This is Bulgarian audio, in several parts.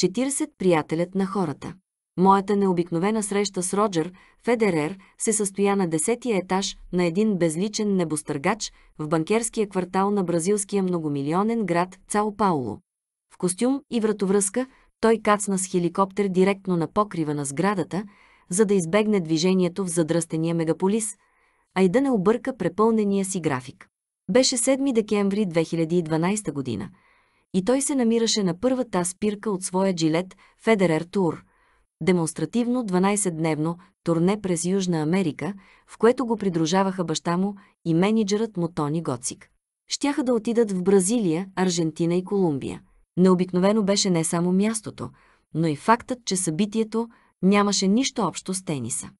40 приятелят на хората. Моята необикновена среща с Роджер Федерер се състоя на 10-я етаж на един безличен небостъргач в банкерския квартал на бразилския многомилионен град Цао Пауло. В костюм и вратовръзка той кацна с хеликоптер директно на покрива на сградата, за да избегне движението в задръстения мегаполис, а и да не обърка препълнения си график. Беше 7 декември 2012 година – и той се намираше на първата спирка от своя джилет Федерер Тур, демонстративно 12-дневно турне през Южна Америка, в което го придружаваха баща му и менеджерът му Тони Гоцик. Щяха да отидат в Бразилия, Аржентина и Колумбия. Необикновено беше не само мястото, но и фактът, че събитието нямаше нищо общо с тениса.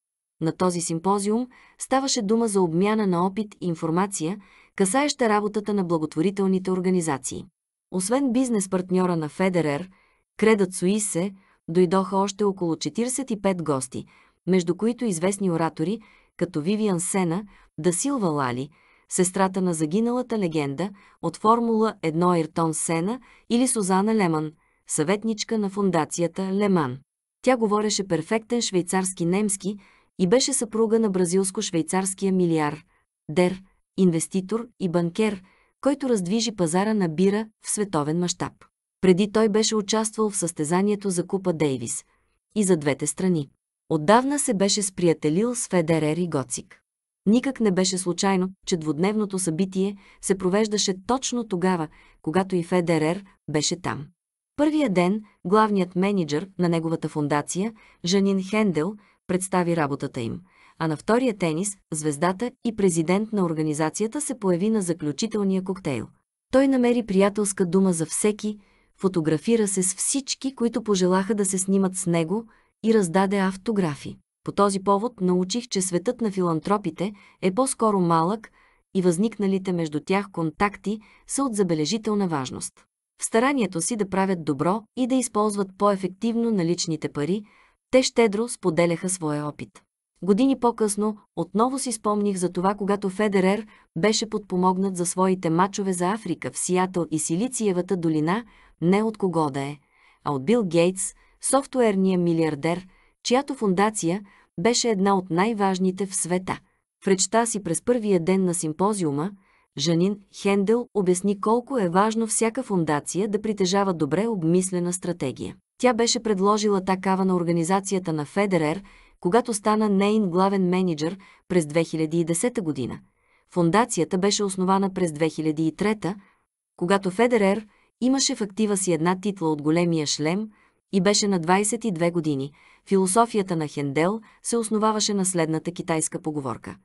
На този симпозиум ставаше дума за обмяна на опит и информация, касаеща работата на благотворителните организации. Освен бизнес партньора на Федерер, Кредът Суисе, дойдоха още около 45 гости, между които известни оратори, като Вивиан Сена, Дасилва Лали, сестрата на загиналата легенда от Формула 1 Иртон Сена или Сузана Леман, съветничка на фундацията Леман. Тя говореше перфектен швейцарски-немски и беше съпруга на бразилско-швейцарския милиар, дер, инвеститор и банкер – който раздвижи пазара на бира в световен мащаб. Преди той беше участвал в състезанието за Купа Дейвис и за двете страни. Отдавна се беше сприятелил с Федерер и Гоцик. Никак не беше случайно, че двудневното събитие се провеждаше точно тогава, когато и Федерер беше там. Първия ден главният менеджер на неговата фундация, Жанин Хендел, представи работата им – а на втория тенис, звездата и президент на организацията се появи на заключителния коктейл. Той намери приятелска дума за всеки, фотографира се с всички, които пожелаха да се снимат с него и раздаде автографи. По този повод научих, че светът на филантропите е по-скоро малък и възникналите между тях контакти са от забележителна важност. В старанието си да правят добро и да използват по-ефективно наличните пари, те щедро споделяха своя опит. Години по-късно отново си спомних за това, когато Федерер беше подпомогнат за своите мачове за Африка в Сиатъл и Силициевата долина, не от кого да е, а от Бил Гейтс, софтуерния милиардер, чиято фундация беше една от най-важните в света. В речта си през първия ден на симпозиума, Жанин Хендел обясни колко е важно всяка фундация да притежава добре обмислена стратегия. Тя беше предложила такава на организацията на Федерер – когато стана нейн главен менеджер през 2010 година. Фондацията беше основана през 2003, когато Федерер имаше в актива си една титла от големия шлем и беше на 22 години. Философията на Хендел се основаваше на следната китайска поговорка.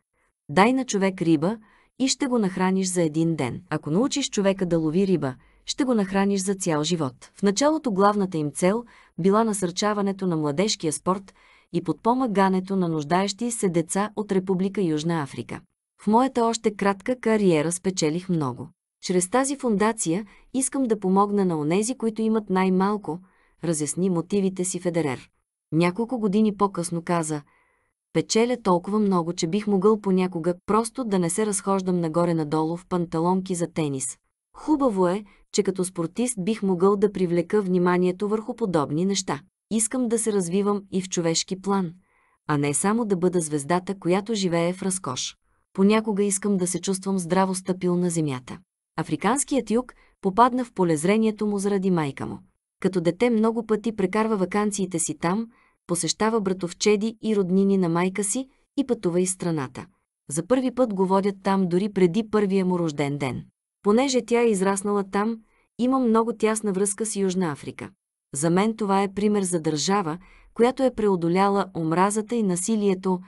Дай на човек риба и ще го нахраниш за един ден. Ако научиш човека да лови риба, ще го нахраниш за цял живот. В началото главната им цел била насърчаването на младежкия спорт и подпомагането на нуждаещи се деца от Република Южна Африка. В моята още кратка кариера спечелих много. Чрез тази фундация искам да помогна на онези, които имат най-малко, разясни мотивите си Федерер. Няколко години по-късно каза, печеля толкова много, че бих могъл понякога просто да не се разхождам нагоре-надолу в панталонки за тенис. Хубаво е, че като спортист бих могъл да привлека вниманието върху подобни неща. Искам да се развивам и в човешки план, а не само да бъда звездата, която живее в разкош. Понякога искам да се чувствам здраво стъпил на земята. Африканският юг попадна в полезрението му заради майка му. Като дете много пъти прекарва вакансиите си там, посещава братовчеди и роднини на майка си и пътува из страната. За първи път го водят там дори преди първия му рожден ден. Понеже тя е израснала там, има много тясна връзка с Южна Африка. За мен това е пример за държава, която е преодоляла омразата и насилието.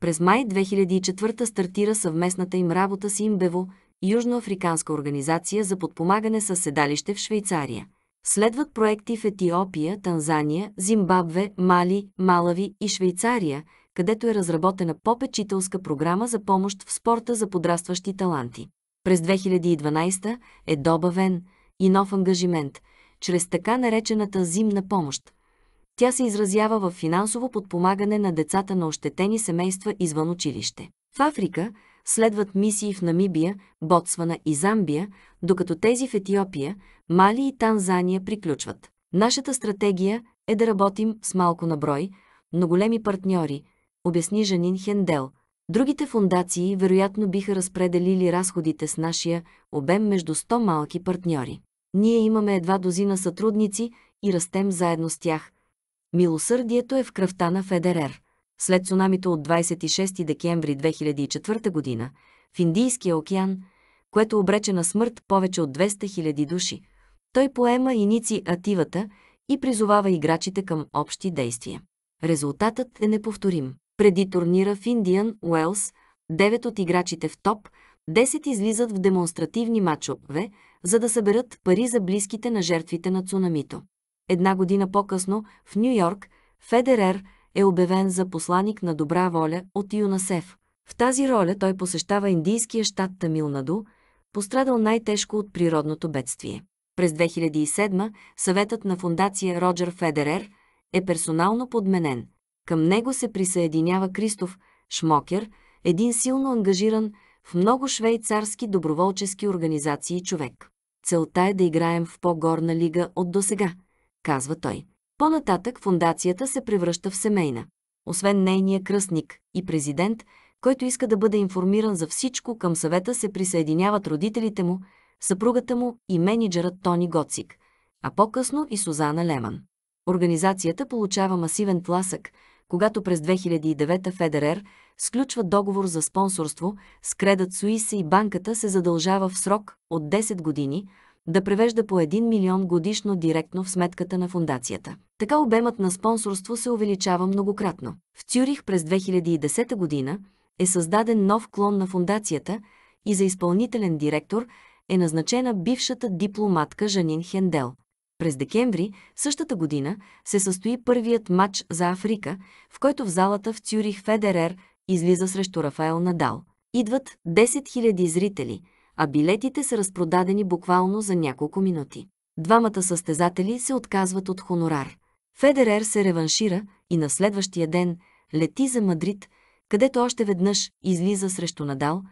През май 2004 стартира съвместната им работа с Имбево, южноафриканска организация за подпомагане със седалище в Швейцария. Следват проекти в Етиопия, Танзания, Зимбабве, Мали, Малави и Швейцария, където е разработена попечителска програма за помощ в спорта за подрастващи таланти. През 2012 е добавен и нов ангажимент – чрез така наречената зимна помощ. Тя се изразява в финансово подпомагане на децата на ощетени семейства извън училище. В Африка следват мисии в Намибия, Ботсвана и Замбия, докато тези в Етиопия, Мали и Танзания приключват. Нашата стратегия е да работим с малко наброй, но големи партньори, обясни Жанин Хендел. Другите фундации вероятно биха разпределили разходите с нашия обем между 100 малки партньори. Ние имаме едва дозина сътрудници и растем заедно с тях. Милосърдието е в кръвта на Федерер. След цунамито от 26 декември 2004 година в Индийския океан, което обрече на смърт повече от 200 000 души, той поема иници ативата и призовава играчите към общи действия. Резултатът е неповторим. Преди турнира в Индиан Уелс, 9 от играчите в топ – 10 излизат в демонстративни матчове, за да съберат пари за близките на жертвите на цунамито. Една година по-късно в Нью Йорк Федерер е обявен за посланик на добра воля от ЮНАСЕФ. В тази роля той посещава индийския щат Тамилнаду, пострадал най-тежко от природното бедствие. През 2007 съветът на фундация Роджер Федерер е персонално подменен. Към него се присъединява Кристоф Шмокер, един силно ангажиран в много швейцарски доброволчески организации човек. Целта е да играем в по-горна лига от досега, казва той. По-нататък фундацията се превръща в семейна. Освен нейния кръстник и президент, който иска да бъде информиран за всичко, към съвета се присъединяват родителите му, съпругата му и менеджерът Тони Гоцик, а по-късно и Сузана Леман. Организацията получава масивен тласък – когато през 2009 Федерер сключва договор за спонсорство с кредът Суиса и банката се задължава в срок от 10 години да превежда по 1 милион годишно директно в сметката на фундацията. Така обемът на спонсорство се увеличава многократно. В Цюрих през 2010 година е създаден нов клон на фундацията и за изпълнителен директор е назначена бившата дипломатка Жанин Хендел. През декември същата година се състои първият матч за Африка, в който в залата в Цюрих Федерер излиза срещу Рафаел Надал. Идват 10 000 зрители, а билетите са разпродадени буквално за няколко минути. Двамата състезатели се отказват от хонорар. Федерер се реваншира и на следващия ден лети за Мадрид, където още веднъж излиза срещу Надал,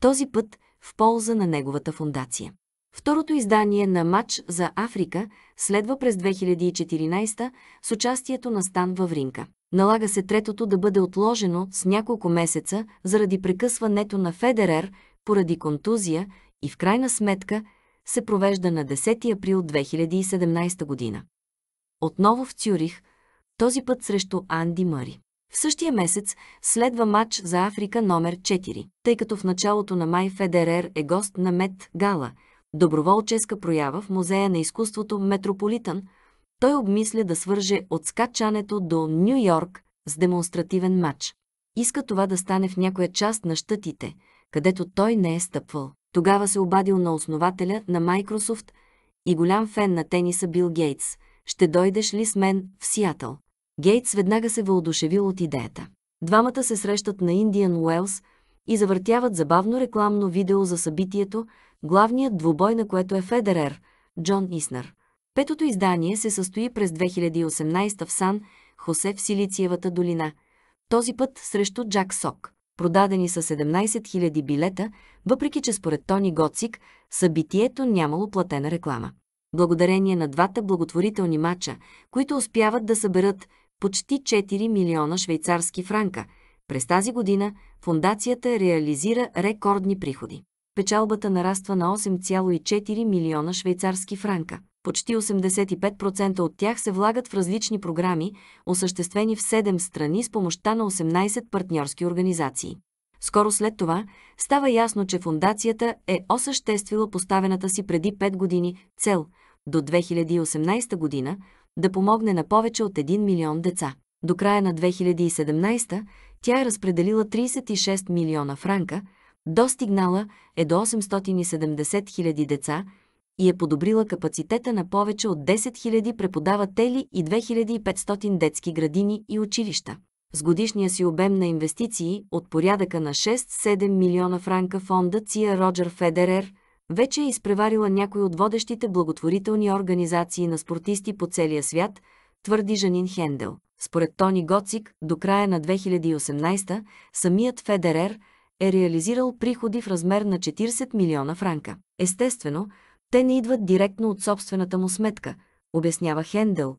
този път в полза на неговата фундация. Второто издание на матч за Африка следва през 2014 с участието на Стан Вавринка. Налага се третото да бъде отложено с няколко месеца заради прекъсването на Федерер поради контузия и в крайна сметка се провежда на 10 април 2017 година. Отново в Цюрих, този път срещу Анди Мъри. В същия месец следва матч за Африка номер 4, тъй като в началото на май Федерер е гост на Мет Гала – доброволческа проява в Музея на изкуството Метрополитън, той обмисля да свърже от скачането до Нью Йорк с демонстративен матч. Иска това да стане в някоя част на щатите, където той не е стъпвал. Тогава се обадил на основателя на Microsoft и голям фен на тениса Бил Гейтс. Ще дойдеш ли с мен в Сиатъл? Гейтс веднага се въодушевил от идеята. Двамата се срещат на Индиан Уелс и завъртяват забавно рекламно видео за събитието, главният двубой на което е Федерер, Джон Иснер. Петото издание се състои през 2018 в Сан Хосе в Силициевата долина, този път срещу Джак Сок. Продадени са 17 000 билета, въпреки че според Тони Гоцик събитието нямало платена реклама. Благодарение на двата благотворителни мача, които успяват да съберат почти 4 милиона швейцарски франка, през тази година фундацията реализира рекордни приходи печалбата нараства на 8,4 милиона швейцарски франка. Почти 85% от тях се влагат в различни програми, осъществени в 7 страни с помощта на 18 партньорски организации. Скоро след това става ясно, че фундацията е осъществила поставената си преди 5 години цел до 2018 година да помогне на повече от 1 милион деца. До края на 2017 тя е разпределила 36 милиона франка – достигнала е до 870 000 деца и е подобрила капацитета на повече от 10 000 преподаватели и 2500 детски градини и училища. С годишния си обем на инвестиции от порядъка на 6-7 милиона франка фонда Ция Роджер Федерер вече е изпреварила някои от водещите благотворителни организации на спортисти по целия свят, твърди Жанин Хендел. Според Тони Гоцик, до края на 2018 самият Федерер – е реализирал приходи в размер на 40 милиона франка. Естествено, те не идват директно от собствената му сметка, обяснява Хендел,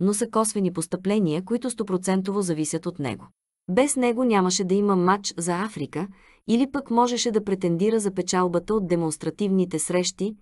но са косвени постъпления, които стопроцентово зависят от него. Без него нямаше да има матч за Африка или пък можеше да претендира за печалбата от демонстративните срещи.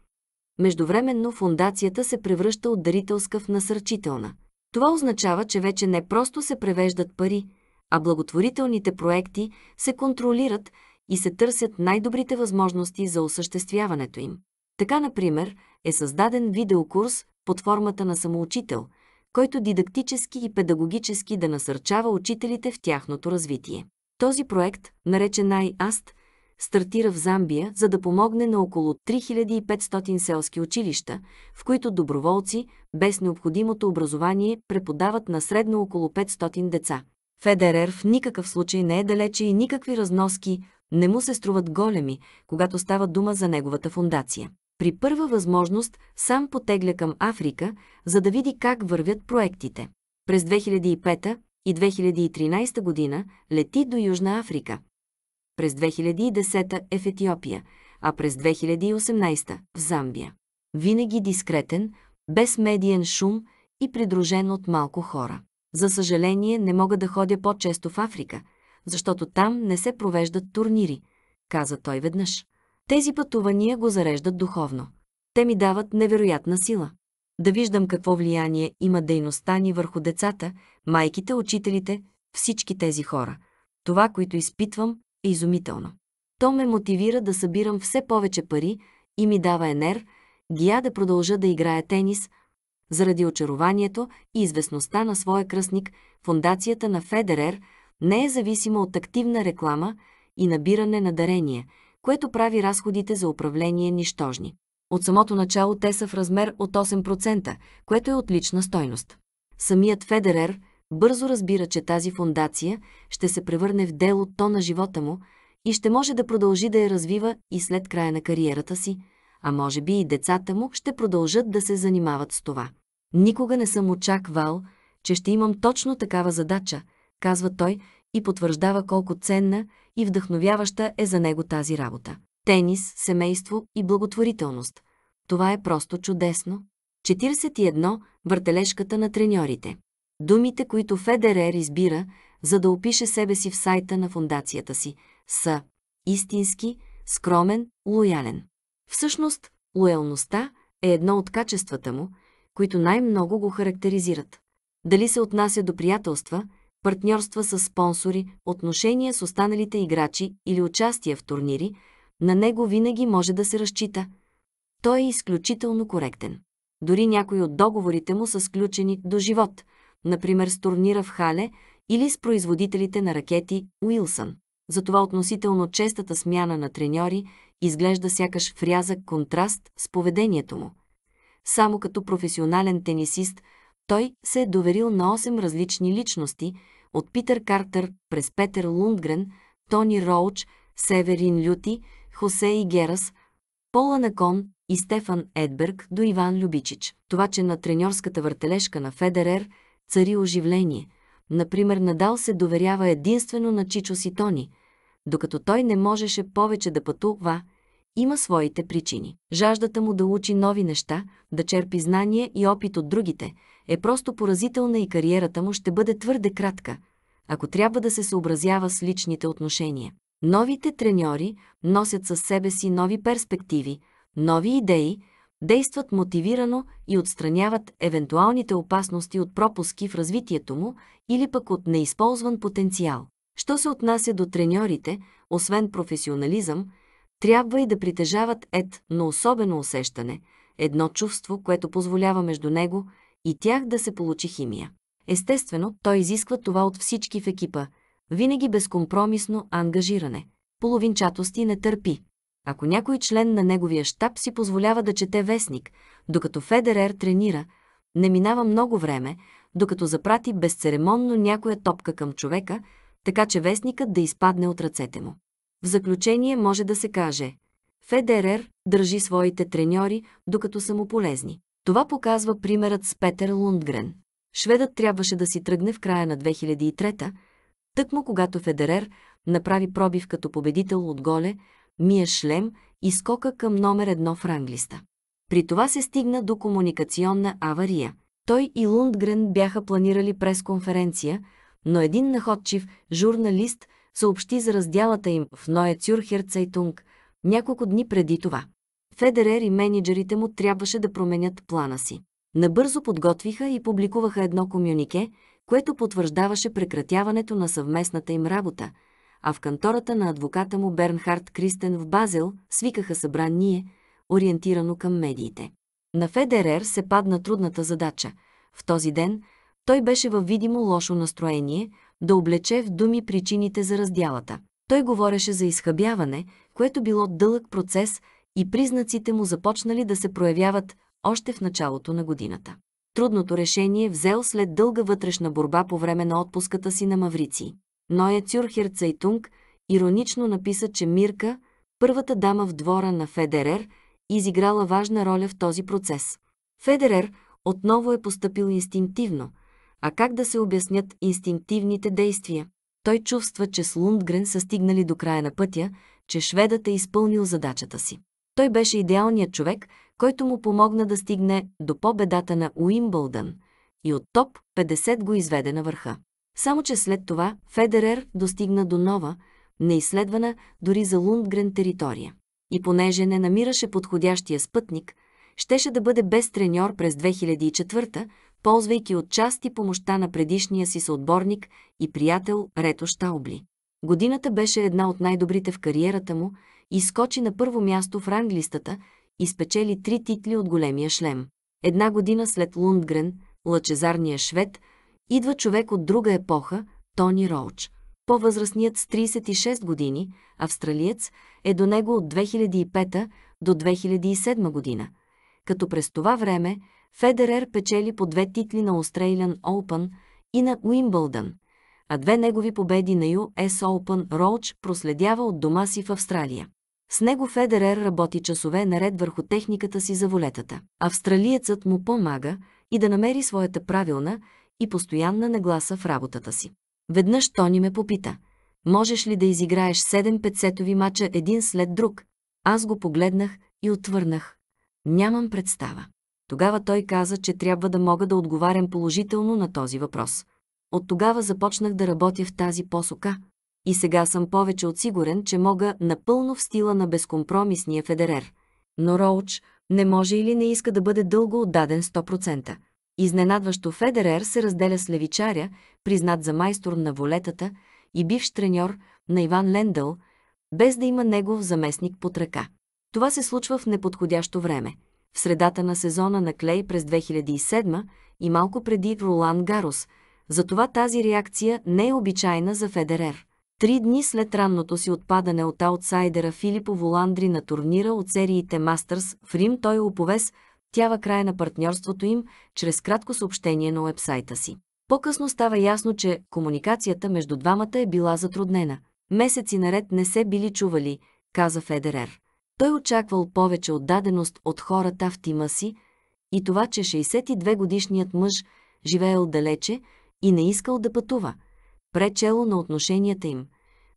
Междувременно фундацията се превръща от дарителска в насърчителна. Това означава, че вече не просто се превеждат пари – а благотворителните проекти се контролират и се търсят най-добрите възможности за осъществяването им. Така, например, е създаден видеокурс под формата на самоучител, който дидактически и педагогически да насърчава учителите в тяхното развитие. Този проект, наречен Ай-Аст, стартира в Замбия, за да помогне на около 3500 селски училища, в които доброволци, без необходимото образование, преподават на средно около 500 деца. Федерер в никакъв случай не е далече и никакви разноски не му се струват големи, когато става дума за неговата фундация. При първа възможност сам потегля към Африка, за да види как вървят проектите. През 2005 и 2013 година лети до Южна Африка. През 2010 е в Етиопия, а през 2018 в Замбия. Винаги дискретен, без медиен шум и придружен от малко хора. За съжаление, не мога да ходя по-често в Африка, защото там не се провеждат турнири, каза той веднъж. Тези пътувания го зареждат духовно. Те ми дават невероятна сила. Да виждам какво влияние има дейността ни върху децата, майките, учителите, всички тези хора. Това, което изпитвам, е изумително. То ме мотивира да събирам все повече пари и ми дава енер, гия да продължа да играя тенис, заради очарованието и известността на своя кръстник, фундацията на Федерер не е зависима от активна реклама и набиране на дарения, което прави разходите за управление нищожни. От самото начало те са в размер от 8%, което е отлична стойност. Самият Федерер бързо разбира, че тази фундация ще се превърне в дело то на живота му и ще може да продължи да я развива и след края на кариерата си, а може би и децата му ще продължат да се занимават с това. Никога не съм очаквал, че ще имам точно такава задача, казва той и потвърждава колко ценна и вдъхновяваща е за него тази работа. Тенис, семейство и благотворителност. Това е просто чудесно. 41. Въртележката на треньорите. Думите, които Федерер избира, за да опише себе си в сайта на фундацията си, са истински, скромен, лоялен. Всъщност, лоялността е едно от качествата му – които най-много го характеризират. Дали се отнася до приятелства, партньорства с спонсори, отношения с останалите играчи или участие в турнири, на него винаги може да се разчита. Той е изключително коректен. Дори някои от договорите му са сключени до живот, например с турнира в Хале или с производителите на ракети Уилсън. Затова относително честата смяна на треньори изглежда сякаш в рязък контраст с поведението му. Само като професионален тенисист, той се е доверил на 8 различни личности, от Питър Картер през Петър Лундгрен, Тони Роуч, Северин Люти, Хосе и Герас, Пола Након и Стефан Едберг до Иван Любичич. Това, че на треньорската въртележка на Федерер цари оживление. Например, Надал се доверява единствено на Чичо Ситони, докато той не можеше повече да пътува – има своите причини. Жаждата му да учи нови неща, да черпи знания и опит от другите, е просто поразителна и кариерата му ще бъде твърде кратка, ако трябва да се съобразява с личните отношения. Новите треньори носят със себе си нови перспективи, нови идеи, действат мотивирано и отстраняват евентуалните опасности от пропуски в развитието му или пък от неизползван потенциал. Що се отнася до треньорите, освен професионализъм, трябва и да притежават ед, но особено усещане, едно чувство, което позволява между него и тях да се получи химия. Естествено, той изисква това от всички в екипа, винаги безкомпромисно ангажиране. Половинчатости не търпи. Ако някой член на неговия щаб си позволява да чете вестник, докато Федерер тренира, не минава много време, докато запрати безцеремонно някоя топка към човека, така че вестникът да изпадне от ръцете му. В заключение може да се каже Федерер държи своите треньори, докато са му полезни. Това показва примерът с Петър Лундгрен. Шведът трябваше да си тръгне в края на 2003 тъкмо когато Федерер направи пробив като победител от голе, мия шлем и скока към номер едно в ранглиста. При това се стигна до комуникационна авария. Той и Лундгрен бяха планирали пресконференция, но един находчив журналист – съобщи за разделата им в Ноя Цюрхер Цайтунг няколко дни преди това. Федерер и менеджерите му трябваше да променят плана си. Набързо подготвиха и публикуваха едно комюнике, което потвърждаваше прекратяването на съвместната им работа, а в кантората на адвоката му Бернхард Кристен в Базел свикаха събрание, ориентирано към медиите. На Федерер се падна трудната задача. В този ден той беше във видимо лошо настроение – да облече в думи причините за раздялата. Той говореше за изхъбяване, което било дълъг процес и признаците му започнали да се проявяват още в началото на годината. Трудното решение взел след дълга вътрешна борба по време на отпуската си на Маврици. Ноя Цюрхер Цейтунг иронично написа, че Мирка, първата дама в двора на Федерер, изиграла важна роля в този процес. Федерер отново е поступил инстинктивно – а как да се обяснят инстинктивните действия? Той чувства, че с Лундгрен са стигнали до края на пътя, че шведът е изпълнил задачата си. Той беше идеалният човек, който му помогна да стигне до победата на Уимбълдън и от топ 50 го изведе на върха. Само, че след това Федерер достигна до нова, неизследвана дори за Лундгрен територия. И понеже не намираше подходящия спътник, щеше да бъде без треньор през 2004 ползвайки от части помощта на предишния си съотборник и приятел Рето Штаубли. Годината беше една от най-добрите в кариерата му и скочи на първо място в ранглистата и спечели три титли от големия шлем. Една година след Лундгрен, лъчезарния швед, идва човек от друга епоха, Тони Роуч. По-възрастният с 36 години, австралиец, е до него от 2005 до 2007 година, като през това време Федерер печели по две титли на Australian Open и на Уимбълдън, а две негови победи на US Open Роуч проследява от дома си в Австралия. С него Федерер работи часове наред върху техниката си за волетата. Австралиецът му помага и да намери своята правилна и постоянна нагласа в работата си. Веднъж Тони ме попита. Можеш ли да изиграеш 7 петсетови мача един след друг? Аз го погледнах и отвърнах. Нямам представа. Тогава той каза, че трябва да мога да отговарям положително на този въпрос. От тогава започнах да работя в тази посока и сега съм повече от сигурен, че мога напълно в стила на безкомпромисния Федерер. Но Роуч не може или не иска да бъде дълго отдаден 100%. Изненадващо Федерер се разделя с левичаря, признат за майстор на волетата и бивш треньор на Иван Лендъл, без да има негов заместник под ръка. Това се случва в неподходящо време в средата на сезона на Клей през 2007 и малко преди Ролан Гарос, затова тази реакция не е обичайна за Федерер. Три дни след ранното си отпадане от аутсайдера Филипо Воландри на турнира от сериите Мастърс в Рим той е оповес тява края на партньорството им чрез кратко съобщение на уебсайта си. По-късно става ясно, че комуникацията между двамата е била затруднена. Месеци наред не се били чували, каза Федерер. Той очаквал повече отдаденост от хората в тима си и това, че 62-годишният мъж живеел далече и не искал да пътува, пречело на отношенията им,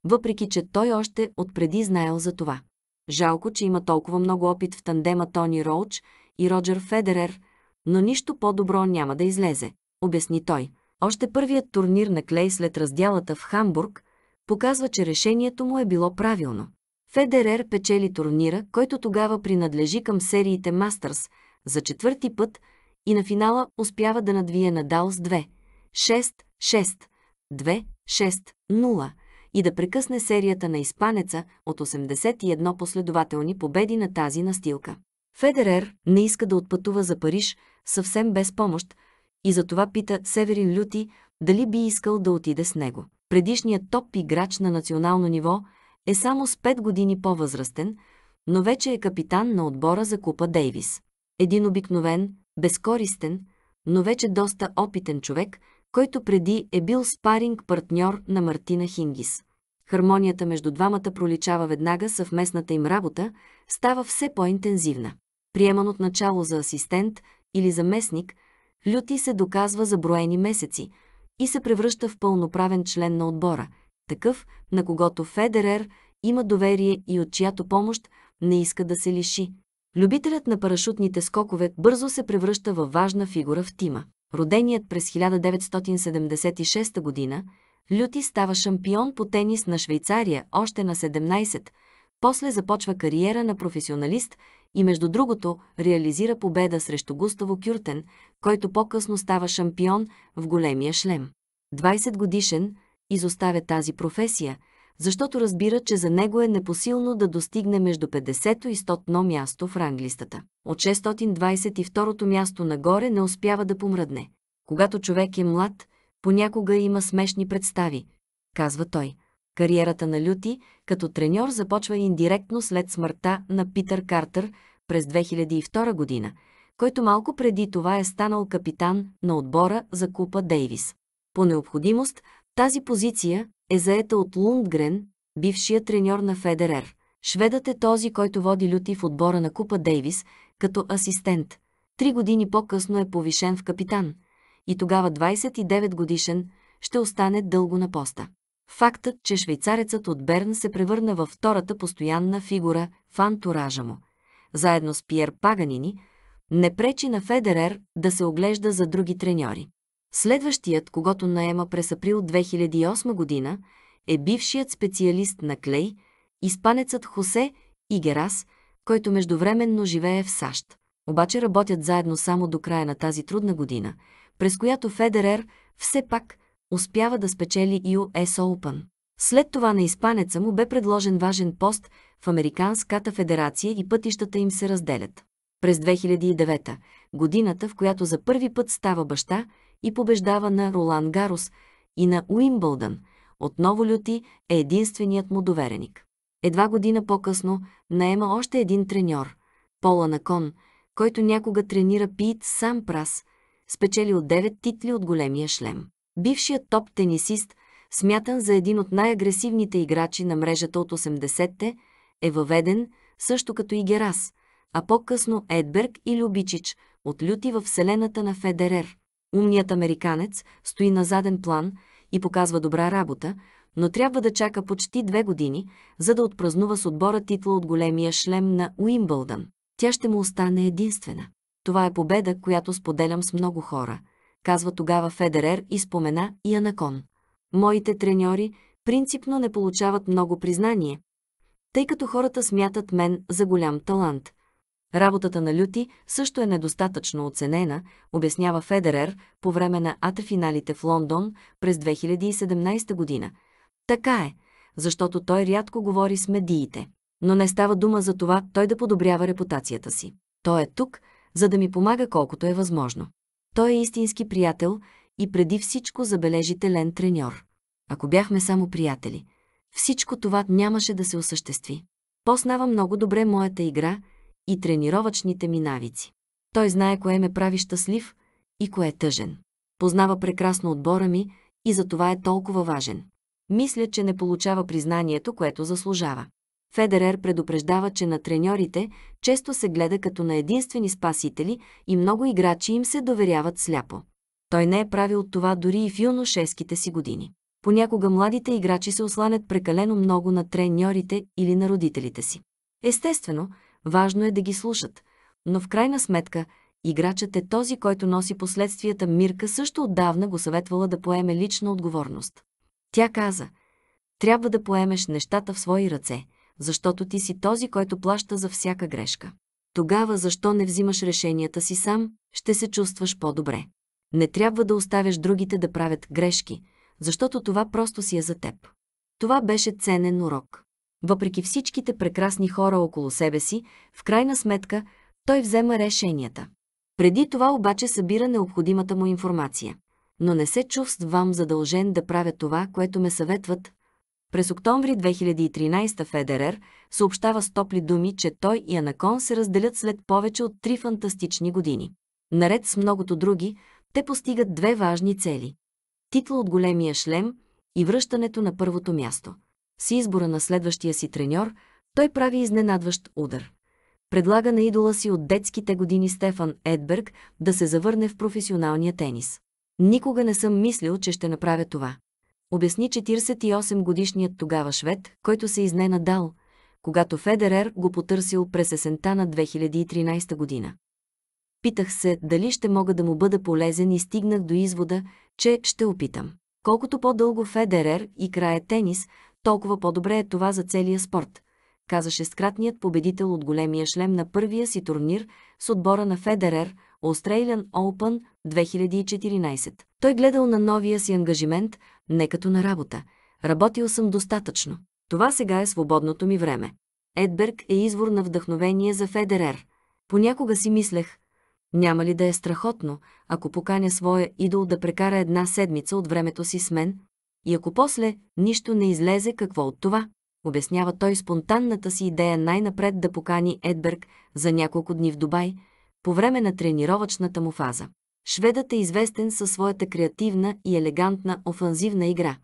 въпреки че той още отпреди знаел за това. Жалко, че има толкова много опит в тандема Тони Роуч и Роджер Федерер, но нищо по-добро няма да излезе, обясни той. Още първият турнир на Клей след раздялата в Хамбург показва, че решението му е било правилно. Федерер печели турнира, който тогава принадлежи към сериите Мастърс за четвърти път и на финала успява да надвие Надал с 2, 6, 6, 2, 6, 0 и да прекъсне серията на испанеца от 81 последователни победи на тази настилка. Федерер не иска да отпътува за Париж съвсем без помощ и затова пита Северин Люти дали би искал да отиде с него. Предишният топ играч на национално ниво – е само с 5 години по-възрастен, но вече е капитан на отбора за Купа Дейвис. Един обикновен, безкористен, но вече доста опитен човек, който преди е бил спаринг партньор на Мартина Хингис. Хармонията между двамата проличава веднага съвместната им работа, става все по-интензивна. Приеман от начало за асистент или заместник, Люти се доказва за броени месеци и се превръща в пълноправен член на отбора – такъв, на когото Федерер има доверие и от чиято помощ не иска да се лиши. Любителят на парашутните скокове бързо се превръща във важна фигура в тима. Роденият през 1976 година, Люти става шампион по тенис на Швейцария още на 17, после започва кариера на професионалист и между другото реализира победа срещу Густаво Кюртен, който по-късно става шампион в големия шлем. 20 годишен, изоставя тази професия, защото разбира, че за него е непосилно да достигне между 50-то и 100-но място в ранглистата. От 622-то място нагоре не успява да помръдне. Когато човек е млад, понякога има смешни представи, казва той. Кариерата на Люти като треньор започва индиректно след смъртта на Питър Картер през 2002 година, който малко преди това е станал капитан на отбора за Купа Дейвис. По необходимост тази позиция е заета от Лундгрен, бившия треньор на Федерер. Шведът е този, който води люти в отбора на Купа Дейвис като асистент. Три години по-късно е повишен в капитан и тогава 29 годишен ще остане дълго на поста. Фактът, че швейцарецът от Берн се превърна във втората постоянна фигура в антуража му, заедно с Пьер Паганини, не пречи на Федерер да се оглежда за други треньори. Следващият, когато наема през април 2008 година, е бившият специалист на Клей, испанецът Хосе Игерас, който междувременно живее в САЩ. Обаче работят заедно само до края на тази трудна година, през която Федерер все пак успява да спечели US Open. След това на испанеца му бе предложен важен пост в Американската федерация и пътищата им се разделят. През 2009 годината, в която за първи път става баща, и побеждава на Ролан Гарос и на Уимбълдън. Отново Люти е единственият му довереник. Едва година по-късно наема още един треньор – Пола Након, който някога тренира Пит Сам Прас, спечелил 9 титли от големия шлем. Бившият топ тенисист, смятан за един от най-агресивните играчи на мрежата от 80-те, е въведен, също като и Герас, а по-късно Едберг и Любичич от люти във вселената на Федерер. Умният американец стои на заден план и показва добра работа, но трябва да чака почти две години, за да отпразнува с отбора титла от големия шлем на Уимбълдън. Тя ще му остане единствена. Това е победа, която споделям с много хора, казва тогава Федерер и спомена и Анакон. Моите треньори принципно не получават много признание, тъй като хората смятат мен за голям талант – Работата на Люти също е недостатъчно оценена, обяснява Федерер по време на АТА-финалите в Лондон през 2017 година. Така е, защото той рядко говори с медиите. Но не става дума за това той да подобрява репутацията си. Той е тук, за да ми помага колкото е възможно. Той е истински приятел и преди всичко забележителен треньор. Ако бяхме само приятели, всичко това нямаше да се осъществи. Познава много добре моята игра – и тренировъчните ми навици. Той знае кое ме прави щастлив и кое е тъжен. Познава прекрасно отбора ми и за това е толкова важен. Мисля, че не получава признанието, което заслужава. Федерер предупреждава, че на треньорите често се гледа като на единствени спасители и много играчи им се доверяват сляпо. Той не е правил това дори и в юношеските си години. Понякога младите играчи се осланят прекалено много на треньорите или на родителите си. Естествено, Важно е да ги слушат. Но в крайна сметка, играчът е този, който носи последствията. Мирка също отдавна го съветвала да поеме лична отговорност. Тя каза, трябва да поемеш нещата в свои ръце, защото ти си този, който плаща за всяка грешка. Тогава защо не взимаш решенията си сам, ще се чувстваш по-добре. Не трябва да оставяш другите да правят грешки, защото това просто си е за теб. Това беше ценен урок. Въпреки всичките прекрасни хора около себе си, в крайна сметка той взема решенията. Преди това обаче събира необходимата му информация. Но не се чувствам задължен да правя това, което ме съветват. През октомври 2013 Федерер съобщава с топли думи, че той и Анакон се разделят след повече от три фантастични години. Наред с многото други, те постигат две важни цели. Титла от големия шлем и връщането на първото място – с избора на следващия си треньор, той прави изненадващ удар. Предлага на идола си от детските години Стефан Едберг да се завърне в професионалния тенис. Никога не съм мислил, че ще направя това. Обясни 48-годишният тогава швед, който се изненадал, когато Федерер го потърсил през есента на 2013 година. Питах се дали ще мога да му бъда полезен и стигнах до извода, че ще опитам. Колкото по-дълго Федерер играе тенис, толкова по-добре е това за целия спорт, казаше скратният победител от големия шлем на първия си турнир с отбора на Федерер, Australian Open 2014. Той гледал на новия си ангажимент не като на работа. Работил съм достатъчно. Това сега е свободното ми време. Едберг е извор на вдъхновение за Федерер. Понякога си мислех, няма ли да е страхотно, ако поканя своя идол да прекара една седмица от времето си с мен, и ако после нищо не излезе, какво от това? Обяснява той спонтанната си идея най-напред да покани Едберг за няколко дни в Дубай, по време на тренировъчната му фаза. Шведът е известен със своята креативна и елегантна офанзивна игра,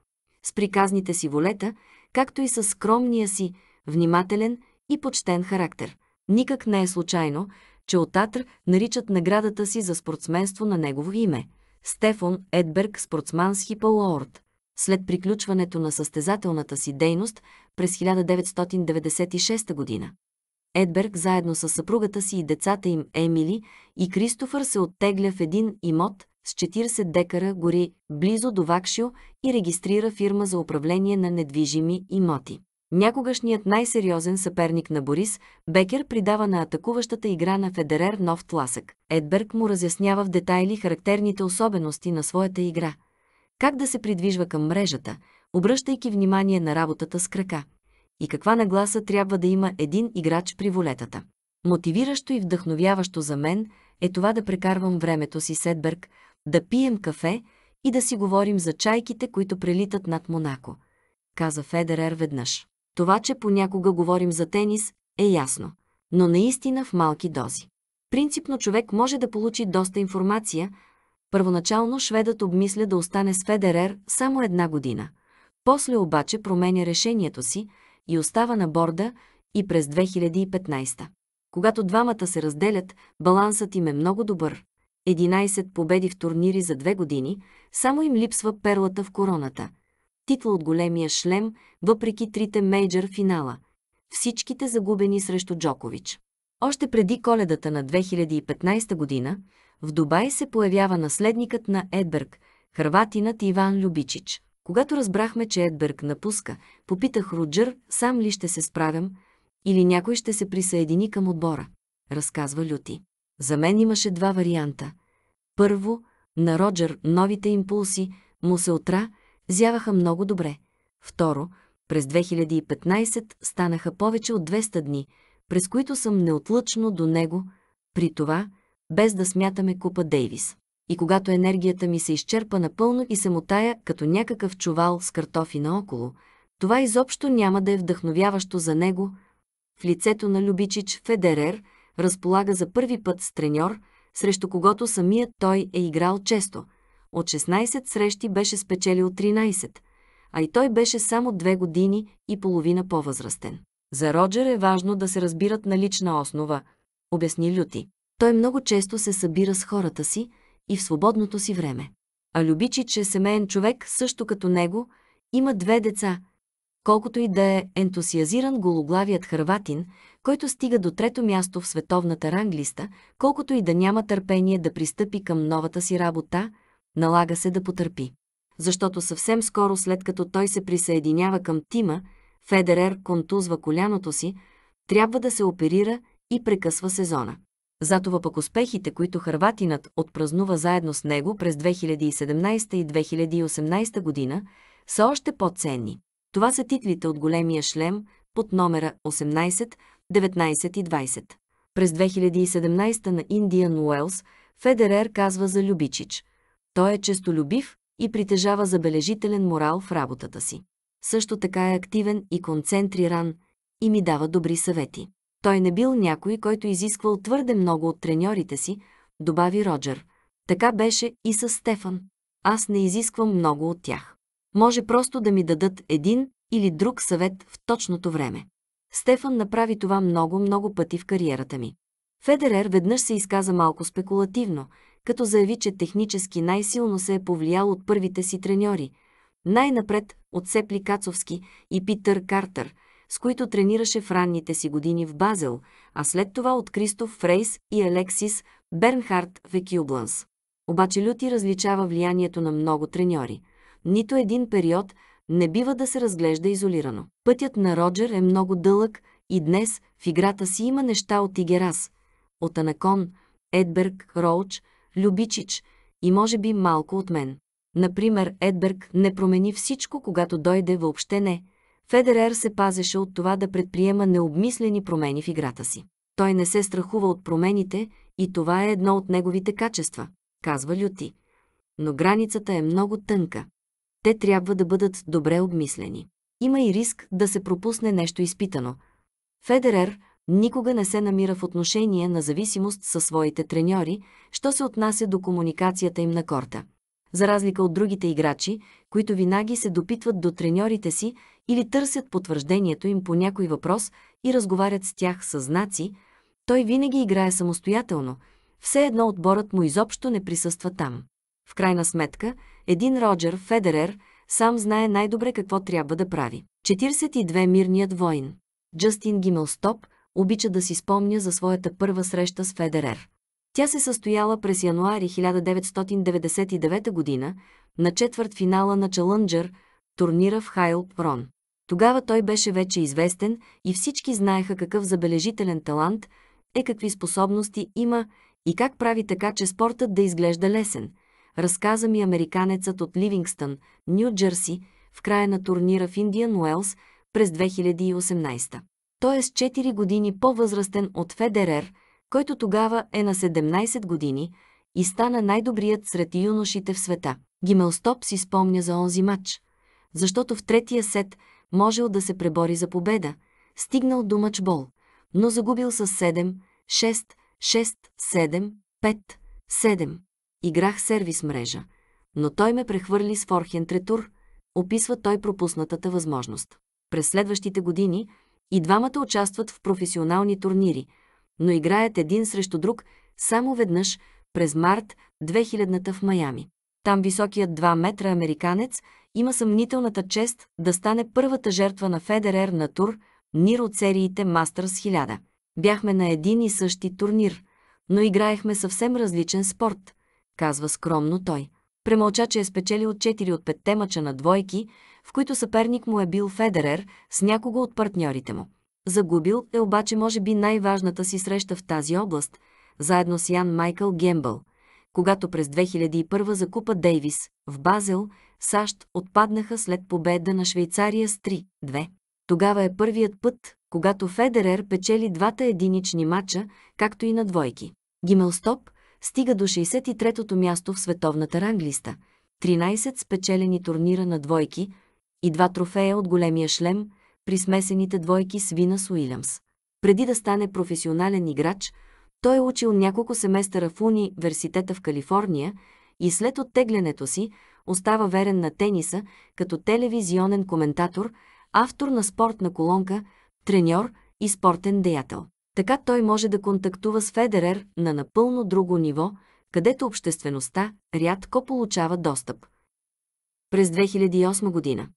с приказните си волета, както и със скромния си, внимателен и почтен характер. Никак не е случайно, че от Атр наричат наградата си за спортсменство на негово име – Стефан Едберг спортсмански Хипалоорд след приключването на състезателната си дейност през 1996 година. Едберг заедно с съпругата си и децата им Емили и Кристофър се оттегля в един имот с 40 декара гори близо до Вакшио и регистрира фирма за управление на недвижими имоти. Някогашният най-сериозен съперник на Борис, Бекер придава на атакуващата игра на Федерер нов тласък. Едберг му разяснява в детайли характерните особености на своята игра – как да се придвижва към мрежата, обръщайки внимание на работата с крака? И каква нагласа трябва да има един играч при волетата? Мотивиращо и вдъхновяващо за мен е това да прекарвам времето си Седберг, да пием кафе и да си говорим за чайките, които прелитат над Монако, каза Федерер веднъж. Това, че понякога говорим за тенис, е ясно, но наистина в малки дози. Принципно човек може да получи доста информация, Първоначално шведът обмисля да остане с Федерер само една година. После обаче променя решението си и остава на борда и през 2015. Когато двамата се разделят, балансът им е много добър. 11 победи в турнири за две години, само им липсва перлата в короната. Титла от големия шлем, въпреки трите мейджър финала. Всичките загубени срещу Джокович. Още преди коледата на 2015 година, в Дубай се появява наследникът на Едберг, хрватинът Иван Любичич. Когато разбрахме, че Едберг напуска, попитах Роджер, сам ли ще се справям, или някой ще се присъедини към отбора, разказва Люти. За мен имаше два варианта. Първо, на Роджер новите импулси му се отра, зяваха много добре. Второ, през 2015 станаха повече от 200 дни, през които съм неотлъчно до него, при това – без да смятаме Купа Дейвис. И когато енергията ми се изчерпа напълно и се мутая като някакъв чувал с картофи наоколо, това изобщо няма да е вдъхновяващо за него. В лицето на Любичич Федерер разполага за първи път с треньор, срещу когото самият той е играл често. От 16 срещи беше спечелил 13, а и той беше само две години и половина по-възрастен. За Роджер е важно да се разбират на лична основа, обясни Люти. Той много често се събира с хората си и в свободното си време. А Любичич е семейен човек, също като него, има две деца. Колкото и да е ентусиазиран гологлавият хърватин, който стига до трето място в световната ранглиста, колкото и да няма търпение да пристъпи към новата си работа, налага се да потърпи. Защото съвсем скоро след като той се присъединява към Тима, Федерер контузва коляното си, трябва да се оперира и прекъсва сезона. Затова пък успехите, които Харватинът отпразнува заедно с него през 2017 и 2018 година, са още по-ценни. Това са титлите от големия шлем под номера 18, 19 и 20. През 2017 на Индиан Уелс Федерер казва за Любичич. Той е честолюбив и притежава забележителен морал в работата си. Също така е активен и концентриран и ми дава добри съвети. Той не бил някой, който изисквал твърде много от треньорите си, добави Роджер. Така беше и с Стефан. Аз не изисквам много от тях. Може просто да ми дадат един или друг съвет в точното време. Стефан направи това много-много пъти в кариерата ми. Федерер веднъж се изказа малко спекулативно, като заяви, че технически най-силно се е повлиял от първите си треньори. Най-напред от Сепли Кацовски и Питър Картер – с които тренираше в ранните си години в Базел, а след това от Кристоф Фрейс и Алексис Бернхард в Екюбланс. Обаче Люти различава влиянието на много треньори. Нито един период не бива да се разглежда изолирано. Пътят на Роджер е много дълъг и днес в играта си има неща от Игерас, от Анакон, Едберг, Роуч, Любичич и може би малко от мен. Например, Едберг не промени всичко, когато дойде въобще не – Федерер се пазеше от това да предприема необмислени промени в играта си. Той не се страхува от промените и това е едно от неговите качества, казва Люти. Но границата е много тънка. Те трябва да бъдат добре обмислени. Има и риск да се пропусне нещо изпитано. Федерер никога не се намира в отношение на зависимост със своите треньори, що се отнася до комуникацията им на корта. За разлика от другите играчи, които винаги се допитват до треньорите си или търсят потвърждението им по някой въпрос и разговарят с тях с знаци, той винаги играе самостоятелно, все едно отборът му изобщо не присъства там. В крайна сметка, един Роджер Федерер сам знае най-добре какво трябва да прави. 42 мирният войн. Джастин Гимелстоп обича да си спомня за своята първа среща с Федерер. Тя се състояла през януари 1999 година на четвърт финала на Чалънджър, турнира в Хайл Прон. Тогава той беше вече известен и всички знаеха какъв забележителен талант е, какви способности има и как прави така, че спортът да изглежда лесен. Разказа ми американецът от Ливингстън, Нью Джерси, в края на турнира в Индиан Уелс през 2018. Той е с 4 години по-възрастен от Федерер, който тогава е на 17 години и стана най-добрият сред юношите в света. Гимелстоп си спомня за онзи матч, защото в третия сет – можел да се пребори за победа, стигнал до мачбол, но загубил с 7, 6, 6, 7, 5, 7. Играх сервис мрежа, но той ме прехвърли с форхен третур, описва той пропуснатата възможност. През следващите години и двамата участват в професионални турнири, но играят един срещу друг само веднъж през март 2000-та в Майами. Там високият 2 метра американец има съмнителната чест да стане първата жертва на Федерер на тур Нир от сериите Мастърс 1000. Бяхме на един и същи турнир, но играехме съвсем различен спорт, казва скромно той. Премълча, че е спечелил 4 от 5 темача на двойки, в които съперник му е бил Федерер с някого от партньорите му. Загубил е обаче може би най-важната си среща в тази област, заедно с Ян Майкъл Гембъл – когато през 2001 закупа Дейвис в Базел, САЩ отпаднаха след победа на Швейцария с 3-2. Тогава е първият път, когато Федерер печели двата единични матча, както и на двойки. Гимелстоп стига до 63-тото място в световната ранглиста, 13 спечелени турнира на двойки и два трофея от големия шлем при смесените двойки с Винас Уилямс. Преди да стане професионален играч – той е учил няколко семестъра в университета в Калифорния и след оттеглянето си остава верен на тениса като телевизионен коментатор, автор на спортна колонка, треньор и спортен деятел. Така той може да контактува с Федерер на напълно друго ниво, където обществеността рядко получава достъп. През 2008 година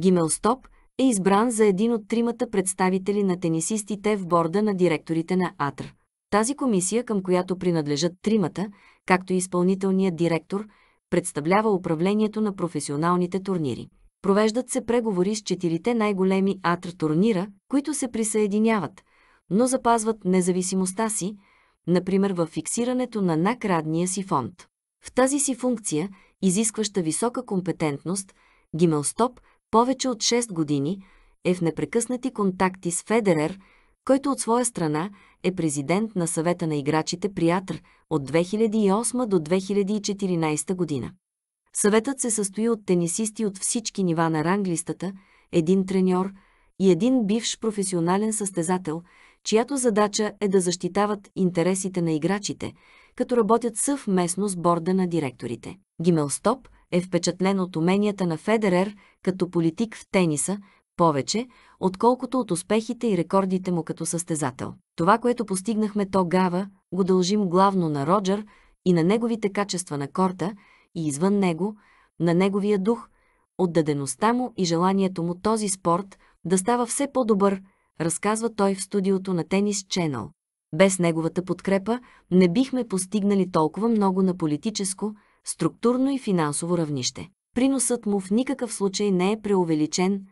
Гимелстоп е избран за един от тримата представители на тенисистите в борда на директорите на АТР. Тази комисия, към която принадлежат тримата, както и изпълнителният директор, представлява управлението на професионалните турнири. Провеждат се преговори с четирите най-големи атр турнира, които се присъединяват, но запазват независимостта си, например във фиксирането на накрадния си фонд. В тази си функция, изискваща висока компетентност, Гимелстоп повече от 6 години е в непрекъснати контакти с Федерер – който от своя страна е президент на съвета на играчите Приятър от 2008 до 2014 година. Съветът се състои от тенисисти от всички нива на ранглистата, един треньор и един бивш професионален състезател, чиято задача е да защитават интересите на играчите, като работят съвместно с борда на директорите. Гимелстоп е впечатлен от уменията на Федерер като политик в тениса, повече, отколкото от успехите и рекордите му като състезател. Това, което постигнахме тогава, го дължим главно на Роджер и на неговите качества на корта и извън него, на неговия дух, отдадеността му и желанието му този спорт да става все по-добър, разказва той в студиото на Тенис Ченъл. Без неговата подкрепа не бихме постигнали толкова много на политическо, структурно и финансово равнище. Приносът му в никакъв случай не е преувеличен,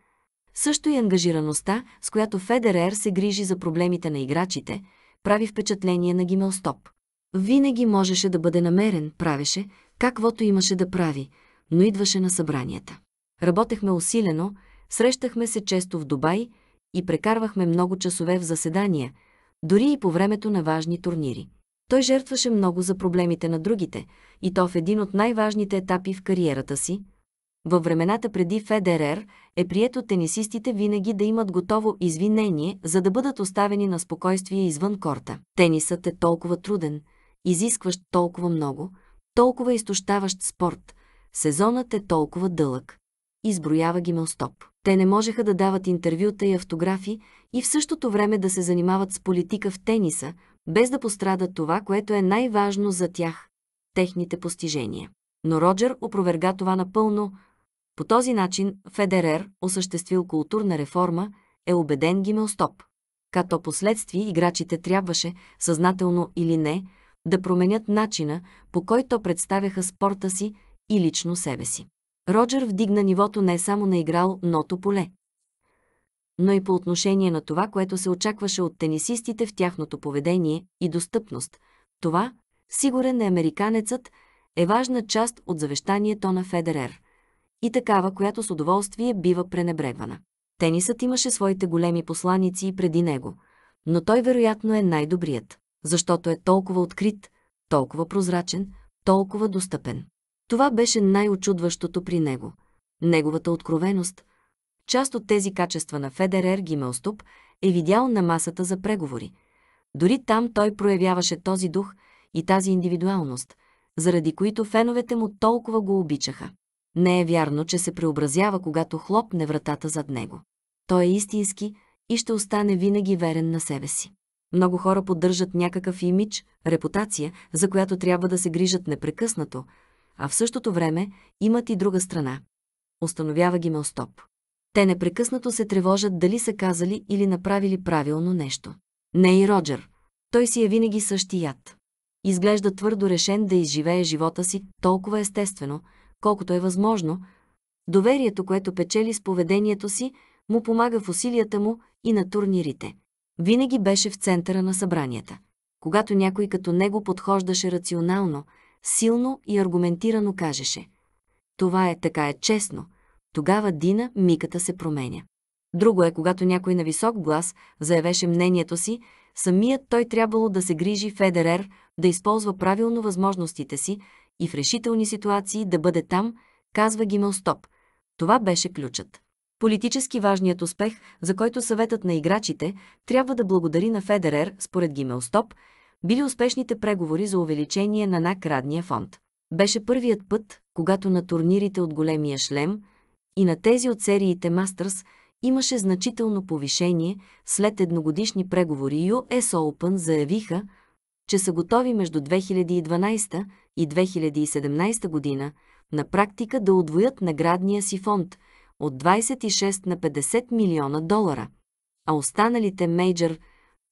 също и ангажираността, с която Федерер се грижи за проблемите на играчите, прави впечатление на Гимелстоп. Винаги можеше да бъде намерен, правеше, каквото имаше да прави, но идваше на събранията. Работехме усилено, срещахме се често в Дубай и прекарвахме много часове в заседания, дори и по времето на важни турнири. Той жертваше много за проблемите на другите, и то в един от най-важните етапи в кариерата си, във времената преди Федерер е прието тенисистите винаги да имат готово извинение, за да бъдат оставени на спокойствие извън корта. Тенисът е толкова труден, изискващ толкова много, толкова изтощаващ спорт. Сезонът е толкова дълъг. Изброява ги Мелстоп. Те не можеха да дават интервюта и автографи и в същото време да се занимават с политика в тениса, без да пострада това, което е най-важно за тях – техните постижения. Но Роджер опроверга това напълно, по този начин Федерер, осъществил културна реформа, е убеден гимеостоп. Като последствие играчите трябваше, съзнателно или не, да променят начина, по който представяха спорта си и лично себе си. Роджер вдигна нивото не само на играл ното поле, но и по отношение на това, което се очакваше от тенисистите в тяхното поведение и достъпност. Това, сигурен е американецът, е важна част от завещанието на Федерер – и такава, която с удоволствие бива пренебрегвана. Тенисът имаше своите големи посланици и преди него, но той вероятно е най-добрият, защото е толкова открит, толкова прозрачен, толкова достъпен. Това беше най-очудващото при него. Неговата откровеност. Част от тези качества на Федерер Гимелступ е видял на масата за преговори. Дори там той проявяваше този дух и тази индивидуалност, заради които феновете му толкова го обичаха. Не е вярно, че се преобразява, когато хлопне вратата зад него. Той е истински и ще остане винаги верен на себе си. Много хора поддържат някакъв имидж, репутация, за която трябва да се грижат непрекъснато, а в същото време имат и друга страна. Установява ги Мелстоп. Те непрекъснато се тревожат дали са казали или направили правилно нещо. Не и Роджер. Той си е винаги същият. Изглежда твърдо решен да изживее живота си толкова естествено, колкото е възможно, доверието, което печели с поведението си, му помага в усилията му и на турнирите. Винаги беше в центъра на събранията. Когато някой като него подхождаше рационално, силно и аргументирано кажеше «Това е така е честно», тогава Дина миката се променя. Друго е, когато някой на висок глас заявеше мнението си, самият той трябвало да се грижи Федерер да използва правилно възможностите си и в решителни ситуации да бъде там, казва Гимелстоп. Това беше ключът. Политически важният успех, за който съветът на играчите трябва да благодари на Федерер, според Гимелстоп, били успешните преговори за увеличение на накрадния фонд. Беше първият път, когато на турнирите от големия шлем и на тези от сериите Мастърс имаше значително повишение след едногодишни преговори US Open заявиха, че са готови между 2012 и 2017 година на практика да удвоят наградния си фонд от 26 на 50 милиона долара, а останалите мейджър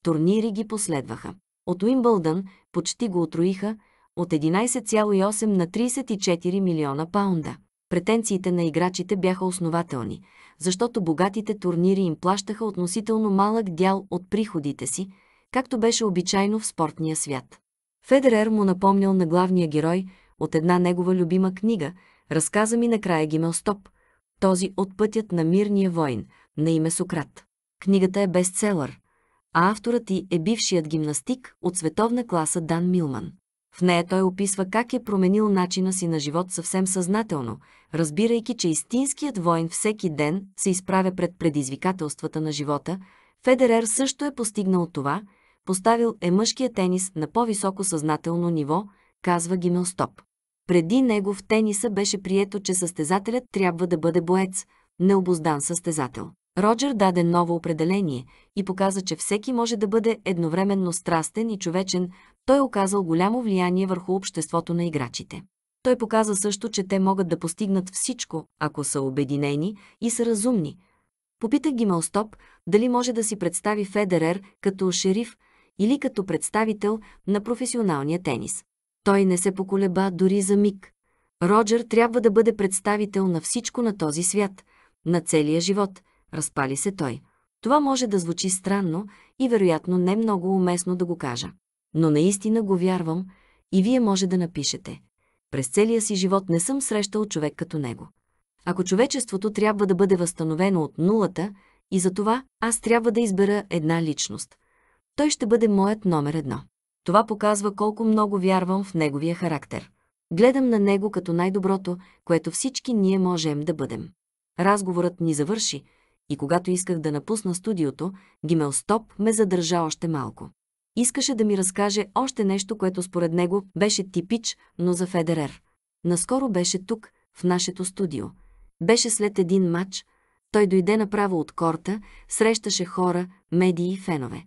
турнири ги последваха. От Уимбълдън почти го отруиха от 11,8 на 34 милиона паунда. Претенциите на играчите бяха основателни, защото богатите турнири им плащаха относително малък дял от приходите си – както беше обичайно в спортния свят. Федерер му напомнял на главния герой от една негова любима книга, разказа ми накрая Гимел Стоп, този от пътят на мирния войн, на име Сократ. Книгата е бестселър, а авторът ти е бившият гимнастик от световна класа Дан Милман. В нея той описва как е променил начина си на живот съвсем съзнателно, разбирайки, че истинският воин всеки ден се изправя пред предизвикателствата на живота, Федерер също е постигнал това – поставил е мъжкия тенис на по-високо съзнателно ниво, казва Стоп. Преди него в тениса беше прието, че състезателят трябва да бъде боец, необоздан състезател. Роджер даде ново определение и показа, че всеки може да бъде едновременно страстен и човечен, той е оказал голямо влияние върху обществото на играчите. Той показа също, че те могат да постигнат всичко, ако са обединени и са разумни. Попитах ги Малстоп дали може да си представи Федерер като шериф, или като представител на професионалния тенис. Той не се поколеба дори за миг. Роджер трябва да бъде представител на всичко на този свят, на целия живот, разпали се той. Това може да звучи странно и вероятно не много уместно да го кажа. Но наистина го вярвам и вие може да напишете. През целия си живот не съм срещал човек като него. Ако човечеството трябва да бъде възстановено от нулата, и за това аз трябва да избера една личност – той ще бъде моят номер едно. Това показва колко много вярвам в неговия характер. Гледам на него като най-доброто, което всички ние можем да бъдем. Разговорът ни завърши и когато исках да напусна студиото, Гимел Стоп ме задържа още малко. Искаше да ми разкаже още нещо, което според него беше типич, но за Федерер. Наскоро беше тук, в нашето студио. Беше след един матч, той дойде направо от корта, срещаше хора, медии и фенове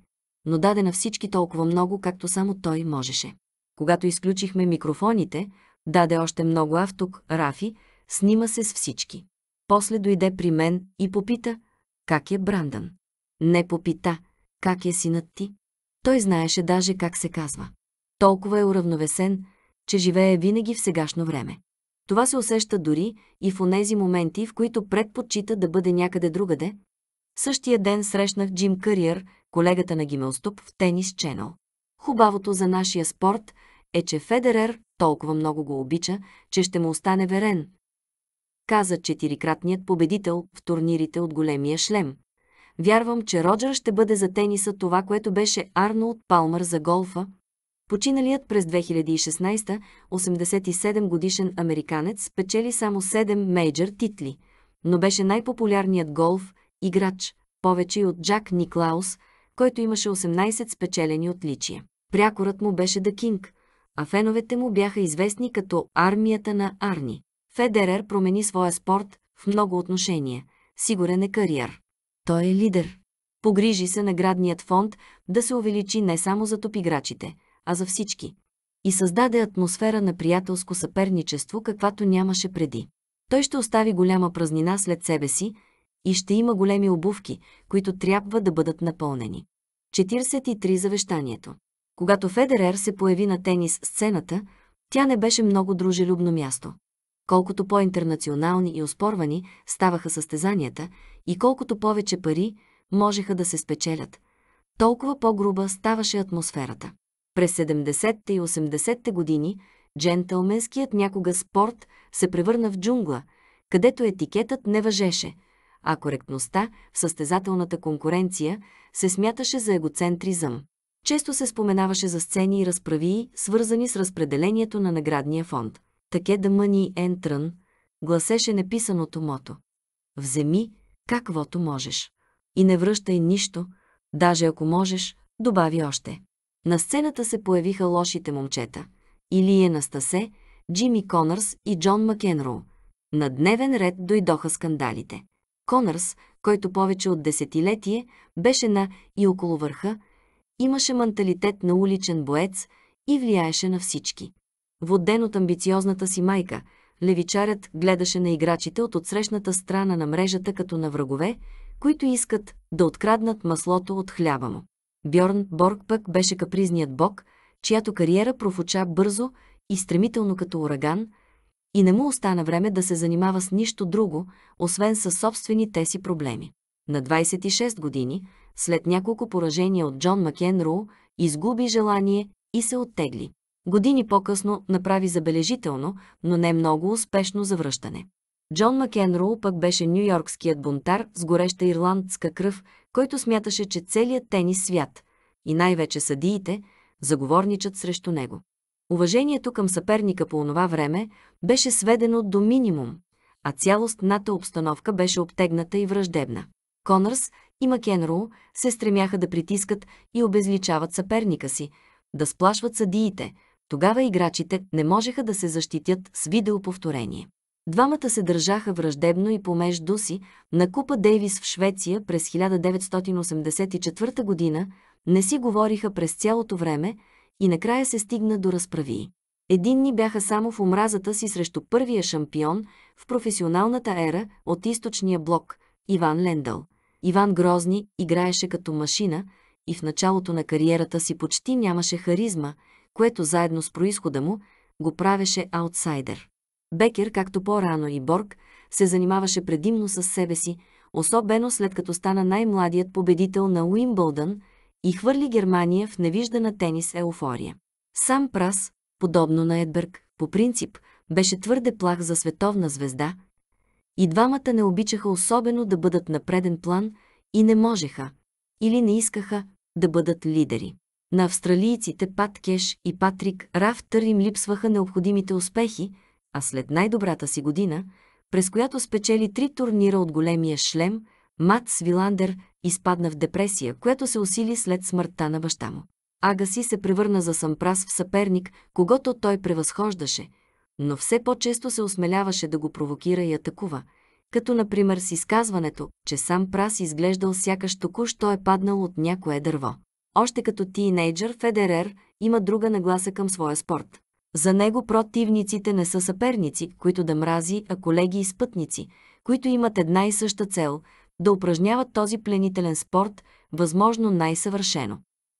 но даде на всички толкова много, както само той можеше. Когато изключихме микрофоните, даде още много авток, Рафи, снима се с всички. После дойде при мен и попита, как е Брандън. Не попита, как е синът ти. Той знаеше даже как се казва. Толкова е уравновесен, че живее винаги в сегашно време. Това се усеща дори и в онези моменти, в които предпочита да бъде някъде другаде. Същия ден срещнах Джим Къриер, колегата на Гимелступ в Тенис Ченел. Хубавото за нашия спорт е, че Федерер толкова много го обича, че ще му остане верен. Каза четирикратният победител в турнирите от големия шлем. Вярвам, че Роджер ще бъде за тениса това, което беше Арнолд Палмър за голфа. Починалият през 2016 87 годишен американец печели само 7 мейджър титли, но беше най-популярният голф играч, повече и от Джак Никлаус, който имаше 18 спечелени отличия. Прякорът му беше да Кинг, а феновете му бяха известни като армията на Арни. Федерер промени своя спорт в много отношения. Сигурен е кариер. Той е лидер. Погрижи се наградният фонд да се увеличи не само за топиграчите, а за всички. И създаде атмосфера на приятелско съперничество, каквато нямаше преди. Той ще остави голяма празнина след себе си, и ще има големи обувки, които трябва да бъдат напълнени. 43 завещанието. Когато Федерер се появи на тенис сцената, тя не беше много дружелюбно място. Колкото по-интернационални и оспорвани ставаха състезанията и колкото повече пари можеха да се спечелят, толкова по-груба ставаше атмосферата. През 70-те и 80-те години джентълменският някога спорт се превърна в джунгла, където етикетът не въжеше – а коректността в състезателната конкуренция се смяташе за егоцентризъм. Често се споменаваше за сцени и разправи, свързани с разпределението на наградния фонд. Таке да мъни ентрън, гласеше неписаното мото. Вземи каквото можеш. И не връщай нищо, даже ако можеш, добави още. На сцената се появиха лошите момчета. Илия Настасе, Джимми Конърс и Джон Макенроу. На дневен ред дойдоха скандалите. Конърс, който повече от десетилетие беше на и около върха, имаше менталитет на уличен боец и влияеше на всички. Воден от амбициозната си майка, левичарят гледаше на играчите от отсрещната страна на мрежата като на врагове, които искат да откраднат маслото от хляба му. Бьорн Борг пък беше капризният бог, чиято кариера профуча бързо и стремително като ураган – и не му остана време да се занимава с нищо друго, освен със собствените си проблеми. На 26 години, след няколко поражения от Джон Макенру, изгуби желание и се оттегли. Години по-късно направи забележително, но не много успешно завръщане. Джон Макенру пък беше нью-йоркският бунтар с гореща ирландска кръв, който смяташе, че целият тенис свят и най-вече съдиите заговорничат срещу него. Уважението към съперника по онова време беше сведено до минимум, а цялостната обстановка беше обтегната и враждебна. Конърс и Макенроу се стремяха да притискат и обезличават съперника си, да сплашват съдиите. Тогава играчите не можеха да се защитят с видеоповторение. Двамата се държаха враждебно и помежду си на Купа Дейвис в Швеция през 1984 година, не си говориха през цялото време, и накрая се стигна до разправи. Единни бяха само в омразата си срещу първия шампион в професионалната ера от източния блок – Иван Лендъл. Иван Грозни играеше като машина и в началото на кариерата си почти нямаше харизма, което заедно с происхода му го правеше аутсайдер. Бекер, както по-рано и Борг, се занимаваше предимно с себе си, особено след като стана най-младият победител на Уимбълдън – и хвърли Германия в невиждана тенис еуфория. Сам Прас, подобно на Едберг, по принцип, беше твърде плах за световна звезда, и двамата не обичаха особено да бъдат на преден план и не можеха, или не искаха да бъдат лидери. На австралийците Пат Кеш и Патрик Рафтър им липсваха необходимите успехи, а след най-добрата си година, през която спечели три турнира от големия шлем – Мат Свиландер изпадна в депресия, която се усили след смъртта на баща му. Агаси се превърна за Сампрас в съперник, когато той превъзхождаше, но все по-често се осмеляваше да го провокира и атакува, като например с изказването, че сам Прас изглеждал сякаш току-що е паднал от някое дърво. Още като тинейджър Федерер има друга нагласа към своя спорт. За него противниците не са съперници, които да мрази, а колеги и спътници, които имат една и съща цел – да упражняват този пленителен спорт възможно най-съвършено.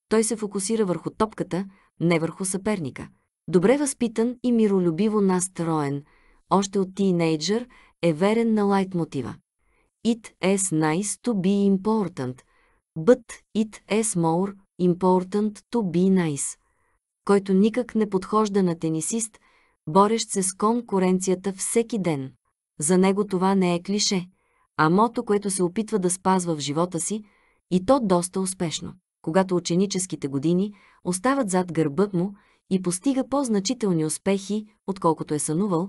Той се фокусира върху топката, не върху съперника. Добре възпитан и миролюбиво настроен, още от тинейджър е верен на лайтмотива. It is nice to be important, but it is more important to be nice, който никак не подхожда на тенисист, борещ се с конкуренцията всеки ден. За него това не е клише – а мото, което се опитва да спазва в живота си, и то доста успешно. Когато ученическите години остават зад гърбът му и постига по-значителни успехи, отколкото е сънувал,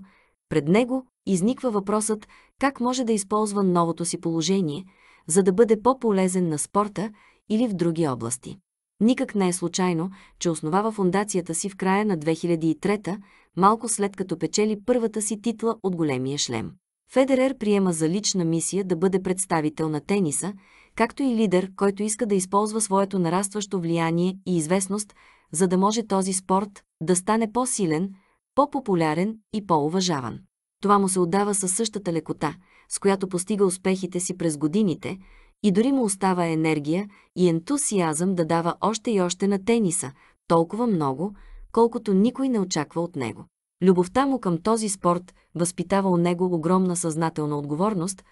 пред него изниква въпросът как може да използва новото си положение, за да бъде по-полезен на спорта или в други области. Никак не е случайно, че основава фундацията си в края на 2003 малко след като печели първата си титла от големия шлем. Федерер приема за лична мисия да бъде представител на тениса, както и лидер, който иска да използва своето нарастващо влияние и известност, за да може този спорт да стане по-силен, по-популярен и по-уважаван. Това му се отдава със същата лекота, с която постига успехите си през годините, и дори му остава енергия и ентусиазъм да дава още и още на тениса, толкова много, колкото никой не очаква от него. Любовта му към този спорт възпитава у него огромна съзнателна отговорност,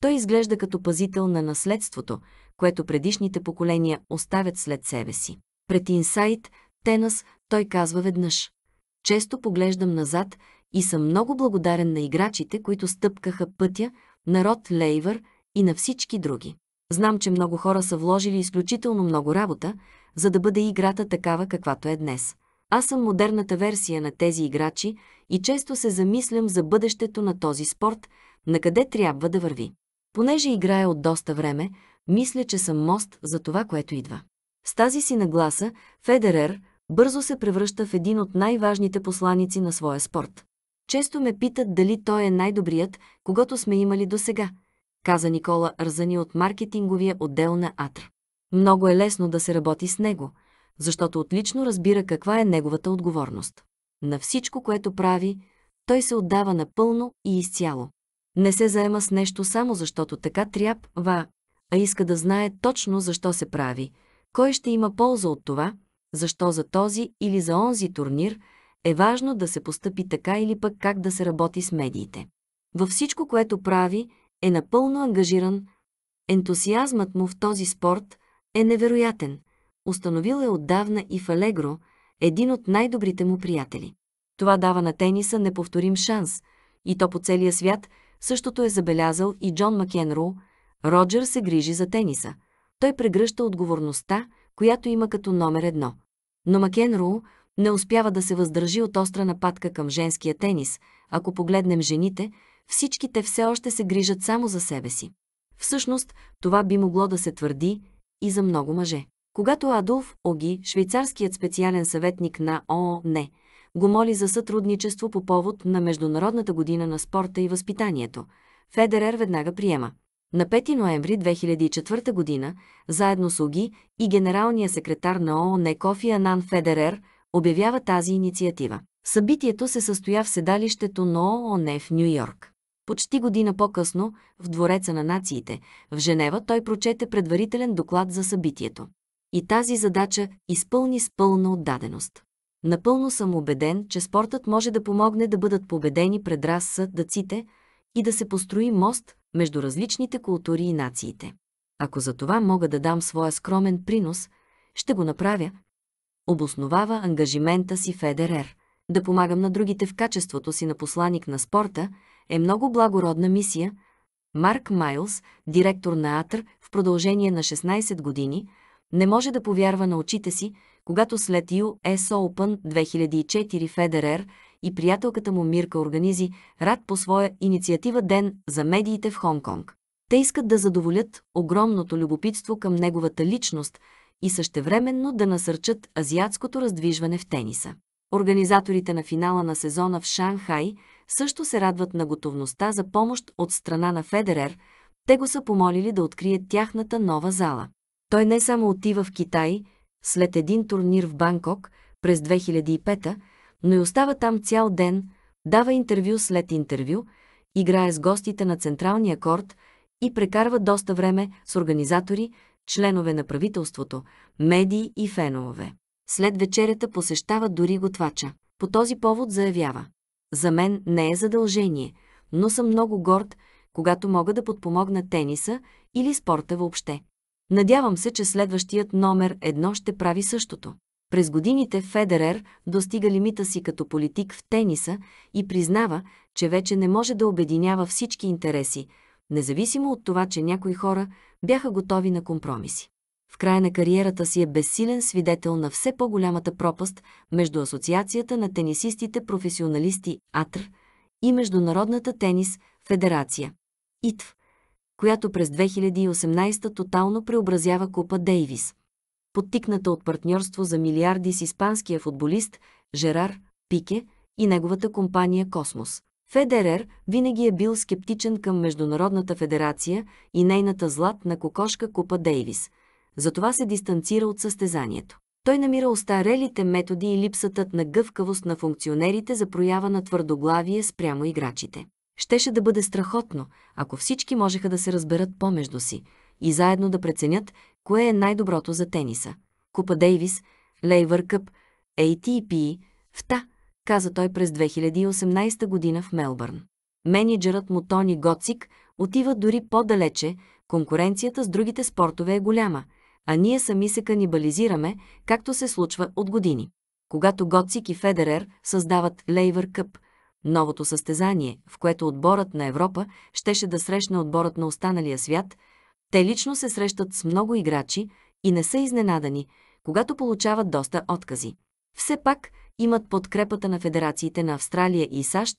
той изглежда като пазител на наследството, което предишните поколения оставят след себе си. Пред инсайт, Тенас, той казва веднъж. Често поглеждам назад и съм много благодарен на играчите, които стъпкаха пътя, народ Лейвър и на всички други. Знам, че много хора са вложили изключително много работа, за да бъде играта такава, каквато е днес. Аз съм модерната версия на тези играчи и често се замислям за бъдещето на този спорт, на къде трябва да върви. Понеже играя от доста време, мисля, че съм мост за това, което идва. С тази си нагласа Федерер бързо се превръща в един от най-важните посланици на своя спорт. Често ме питат дали той е най-добрият, когато сме имали до сега, каза Никола Арзани от маркетинговия отдел на Атр. Много е лесно да се работи с него – защото отлично разбира каква е неговата отговорност. На всичко, което прави, той се отдава напълно и изцяло. Не се заема с нещо само защото така трябва, а иска да знае точно защо се прави, кой ще има полза от това, защо за този или за онзи турнир е важно да се постъпи така или пък как да се работи с медиите. Във всичко, което прави, е напълно ангажиран. Ентусиазмът му в този спорт е невероятен – Установил е отдавна и в Алегро, един от най-добрите му приятели. Това дава на тениса неповторим шанс, и то по целия свят същото е забелязал и Джон Макенро, Роджер се грижи за тениса. Той прегръща отговорността, която има като номер едно. Но Макенро не успява да се въздържи от остра нападка към женския тенис. Ако погледнем жените, всичките все още се грижат само за себе си. Всъщност, това би могло да се твърди и за много мъже. Когато Адолф Оги, швейцарският специален съветник на ООН, го моли за сътрудничество по повод на Международната година на спорта и възпитанието, Федерер веднага приема. На 5 ноември 2004 година, заедно с Оги и генералния секретар на ООН Кофи Анан Федерер обявява тази инициатива. Събитието се състоя в седалището на ООН в Нью Йорк. Почти година по-късно, в Двореца на нациите, в Женева той прочете предварителен доклад за събитието и тази задача изпълни с пълна отдаденост. Напълно съм убеден, че спортът може да помогне да бъдат победени пред разсъдъците и да се построи мост между различните култури и нациите. Ако за това мога да дам своя скромен принос, ще го направя. Обосновава ангажимента си Федерер. Да помагам на другите в качеството си на посланик на спорта е много благородна мисия. Марк Майлс, директор на АТР в продължение на 16 години – не може да повярва на очите си, когато след US Open 2004 Федерер и приятелката му Мирка организи рад по своя инициатива ден за медиите в Хонг-Конг. Те искат да задоволят огромното любопитство към неговата личност и същевременно да насърчат азиатското раздвижване в тениса. Организаторите на финала на сезона в Шанхай също се радват на готовността за помощ от страна на Федерер, те го са помолили да открият тяхната нова зала. Той не само отива в Китай, след един турнир в Банкок през 2005 но и остава там цял ден, дава интервю след интервю, играе с гостите на Централния корт и прекарва доста време с организатори, членове на правителството, медии и фенове. След вечерята посещава дори готвача. По този повод заявява «За мен не е задължение, но съм много горд, когато мога да подпомогна тениса или спорта въобще. Надявам се, че следващият номер едно ще прави същото. През годините Федерер достига лимита си като политик в тениса и признава, че вече не може да обединява всички интереси, независимо от това, че някои хора бяха готови на компромиси. В края на кариерата си е безсилен свидетел на все по-голямата пропаст между Асоциацията на тенисистите професионалисти АТР и Международната тенис федерация ИТВ – която през 2018 тотално преобразява Купа Дейвис. Подтикната от партньорство за милиарди с испанския футболист Жерар Пике и неговата компания Космос. Федерер винаги е бил скептичен към Международната федерация и нейната златна кокошка Купа Дейвис. Затова се дистанцира от състезанието. Той намира остарелите методи и липсата на гъвкавост на функционерите за проява на твърдоглавие спрямо играчите. Щеше да бъде страхотно, ако всички можеха да се разберат помежду си и заедно да преценят кое е най-доброто за тениса. Купа Дейвис, Лейвър Къп, ATP, ВТА, каза той през 2018 година в Мелбърн. Менеджерът му Тони Гоцик отива дори по-далече, конкуренцията с другите спортове е голяма, а ние сами се канибализираме, както се случва от години. Когато Гоцик и Федерер създават Лейвър Къп, Новото състезание, в което отборът на Европа щеше да срещне отборът на останалия свят, те лично се срещат с много играчи и не са изненадани, когато получават доста откази. Все пак имат подкрепата на федерациите на Австралия и САЩ,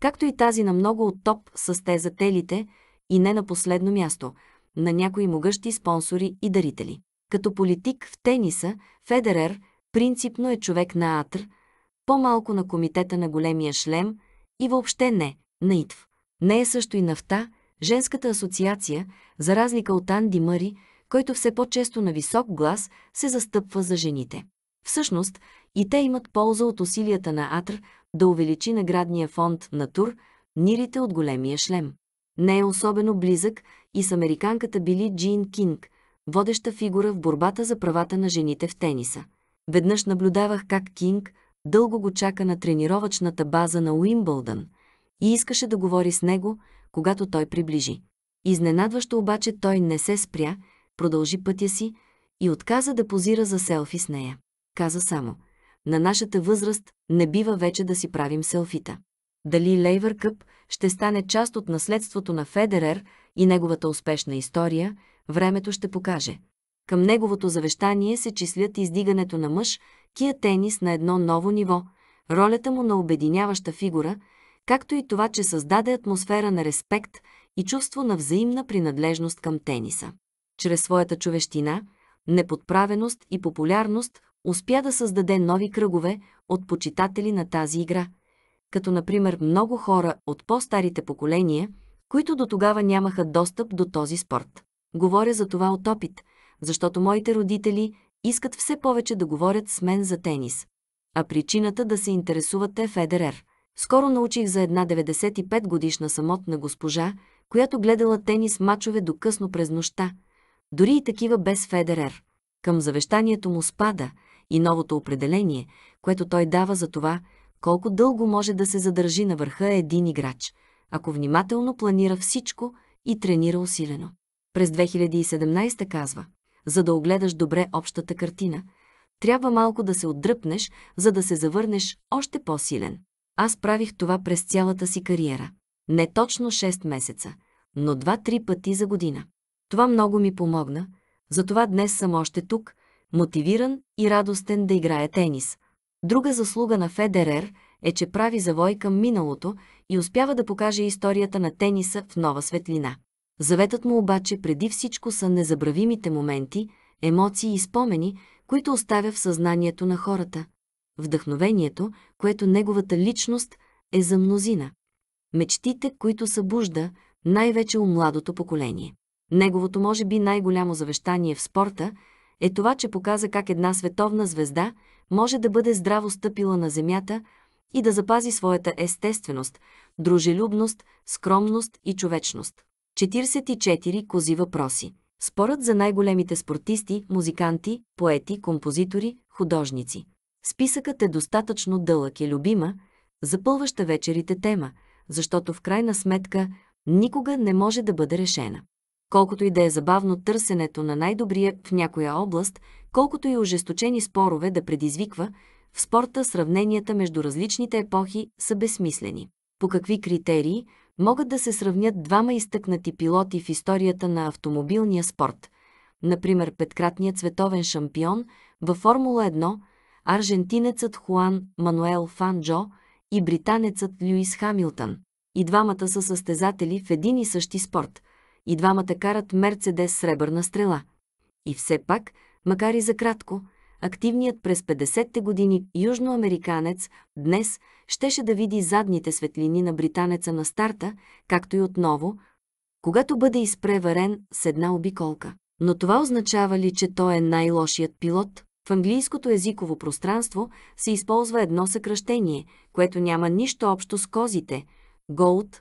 както и тази на много от топ състезателите и не на последно място, на някои могъщи спонсори и дарители. Като политик в тениса, Федерер принципно е човек на Атр, по-малко на комитета на големия шлем – и въобще не, наитв. Не е също и нафта, женската асоциация, за разлика от Анди Мъри, който все по-често на висок глас се застъпва за жените. Всъщност, и те имат полза от усилията на Атр да увеличи наградния фонд на Тур, нирите от големия шлем. Не е особено близък и с американката Били Джин Кинг, водеща фигура в борбата за правата на жените в тениса. Веднъж наблюдавах как Кинг – дълго го чака на тренировъчната база на Уимбълдън и искаше да говори с него, когато той приближи. Изненадващо обаче той не се спря, продължи пътя си и отказа да позира за селфи с нея. Каза само, на нашата възраст не бива вече да си правим селфита. Дали Лейвър Къп ще стане част от наследството на Федерер и неговата успешна история, времето ще покаже. Към неговото завещание се числят издигането на мъж Кия тенис на едно ново ниво, ролята му на обединяваща фигура, както и това, че създаде атмосфера на респект и чувство на взаимна принадлежност към тениса. Чрез своята човещина, неподправеност и популярност успя да създаде нови кръгове от почитатели на тази игра, като например много хора от по-старите поколения, които до тогава нямаха достъп до този спорт. Говоря за това от опит, защото моите родители – искат все повече да говорят с мен за тенис. А причината да се интересувате е Федерер. Скоро научих за една 95 годишна самотна госпожа, която гледала тенис мачове до късно през нощта, дори и такива без Федерер. Към завещанието му спада и новото определение, което той дава за това, колко дълго може да се задържи на върха един играч, ако внимателно планира всичко и тренира усилено. През 2017 казва – за да огледаш добре общата картина. Трябва малко да се отдръпнеш, за да се завърнеш още по-силен. Аз правих това през цялата си кариера. Не точно 6 месеца, но 2-3 пъти за година. Това много ми помогна, затова днес съм още тук, мотивиран и радостен да играя тенис. Друга заслуга на Федерер е, че прави завой към миналото и успява да покаже историята на тениса в нова светлина. Заветът му обаче преди всичко са незабравимите моменти, емоции и спомени, които оставя в съзнанието на хората. Вдъхновението, което неговата личност е за мнозина. Мечтите, които събужда, най-вече у младото поколение. Неговото, може би, най-голямо завещание в спорта е това, че показа как една световна звезда може да бъде здраво стъпила на земята и да запази своята естественост, дружелюбност, скромност и човечност. 44 кози въпроси. Спорът за най-големите спортисти, музиканти, поети, композитори, художници. Списъкът е достатъчно дълъг и е любима, запълваща вечерите тема, защото в крайна сметка никога не може да бъде решена. Колкото и да е забавно търсенето на най-добрия в някоя област, колкото и ожесточени спорове да предизвиква, в спорта сравненията между различните епохи са безсмислени. По какви критерии, могат да се сравнят двама изтъкнати пилоти в историята на автомобилния спорт, например петкратният световен шампион във Формула 1, аржентинецът Хуан Мануел Фанджо и британецът Льюис Хамилтън. И двамата са състезатели в един и същи спорт. И двамата карат Мерцедес сребърна стрела. И все пак, макар и за кратко, активният през 50-те години южноамериканец, днес щеше да види задните светлини на британеца на старта, както и отново, когато бъде изпреварен с една обиколка. Но това означава ли, че той е най-лошият пилот? В английското езиково пространство се използва едно съкръщение, което няма нищо общо с козите – GOAT,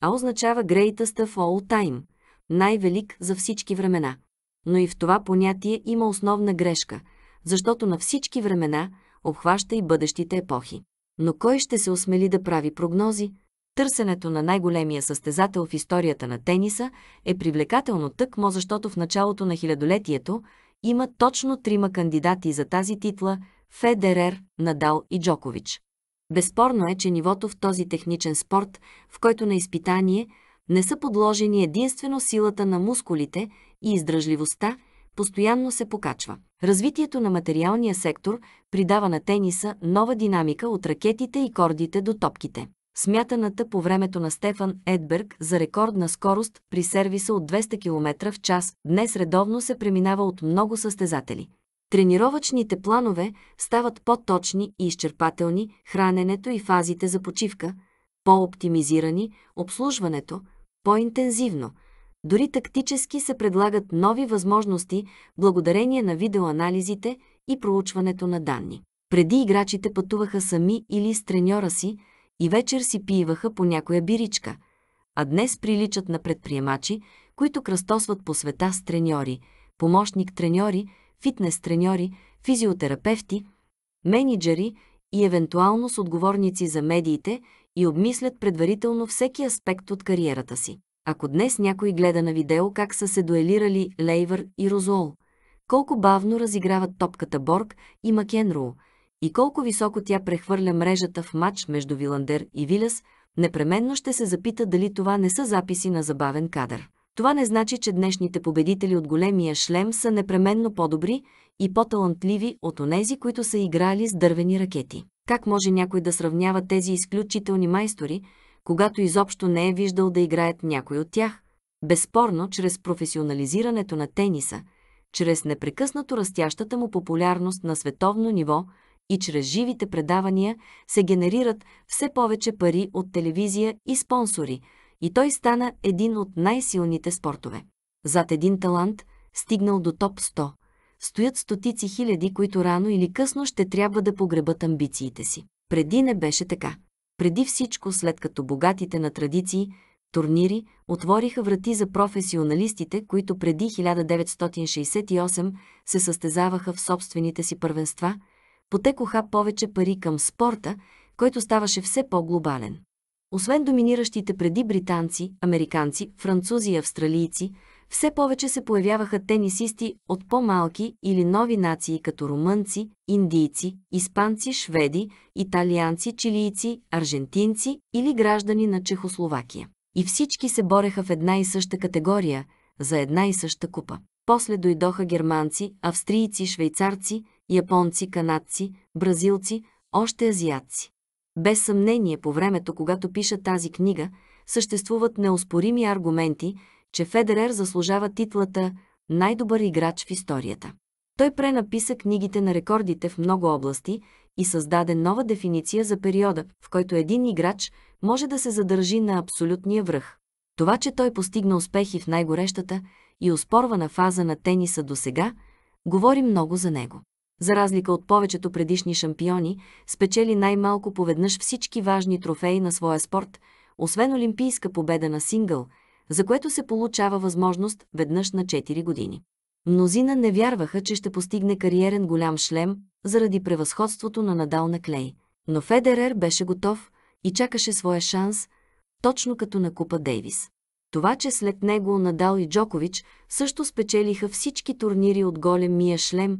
а означава Greatest of All Time – най-велик за всички времена. Но и в това понятие има основна грешка – защото на всички времена обхваща и бъдещите епохи. Но кой ще се осмели да прави прогнози? Търсенето на най-големия състезател в историята на тениса е привлекателно тъкмо, защото в началото на хилядолетието има точно трима кандидати за тази титла – Федерер, Надал и Джокович. Безспорно е, че нивото в този техничен спорт, в който на изпитание не са подложени единствено силата на мускулите и издръжливостта – постоянно се покачва. Развитието на материалния сектор придава на тениса нова динамика от ракетите и кордите до топките. Смятаната по времето на Стефан Едберг за рекордна скорост при сервиса от 200 км в час днес редовно се преминава от много състезатели. Тренировъчните планове стават по-точни и изчерпателни, храненето и фазите за почивка, по-оптимизирани, обслужването, по-интензивно – дори тактически се предлагат нови възможности благодарение на видеоанализите и проучването на данни. Преди играчите пътуваха сами или с треньора си и вечер си пиеваха по някоя биричка, а днес приличат на предприемачи, които кръстосват по света с треньори, помощник-треньори, фитнес-треньори, физиотерапевти, менеджери и евентуално с отговорници за медиите и обмислят предварително всеки аспект от кариерата си. Ако днес някой гледа на видео как са се дуелирали Лейвър и Розол, колко бавно разиграват топката Борг и Макенроу, и колко високо тя прехвърля мрежата в матч между Виландер и Виляс, непременно ще се запита дали това не са записи на забавен кадър. Това не значи, че днешните победители от големия шлем са непременно по-добри и по-талантливи от онези, които са играли с дървени ракети. Как може някой да сравнява тези изключителни майстори, когато изобщо не е виждал да играят някой от тях. Безспорно, чрез професионализирането на тениса, чрез непрекъснато растящата му популярност на световно ниво и чрез живите предавания се генерират все повече пари от телевизия и спонсори, и той стана един от най-силните спортове. Зад един талант, стигнал до топ 100, стоят стотици хиляди, които рано или късно ще трябва да погребат амбициите си. Преди не беше така преди всичко след като богатите на традиции, турнири отвориха врати за професионалистите, които преди 1968 се състезаваха в собствените си първенства, потекоха повече пари към спорта, който ставаше все по-глобален. Освен доминиращите преди британци, американци, французи и австралийци, все повече се появяваха тенисисти от по-малки или нови нации като румънци, индийци, испанци, шведи, италианци, чилийци, аржентинци или граждани на Чехословакия. И всички се бореха в една и съща категория, за една и съща купа. После дойдоха германци, австрийци, швейцарци, японци, канадци, бразилци, още азиатци. Без съмнение, по времето, когато пиша тази книга, съществуват неоспорими аргументи, че Федерер заслужава титлата най-добър играч в историята. Той пренаписа книгите на рекордите в много области и създаде нова дефиниция за периода, в който един играч може да се задържи на абсолютния връх. Това, че той постигна успехи в най-горещата и успорвана фаза на тениса до сега, говори много за него. За разлика от повечето предишни шампиони, спечели най-малко поведнъж всички важни трофеи на своя спорт, освен олимпийска победа на сингъл – за което се получава възможност веднъж на 4 години. Мнозина не вярваха, че ще постигне кариерен голям шлем заради превъзходството на Надал на Клей. Но Федерер беше готов и чакаше своя шанс, точно като на Купа Дейвис. Това, че след него Надал и Джокович също спечелиха всички турнири от голем мия шлем,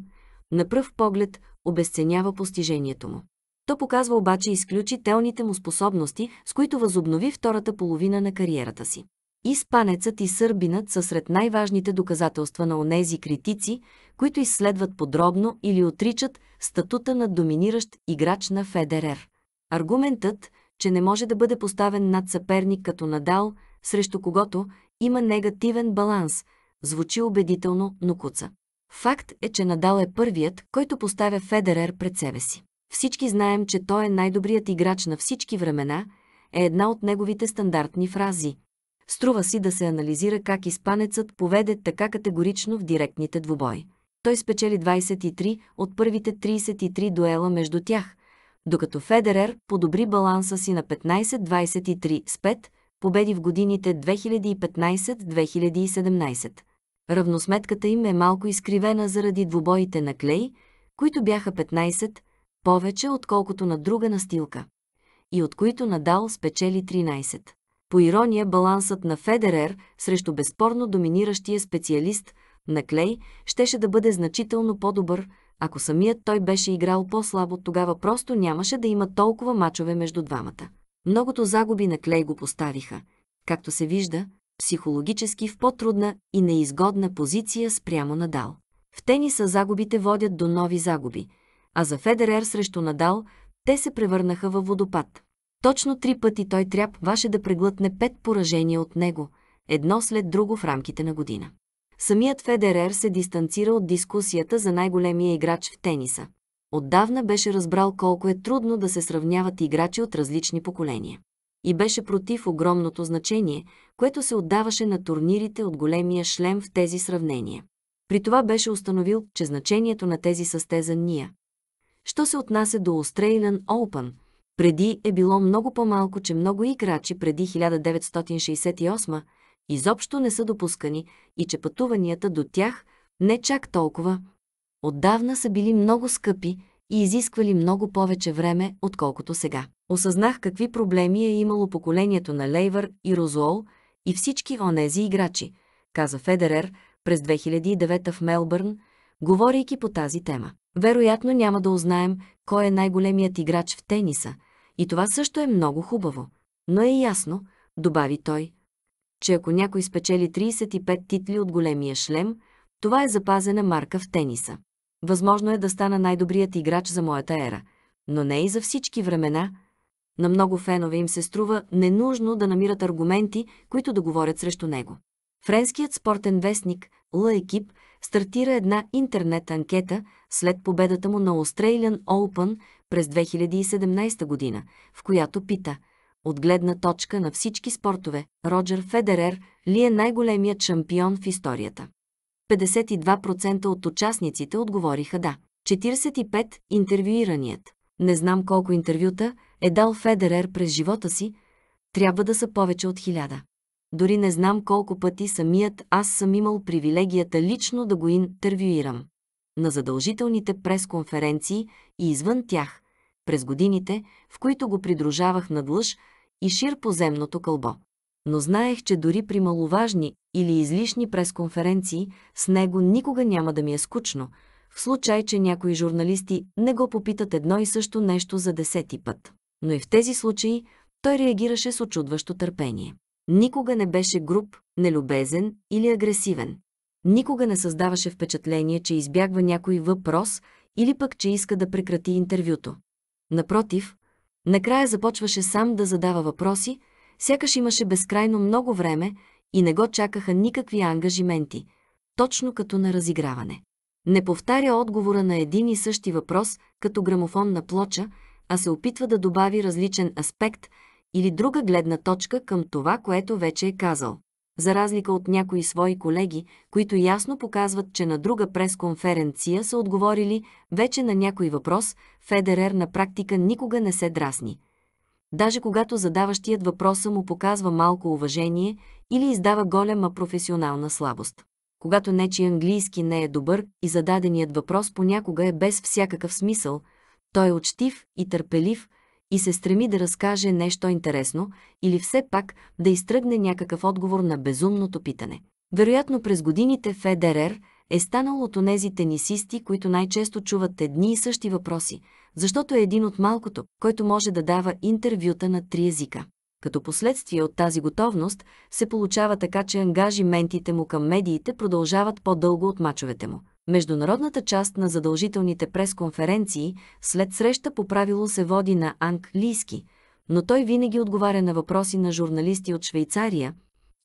на пръв поглед обесценява постижението му. То показва обаче изключителните му способности, с които възобнови втората половина на кариерата си. Испанецът и сърбинът са сред най-важните доказателства на онези критици, които изследват подробно или отричат статута на доминиращ играч на Федерер. Аргументът, че не може да бъде поставен над съперник като Надал, срещу когото има негативен баланс, звучи убедително, но куца. Факт е, че Надал е първият, който поставя Федерер пред себе си. Всички знаем, че той е най-добрият играч на всички времена, е една от неговите стандартни фрази – Струва си да се анализира как испанецът поведе така категорично в директните двубои. Той спечели 23 от първите 33 дуела между тях, докато Федерер подобри баланса си на 15-23 с 5, победи в годините 2015-2017. Равносметката им е малко изкривена заради двубоите на Клей, които бяха 15, повече отколкото на друга настилка, и от които Надал спечели 13. По ирония, балансът на Федерер срещу безспорно доминиращия специалист на Клей щеше да бъде значително по-добър, ако самият той беше играл по-слабо, тогава просто нямаше да има толкова мачове между двамата. Многото загуби на Клей го поставиха, както се вижда, психологически в по-трудна и неизгодна позиция спрямо Надал. В тениса загубите водят до нови загуби, а за Федерер срещу Надал те се превърнаха във водопад. Точно три пъти той трябваше да преглътне пет поражения от него, едно след друго в рамките на година. Самият Федерер се дистанцира от дискусията за най-големия играч в тениса. Отдавна беше разбрал колко е трудно да се сравняват играчи от различни поколения. И беше против огромното значение, което се отдаваше на турнирите от големия шлем в тези сравнения. При това беше установил, че значението на тези състезания. Що се отнася до Australian Open – преди е било много по-малко, че много играчи преди 1968 изобщо не са допускани и че пътуванията до тях не чак толкова. Отдавна са били много скъпи и изисквали много повече време, отколкото сега. Осъзнах какви проблеми е имало поколението на Лейвър и Розуол и всички онези играчи, каза Федерер през 2009 в Мелбърн, говорейки по тази тема. Вероятно няма да узнаем кой е най-големият играч в тениса, и това също е много хубаво. Но е ясно, добави той, че ако някой спечели 35 титли от големия шлем, това е запазена марка в тениса. Възможно е да стана най-добрият играч за моята ера, но не и за всички времена. На много фенове им се струва ненужно да намират аргументи, които да говорят срещу него. Френският спортен вестник Ла Екип стартира една интернет-анкета след победата му на Australian Open през 2017 година, в която пита от гледна точка на всички спортове, Роджер Федерер ли е най-големият шампион в историята. 52% от участниците отговориха да. 45 интервюираният. Не знам колко интервюта е дал Федерер през живота си, трябва да са повече от хиляда. Дори не знам колко пъти самият аз съм имал привилегията лично да го интервюирам. На задължителните пресконференции и извън тях, през годините, в които го придружавах на длъж и шир поземното кълбо. Но знаех, че дори при маловажни или излишни пресконференции с него никога няма да ми е скучно, в случай, че някои журналисти не го попитат едно и също нещо за десети път. Но и в тези случаи той реагираше с очудващо търпение. Никога не беше груб, нелюбезен или агресивен. Никога не създаваше впечатление, че избягва някой въпрос или пък, че иска да прекрати интервюто. Напротив, накрая започваше сам да задава въпроси, сякаш имаше безкрайно много време и не го чакаха никакви ангажименти, точно като на разиграване. Не повтаря отговора на един и същи въпрос като грамофонна плоча, а се опитва да добави различен аспект – или друга гледна точка към това, което вече е казал. За разлика от някои свои колеги, които ясно показват, че на друга пресконференция са отговорили вече на някой въпрос, Федерер на практика никога не се драсни. Даже когато задаващият въпроса му показва малко уважение или издава голема професионална слабост. Когато нечи английски не е добър и зададеният въпрос понякога е без всякакъв смисъл, той е учтив и търпелив – и се стреми да разкаже нещо интересно или все пак да изтръгне някакъв отговор на безумното питане. Вероятно през годините Федерер е станал от онези тенисисти, които най-често чуват едни и същи въпроси, защото е един от малкото, който може да дава интервюта на три езика. Като последствие от тази готовност се получава така, че ангажиментите му към медиите продължават по-дълго от мачовете му. Международната част на задължителните пресконференции след среща по правило се води на английски, но той винаги отговаря на въпроси на журналисти от Швейцария,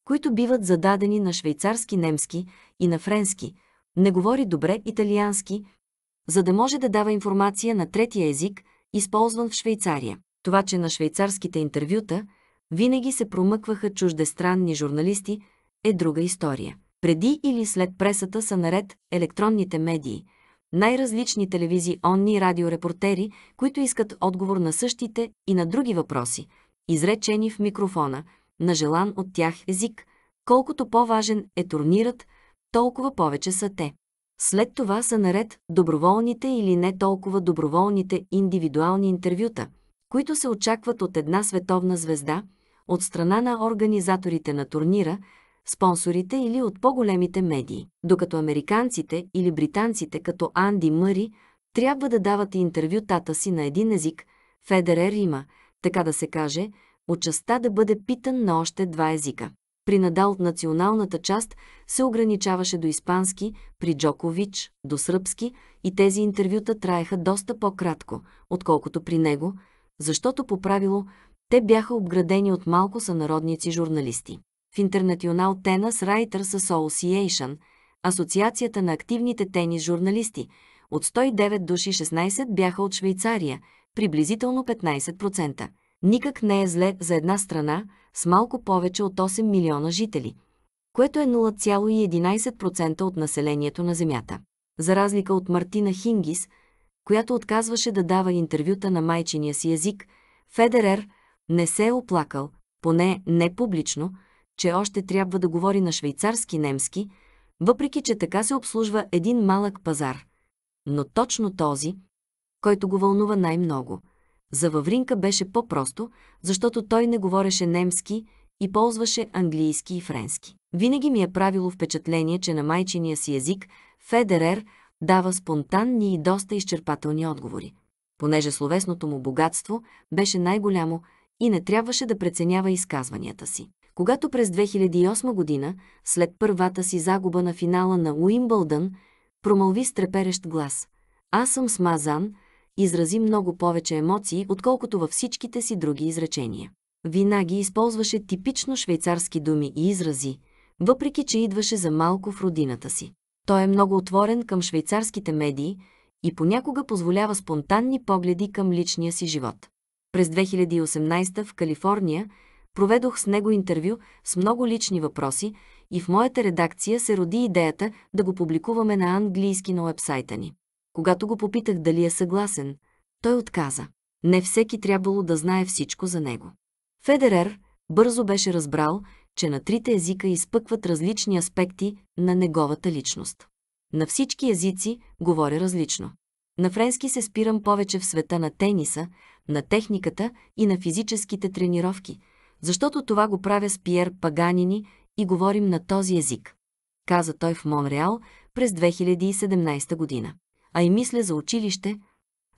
които биват зададени на швейцарски немски и на френски, не говори добре италиански, за да може да дава информация на третия език, използван в Швейцария. Това, че на швейцарските интервюта винаги се промъкваха чуждестранни журналисти, е друга история. Преди или след пресата са наред електронните медии, най-различни телевизии, онни радиорепортери, които искат отговор на същите и на други въпроси, изречени в микрофона, на желан от тях език. Колкото по-важен е турнират, толкова повече са те. След това са наред доброволните или не толкова доброволните индивидуални интервюта, които се очакват от една световна звезда, от страна на организаторите на турнира, спонсорите или от по-големите медии. Докато американците или британците като Анди Мъри трябва да дават интервютата си на един език, Федерер има, така да се каже, от частта да бъде питан на още два езика. При Надал от националната част се ограничаваше до испански, при Джокович – до сръбски и тези интервюта траеха доста по-кратко, отколкото при него, защото по правило те бяха обградени от малко сънародници журналисти в International Tennis Writers Association, Асоциацията на активните тенис журналисти. От 109 души 16 бяха от Швейцария, приблизително 15%. Никак не е зле за една страна с малко повече от 8 милиона жители, което е 0,11% от населението на Земята. За разлика от Мартина Хингис, която отказваше да дава интервюта на майчиния си език, Федерер не се е оплакал, поне не публично, че още трябва да говори на швейцарски немски, въпреки че така се обслужва един малък пазар. Но точно този, който го вълнува най-много. За Вавринка беше по-просто, защото той не говореше немски и ползваше английски и френски. Винаги ми е правило впечатление, че на майчиния си език Федерер дава спонтанни и доста изчерпателни отговори. Понеже словесното му богатство беше най-голямо и не трябваше да преценява изказванията си когато през 2008 година, след първата си загуба на финала на Уимбълдън, промълви с треперещ глас. Аз съм смазан, изрази много повече емоции, отколкото във всичките си други изречения. Винаги използваше типично швейцарски думи и изрази, въпреки че идваше за малко в родината си. Той е много отворен към швейцарските медии и понякога позволява спонтанни погледи към личния си живот. През 2018 в Калифорния проведох с него интервю с много лични въпроси и в моята редакция се роди идеята да го публикуваме на английски на уебсайта ни. Когато го попитах дали е съгласен, той отказа. Не всеки трябвало да знае всичко за него. Федерер бързо беше разбрал, че на трите езика изпъкват различни аспекти на неговата личност. На всички езици говоря различно. На френски се спирам повече в света на тениса, на техниката и на физическите тренировки – защото това го правя с Пьер Паганини и говорим на този език. Каза той в Монреал през 2017 година. А и мисля за училище,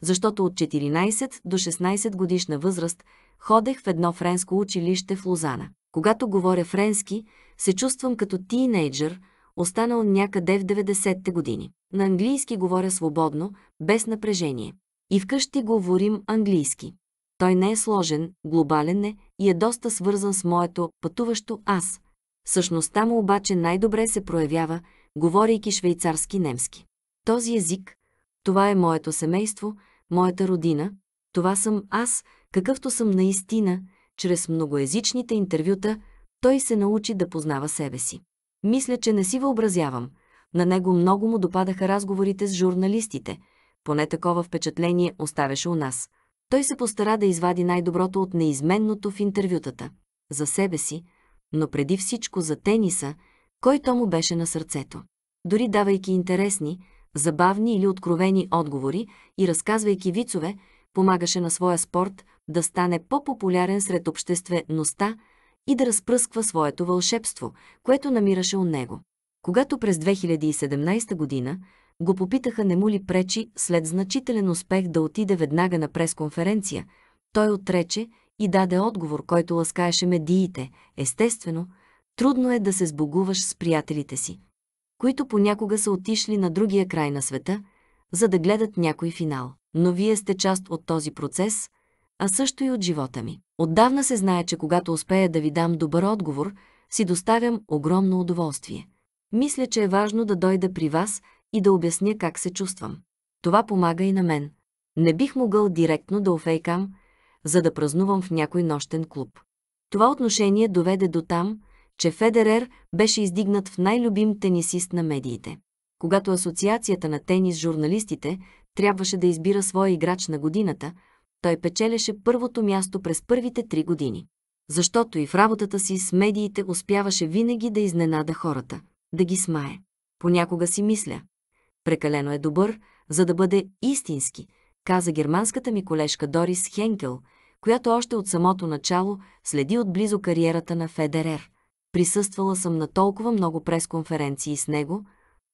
защото от 14 до 16 годишна възраст ходех в едно френско училище в Лозана. Когато говоря френски, се чувствам като тинейджър, останал някъде в 90-те години. На английски говоря свободно, без напрежение. И вкъщи говорим английски. Той не е сложен, глобален е, и е доста свързан с моето пътуващо аз. Същността му обаче най-добре се проявява, говорейки швейцарски немски. Този език, това е моето семейство, моята родина, това съм аз, какъвто съм наистина, чрез многоязичните интервюта, той се научи да познава себе си. Мисля, че не си въобразявам. На него много му допадаха разговорите с журналистите. Поне такова впечатление оставяше у нас. Той се постара да извади най-доброто от неизменното в интервютата. За себе си, но преди всичко за тениса, който му беше на сърцето. Дори давайки интересни, забавни или откровени отговори и разказвайки вицове, помагаше на своя спорт да стане по-популярен сред обществеността и да разпръсква своето вълшебство, което намираше у него. Когато през 2017 година го попитаха не му ли пречи след значителен успех да отиде веднага на пресконференция. Той отрече и даде отговор, който ласкаеше медиите. Естествено, трудно е да се сбогуваш с приятелите си, които понякога са отишли на другия край на света, за да гледат някой финал. Но вие сте част от този процес, а също и от живота ми. Отдавна се знае, че когато успея да ви дам добър отговор, си доставям огромно удоволствие. Мисля, че е важно да дойда при вас и да обясня как се чувствам. Това помага и на мен. Не бих могъл директно да офейкам, за да празнувам в някой нощен клуб. Това отношение доведе до там, че Федерер беше издигнат в най-любим тенисист на медиите. Когато Асоциацията на тенис журналистите трябваше да избира своя играч на годината, той печелеше първото място през първите три години. Защото и в работата си с медиите успяваше винаги да изненада хората, да ги смае. Понякога си мисля, Прекалено е добър, за да бъде истински, каза германската ми колежка Дорис Хенкел, която още от самото начало следи отблизо кариерата на Федерер. Присъствала съм на толкова много пресконференции с него,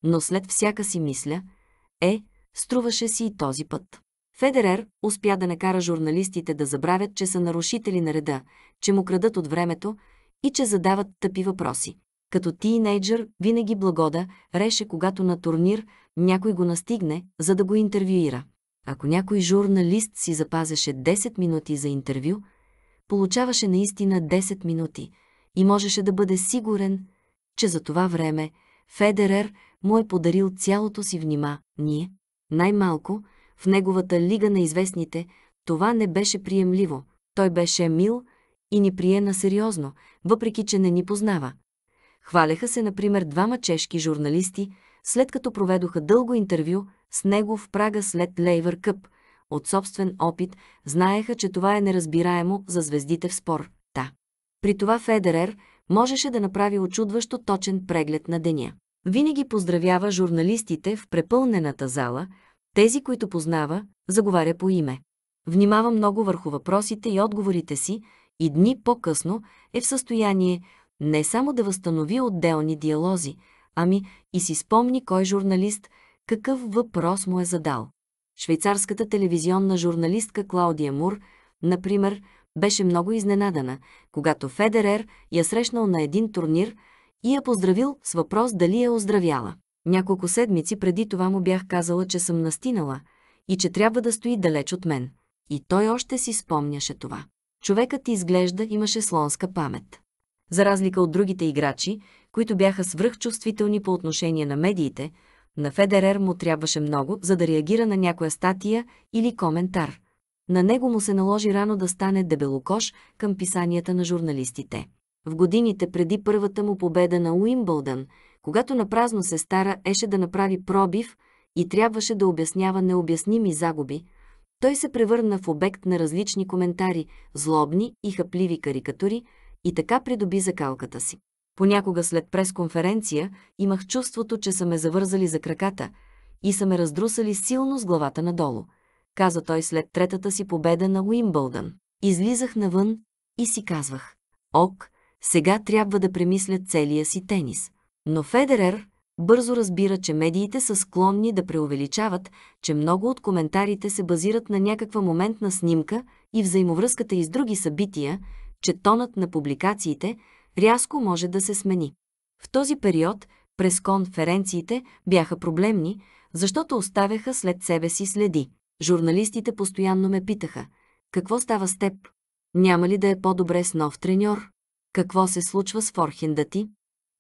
но след всяка си мисля, е, струваше си и този път. Федерер успя да накара журналистите да забравят, че са нарушители на реда, че му крадат от времето и че задават тъпи въпроси. Като тинейджър винаги Благода реше, когато на турнир някой го настигне, за да го интервюира. Ако някой журналист си запазеше 10 минути за интервю, получаваше наистина 10 минути и можеше да бъде сигурен, че за това време Федерер му е подарил цялото си внимание. Най-малко в неговата лига на известните това не беше приемливо. Той беше мил и ни приена сериозно, въпреки че не ни познава. Хваляха се, например, двама чешки журналисти – след като проведоха дълго интервю с него в Прага след Лейвър Къп. От собствен опит знаеха, че това е неразбираемо за звездите в спор. Та. При това Федерер можеше да направи очудващо точен преглед на деня. Винаги поздравява журналистите в препълнената зала, тези, които познава, заговаря по име. Внимава много върху въпросите и отговорите си и дни по-късно е в състояние не само да възстанови отделни диалози, Ами, и си спомни кой журналист, какъв въпрос му е задал. Швейцарската телевизионна журналистка Клаудия Мур, например, беше много изненадана, когато Федерер я срещнал на един турнир и я поздравил с въпрос дали е оздравяла. Няколко седмици преди това му бях казала, че съм настинала и че трябва да стои далеч от мен. И той още си спомняше това. Човекът изглежда имаше слонска памет. За разлика от другите играчи, които бяха свръхчувствителни по отношение на медиите, на Федерер му трябваше много, за да реагира на някоя статия или коментар. На него му се наложи рано да стане дебелокош към писанията на журналистите. В годините преди първата му победа на Уимбълдън, когато напразно се стара еше да направи пробив и трябваше да обяснява необясними загуби, той се превърна в обект на различни коментари, злобни и хапливи карикатури и така придоби закалката си. Понякога след пресконференция имах чувството, че са ме завързали за краката и са ме раздрусали силно с главата надолу, каза той след третата си победа на Уимбълдън. Излизах навън и си казвах, ок, сега трябва да премисля целия си тенис. Но Федерер бързо разбира, че медиите са склонни да преувеличават, че много от коментарите се базират на някаква моментна снимка и взаимовръзката и с други събития, че тонът на публикациите – рязко може да се смени. В този период през конференциите бяха проблемни, защото оставяха след себе си следи. Журналистите постоянно ме питаха «Какво става с теб? Няма ли да е по-добре с нов треньор? Какво се случва с форхенда ти?»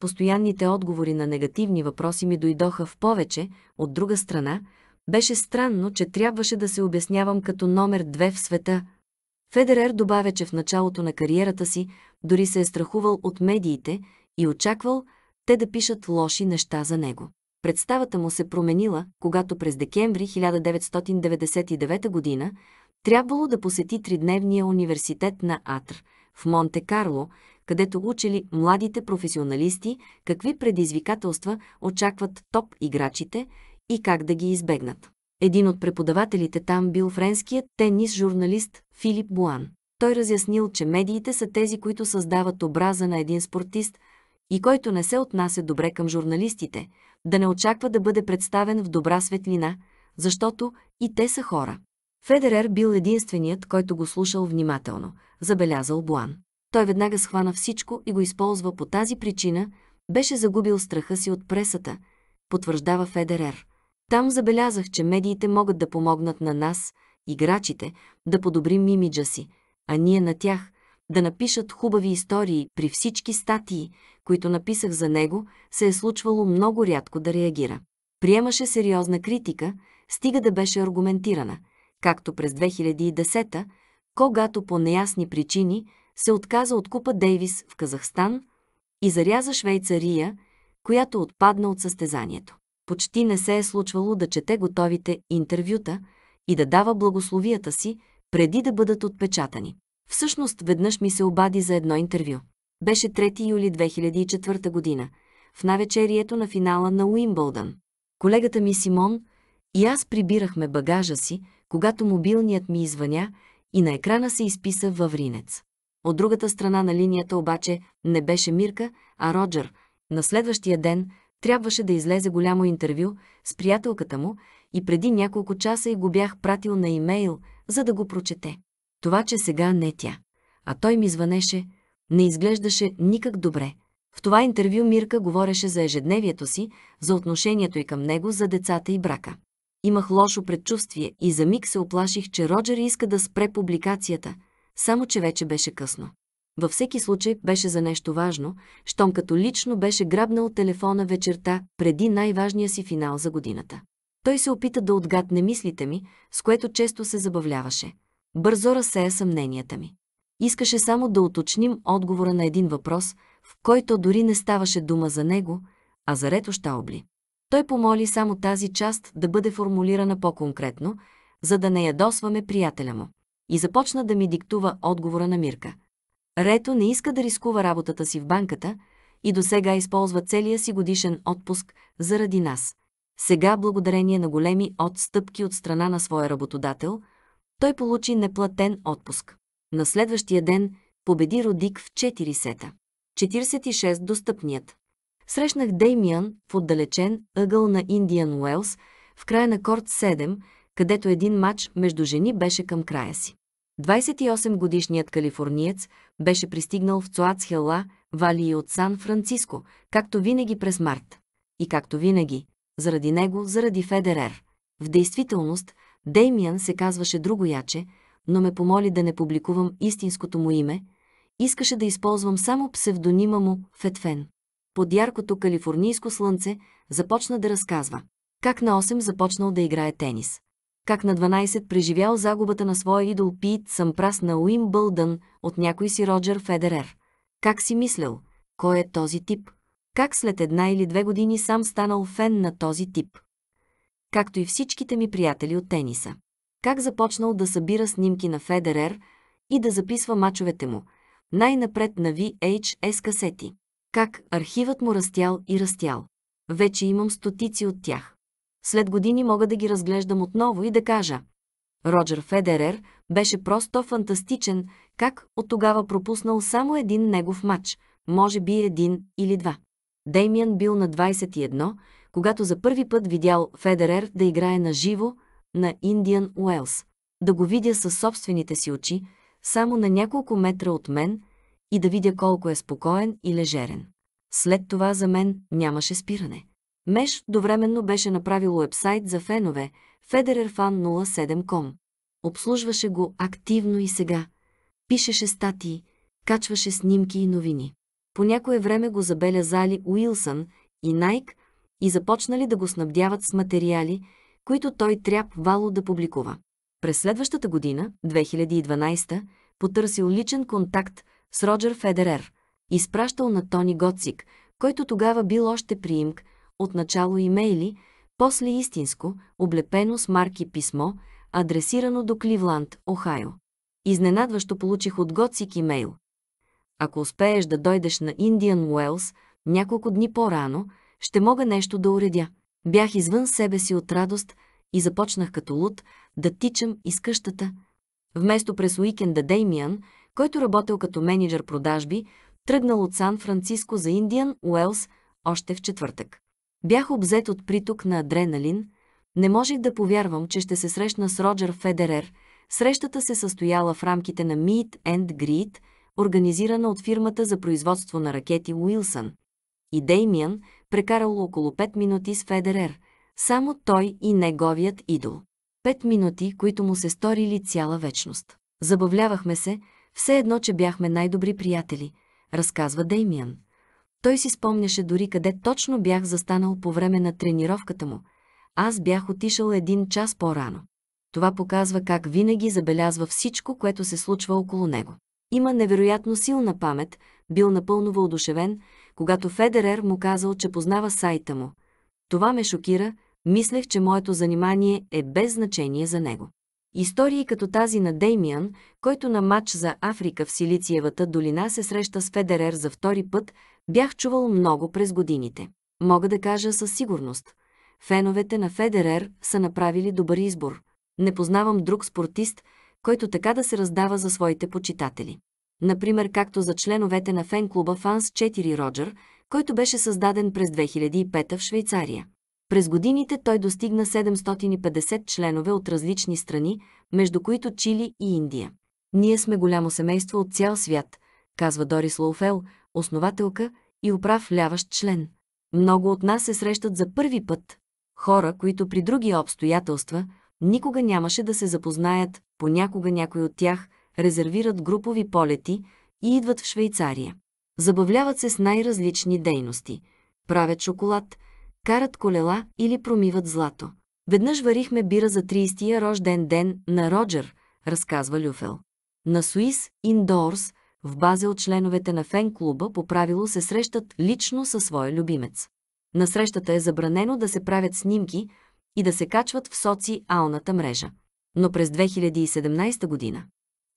Постоянните отговори на негативни въпроси ми дойдоха в повече, от друга страна, беше странно, че трябваше да се обяснявам като номер две в света – Федерер добавя, че в началото на кариерата си дори се е страхувал от медиите и очаквал те да пишат лоши неща за него. Представата му се променила, когато през декември 1999 г. трябвало да посети тридневния университет на Атр в Монте-Карло, където учили младите професионалисти какви предизвикателства очакват топ играчите и как да ги избегнат. Един от преподавателите там бил френският тенис-журналист Филип Буан. Той разяснил, че медиите са тези, които създават образа на един спортист и който не се отнася добре към журналистите, да не очаква да бъде представен в добра светлина, защото и те са хора. Федерер бил единственият, който го слушал внимателно, забелязал Буан. Той веднага схвана всичко и го използва по тази причина, беше загубил страха си от пресата, потвърждава Федерер. Там забелязах, че медиите могат да помогнат на нас, играчите, да подобрим имиджа си, а ние на тях да напишат хубави истории при всички статии, които написах за него, се е случвало много рядко да реагира. Приемаше сериозна критика, стига да беше аргументирана, както през 2010 когато по неясни причини се отказа от Купа Дейвис в Казахстан и заряза Швейцария, която отпадна от състезанието почти не се е случвало да чете готовите интервюта и да дава благословията си, преди да бъдат отпечатани. Всъщност, веднъж ми се обади за едно интервю. Беше 3 юли 2004 година, в навечерието на финала на Уимбълдън. Колегата ми Симон и аз прибирахме багажа си, когато мобилният ми извъня и на екрана се изписа Вавринец. От другата страна на линията обаче не беше Мирка, а Роджер. На следващия ден – трябваше да излезе голямо интервю с приятелката му и преди няколко часа и го бях пратил на имейл, за да го прочете. Това, че сега не тя, а той ми звънеше, не изглеждаше никак добре. В това интервю Мирка говореше за ежедневието си, за отношението и към него, за децата и брака. Имах лошо предчувствие и за миг се оплаших, че Роджер иска да спре публикацията, само че вече беше късно. Във всеки случай беше за нещо важно, щом като лично беше грабнал телефона вечерта преди най-важния си финал за годината. Той се опита да отгадне мислите ми, с което често се забавляваше. Бързо разсея съмненията ми. Искаше само да уточним отговора на един въпрос, в който дори не ставаше дума за него, а за Рето обли. Той помоли само тази част да бъде формулирана по-конкретно, за да не ядосваме приятеля му. И започна да ми диктува отговора на Мирка – Рето не иска да рискува работата си в банката и до сега използва целия си годишен отпуск заради нас. Сега, благодарение на големи отстъпки от страна на своя работодател, той получи неплатен отпуск. На следващия ден победи Родик в 4 сета. 46 достъпният. Срещнах Деймиан в отдалечен ъгъл на Индиан Уелс в края на корт 7, където един матч между жени беше към края си. 28-годишният калифорниец беше пристигнал в вали Валии от Сан-Франциско, както винаги през март. И както винаги, заради него, заради Федерер. В действителност, Деймиан се казваше другояче, но ме помоли да не публикувам истинското му име, искаше да използвам само псевдонима му Фетфен. Под яркото калифорнийско слънце започна да разказва как на 8 започнал да играе тенис как на 12 преживял загубата на своя идол Пит Сампрас на Бълдън от някой си Роджер Федерер. Как си мислял, кой е този тип? Как след една или две години сам станал фен на този тип? Както и всичките ми приятели от тениса. Как започнал да събира снимки на Федерер и да записва мачовете му, най-напред на VHS касети. Как архивът му растял и растял. Вече имам стотици от тях след години мога да ги разглеждам отново и да кажа. Роджер Федерер беше просто фантастичен, как от тогава пропуснал само един негов матч, може би един или два. Деймиан бил на 21, когато за първи път видял Федерер да играе на живо на Индиан Уелс. Да го видя със собствените си очи, само на няколко метра от мен и да видя колко е спокоен и лежерен. След това за мен нямаше спиране. Меш довременно беше направил уебсайт за фенове federerfan07.com. Обслужваше го активно и сега. Пишеше статии, качваше снимки и новини. По някое време го забелязали Уилсън и Найк и започнали да го снабдяват с материали, които той трябвало да публикува. През следващата година, 2012, потърсил личен контакт с Роджер Федерер, изпращал на Тони Гоцик, който тогава бил още приимк – отначало имейли, после истинско, облепено с марки писмо, адресирано до Кливланд, Охайо. Изненадващо получих от Готсик имейл. Ако успееш да дойдеш на Индиан Уелс няколко дни по-рано, ще мога нещо да уредя. Бях извън себе си от радост и започнах като луд да тичам из къщата. Вместо през уикенда Деймиан, който работил като менеджер продажби, тръгнал от Сан-Франциско за Индиан Уелс още в четвъртък. Бях обзет от приток на адреналин, не можех да повярвам, че ще се срещна с Роджер Федерер. Срещата се състояла в рамките на Meet and Greet, организирана от фирмата за производство на ракети Уилсън. И Деймиан прекарал около 5 минути с Федерер, само той и неговият идол. Пет минути, които му се сторили цяла вечност. Забавлявахме се, все едно, че бяхме най-добри приятели, разказва Деймиан. Той си спомняше дори къде точно бях застанал по време на тренировката му. Аз бях отишъл един час по-рано. Това показва как винаги забелязва всичко, което се случва около него. Има невероятно силна памет, бил напълно въодушевен, когато Федерер му казал, че познава сайта му. Това ме шокира, мислех, че моето занимание е без значение за него. Истории като тази на Деймиан, който на матч за Африка в Силициевата долина се среща с Федерер за втори път, Бях чувал много през годините. Мога да кажа със сигурност. Феновете на Федерер са направили добър избор. Не познавам друг спортист, който така да се раздава за своите почитатели. Например, както за членовете на фен-клуба Фанс 4 Роджер, който беше създаден през 2005 в Швейцария. През годините той достигна 750 членове от различни страни, между които Чили и Индия. Ние сме голямо семейство от цял свят, казва Дорис Лоуфел, основателка и управ ляващ член. Много от нас се срещат за първи път. Хора, които при други обстоятелства никога нямаше да се запознаят, понякога някой от тях резервират групови полети и идват в Швейцария. Забавляват се с най-различни дейности. Правят шоколад, карат колела или промиват злато. Веднъж варихме бира за 30-я рожден ден на Роджер, разказва Люфел. На Суис Индорс в база от членовете на фен-клуба по правило се срещат лично със своя любимец. На срещата е забранено да се правят снимки и да се качват в соци-алната мрежа. Но през 2017 година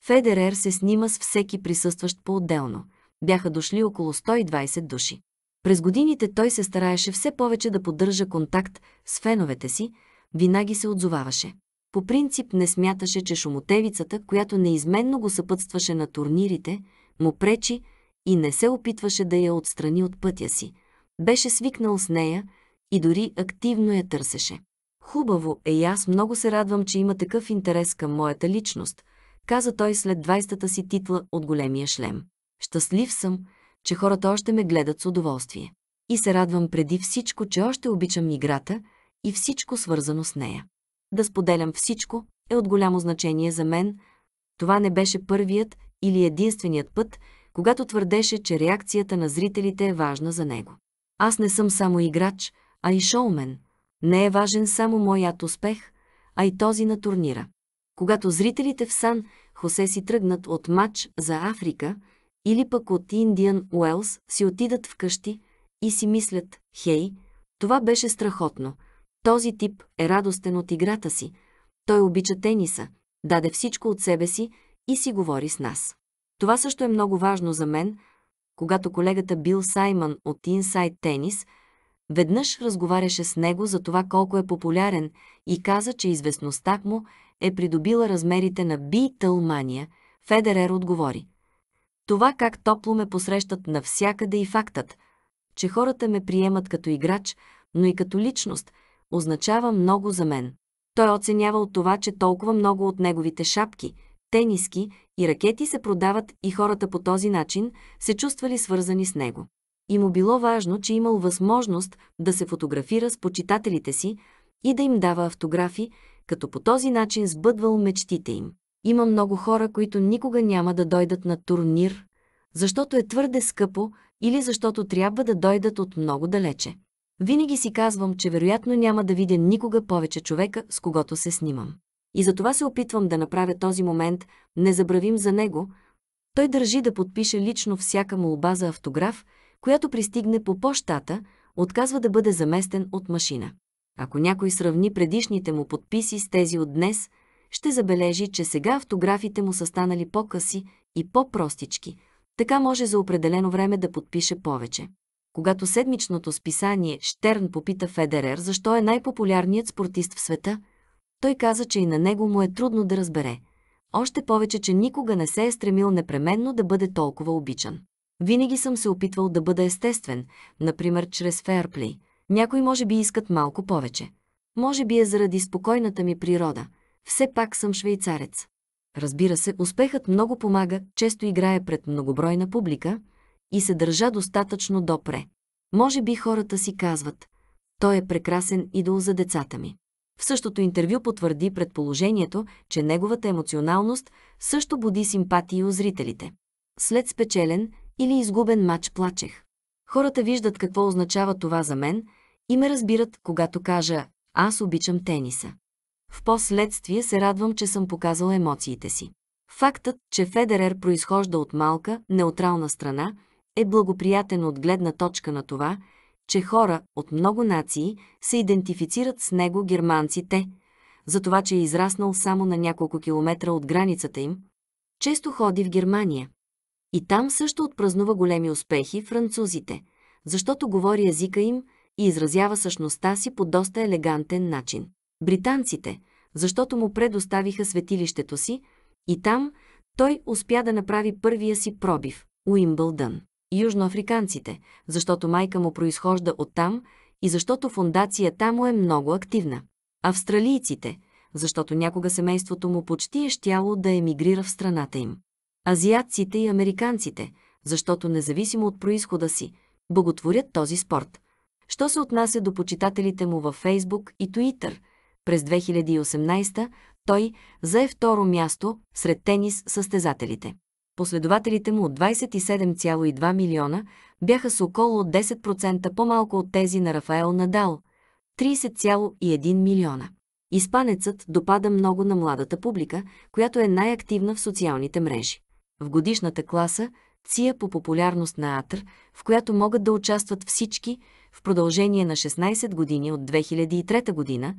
Федерер се снима с всеки присъстващ по-отделно. Бяха дошли около 120 души. През годините той се стараеше все повече да поддържа контакт с феновете си, винаги се отзоваваше. По принцип не смяташе, че шумотевицата, която неизменно го съпътстваше на турнирите, му пречи и не се опитваше да я отстрани от пътя си. Беше свикнал с нея и дори активно я търсеше. Хубаво е и аз много се радвам, че има такъв интерес към моята личност, каза той след 20-та си титла от големия шлем. Щастлив съм, че хората още ме гледат с удоволствие. И се радвам преди всичко, че още обичам играта и всичко свързано с нея. Да споделям всичко е от голямо значение за мен. Това не беше първият или единственият път, когато твърдеше, че реакцията на зрителите е важна за него. Аз не съм само играч, а и шоумен. Не е важен само моят успех, а и този на турнира. Когато зрителите в Сан Хосе си тръгнат от матч за Африка или пък от Индиан Уелс, си отидат вкъщи и си мислят «Хей, това беше страхотно. Този тип е радостен от играта си. Той обича тениса, даде всичко от себе си и си говори с нас. Това също е много важно за мен, когато колегата Бил Саймън от Inside Tennis веднъж разговаряше с него за това колко е популярен и каза, че известността му е придобила размерите на битълмания, Федерер отговори. Това как топло ме посрещат навсякъде и фактът, че хората ме приемат като играч, но и като личност, означава много за мен. Той оценява от това, че толкова много от неговите шапки – тениски и ракети се продават и хората по този начин се чувствали свързани с него. И му било важно, че имал възможност да се фотографира с почитателите си и да им дава автографи, като по този начин сбъдвал мечтите им. Има много хора, които никога няма да дойдат на турнир, защото е твърде скъпо или защото трябва да дойдат от много далече. Винаги си казвам, че вероятно няма да видя никога повече човека, с когото се снимам. И затова се опитвам да направя този момент, не забравим за него. Той държи да подпише лично всяка молба за автограф, която пристигне по пощата, отказва да бъде заместен от машина. Ако някой сравни предишните му подписи с тези от днес, ще забележи, че сега автографите му са станали по-къси и по-простички. Така може за определено време да подпише повече. Когато седмичното списание Штерн попита Федерер защо е най-популярният спортист в света – той каза, че и на него му е трудно да разбере. Още повече, че никога не се е стремил непременно да бъде толкова обичан. Винаги съм се опитвал да бъда естествен, например чрез фейерплей. Някой може би искат малко повече. Може би е заради спокойната ми природа. Все пак съм швейцарец. Разбира се, успехът много помага, често играе пред многобройна публика и се държа достатъчно допре. Може би хората си казват, той е прекрасен идол за децата ми. В същото интервю потвърди предположението, че неговата емоционалност също буди симпатии у зрителите. След спечелен или изгубен матч плачех. Хората виждат какво означава това за мен и ме разбират, когато кажа «Аз обичам тениса». В последствие се радвам, че съм показал емоциите си. Фактът, че Федерер произхожда от малка, неутрална страна, е благоприятен от гледна точка на това, че хора от много нации се идентифицират с него германците, за това, че е израснал само на няколко километра от границата им. Често ходи в Германия. И там също отпразнува големи успехи французите, защото говори езика им и изразява същността си по доста елегантен начин. Британците, защото му предоставиха светилището си и там той успя да направи първия си пробив – Уимбълдън южноафриканците, защото майка му произхожда оттам и защото фундацията му е много активна. Австралийците, защото някога семейството му почти е щяло да емигрира в страната им. Азиатците и американците, защото независимо от происхода си, боготворят този спорт. Що се отнася до почитателите му във Фейсбук и Туитър, през 2018 той зае второ място сред тенис състезателите последователите му от 27,2 милиона бяха с около 10% по-малко от тези на Рафаел Надал – 30,1 милиона. Испанецът допада много на младата публика, която е най-активна в социалните мрежи. В годишната класа ция по популярност на атр, в която могат да участват всички, в продължение на 16 години от 2003 година,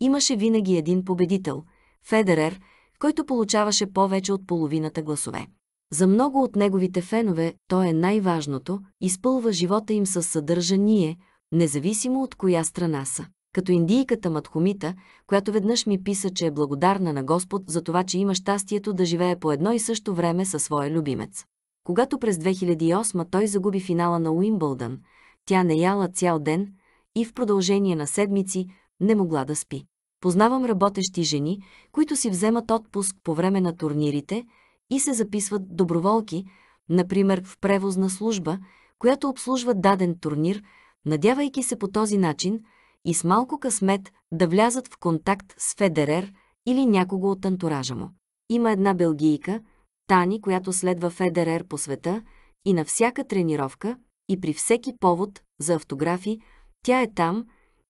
имаше винаги един победител – Федерер, който получаваше повече от половината гласове. За много от неговите фенове то е най-важното, изпълва живота им със съдържание, независимо от коя страна са. Като индийката Матхумита, която веднъж ми писа, че е благодарна на Господ за това, че има щастието да живее по едно и също време със своя любимец. Когато през 2008 той загуби финала на Уимбълдън, тя не яла цял ден и в продължение на седмици не могла да спи. Познавам работещи жени, които си вземат отпуск по време на турнирите – и се записват доброволки, например в превозна служба, която обслужва даден турнир, надявайки се по този начин и с малко късмет да влязат в контакт с Федерер или някого от антуража му. Има една белгийка, Тани, която следва Федерер по света и на всяка тренировка и при всеки повод за автографи, тя е там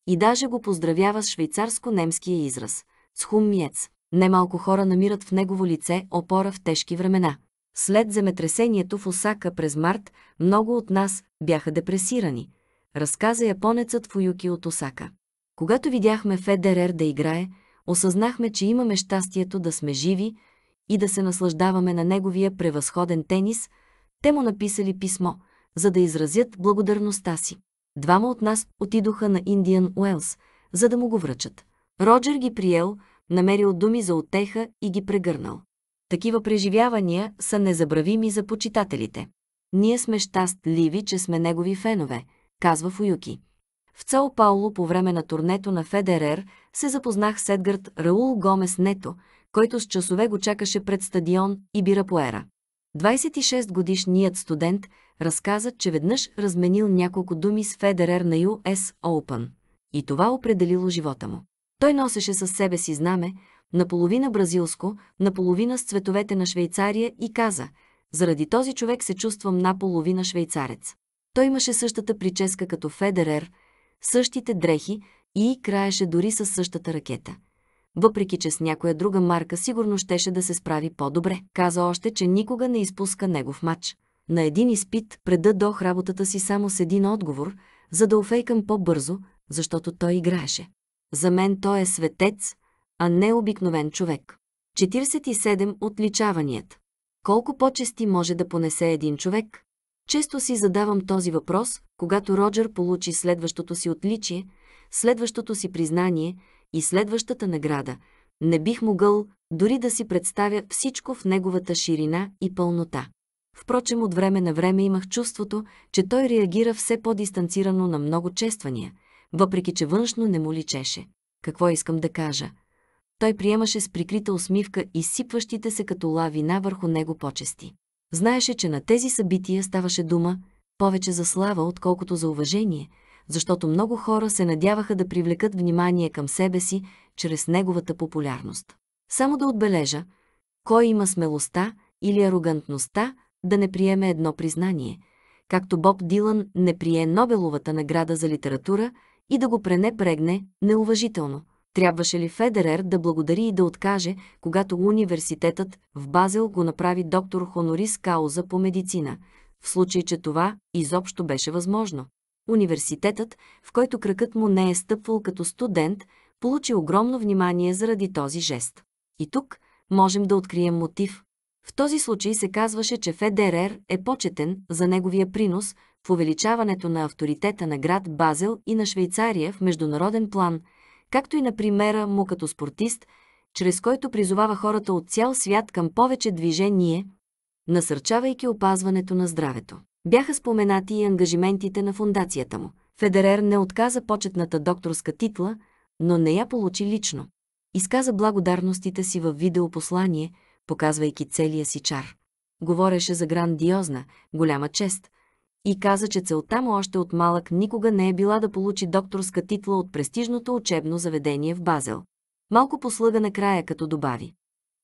и даже го поздравява с швейцарско-немския израз – хуммиец. Немалко хора намират в негово лице опора в тежки времена. След земетресението в Осака през март, много от нас бяха депресирани, разказа японецът Фуюки от Осака. Когато видяхме Федерер да играе, осъзнахме, че имаме щастието да сме живи и да се наслаждаваме на неговия превъзходен тенис, те му написали писмо, за да изразят благодарността си. Двама от нас отидоха на Индиан Уелс, за да му го връчат. Роджер ги приел, намерил думи за отеха и ги прегърнал. Такива преживявания са незабравими за почитателите. Ние сме щастливи, че сме негови фенове, казва Фуюки. В Цао Пауло по време на турнето на Федерер се запознах с Едгард Раул Гомес Нето, който с часове го чакаше пред стадион и Бирапуера. 26-годишният студент разказа, че веднъж разменил няколко думи с Федерер на US Open. И това определило живота му. Той носеше със себе си знаме, наполовина бразилско, наполовина с цветовете на Швейцария и каза, заради този човек се чувствам наполовина швейцарец. Той имаше същата прическа като Федерер, същите дрехи и краеше дори с същата ракета. Въпреки, че с някоя друга марка сигурно щеше да се справи по-добре. Каза още, че никога не изпуска негов матч. На един изпит предадох работата си само с един отговор, за да офейкам по-бързо, защото той играеше. За мен той е светец, а не обикновен човек. 47 отличаваният. Колко почести може да понесе един човек? Често си задавам този въпрос, когато Роджер получи следващото си отличие, следващото си признание и следващата награда. Не бих могъл дори да си представя всичко в неговата ширина и пълнота. Впрочем, от време на време имах чувството, че той реагира все по-дистанцирано на много чествания – въпреки че външно не му личеше. Какво искам да кажа? Той приемаше с прикрита усмивка и сипващите се като лавина върху него почести. Знаеше, че на тези събития ставаше дума повече за слава, отколкото за уважение, защото много хора се надяваха да привлекат внимание към себе си чрез неговата популярност. Само да отбележа, кой има смелостта или арогантността да не приеме едно признание, както Боб Дилан не прие Нобеловата награда за литература – и да го пренепрегне неуважително. Трябваше ли Федерер да благодари и да откаже, когато университетът в Базел го направи доктор Хонорис Кауза по медицина, в случай, че това изобщо беше възможно? Университетът, в който кръкът му не е стъпвал като студент, получи огромно внимание заради този жест. И тук можем да открием мотив. В този случай се казваше, че Федерер е почетен за неговия принос в увеличаването на авторитета на град Базел и на Швейцария в международен план, както и на примера му като спортист, чрез който призовава хората от цял свят към повече движение, насърчавайки опазването на здравето. Бяха споменати и ангажиментите на фундацията му. Федерер не отказа почетната докторска титла, но не я получи лично. Изказа благодарностите си във видеопослание, показвайки целия си чар. Говореше за грандиозна, голяма чест, и каза, че целта му още от малък никога не е била да получи докторска титла от престижното учебно заведение в Базел. Малко послъга накрая, като добави.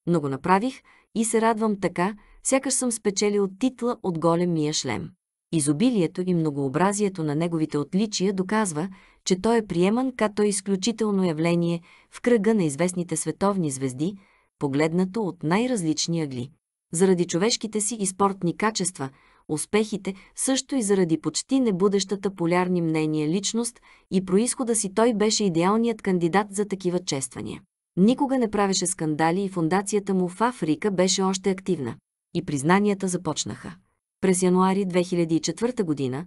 Но го направих и се радвам така, сякаш съм спечелил титла от големия шлем. Изобилието и многообразието на неговите отличия доказва, че той е приеман като изключително явление в кръга на известните световни звезди, погледнато от най-различни агли. Заради човешките си и спортни качества – успехите, също и заради почти небудещата полярни мнения личност и происхода си той беше идеалният кандидат за такива чествания. Никога не правеше скандали и фундацията му в Африка беше още активна. И признанията започнаха. През януари 2004 година,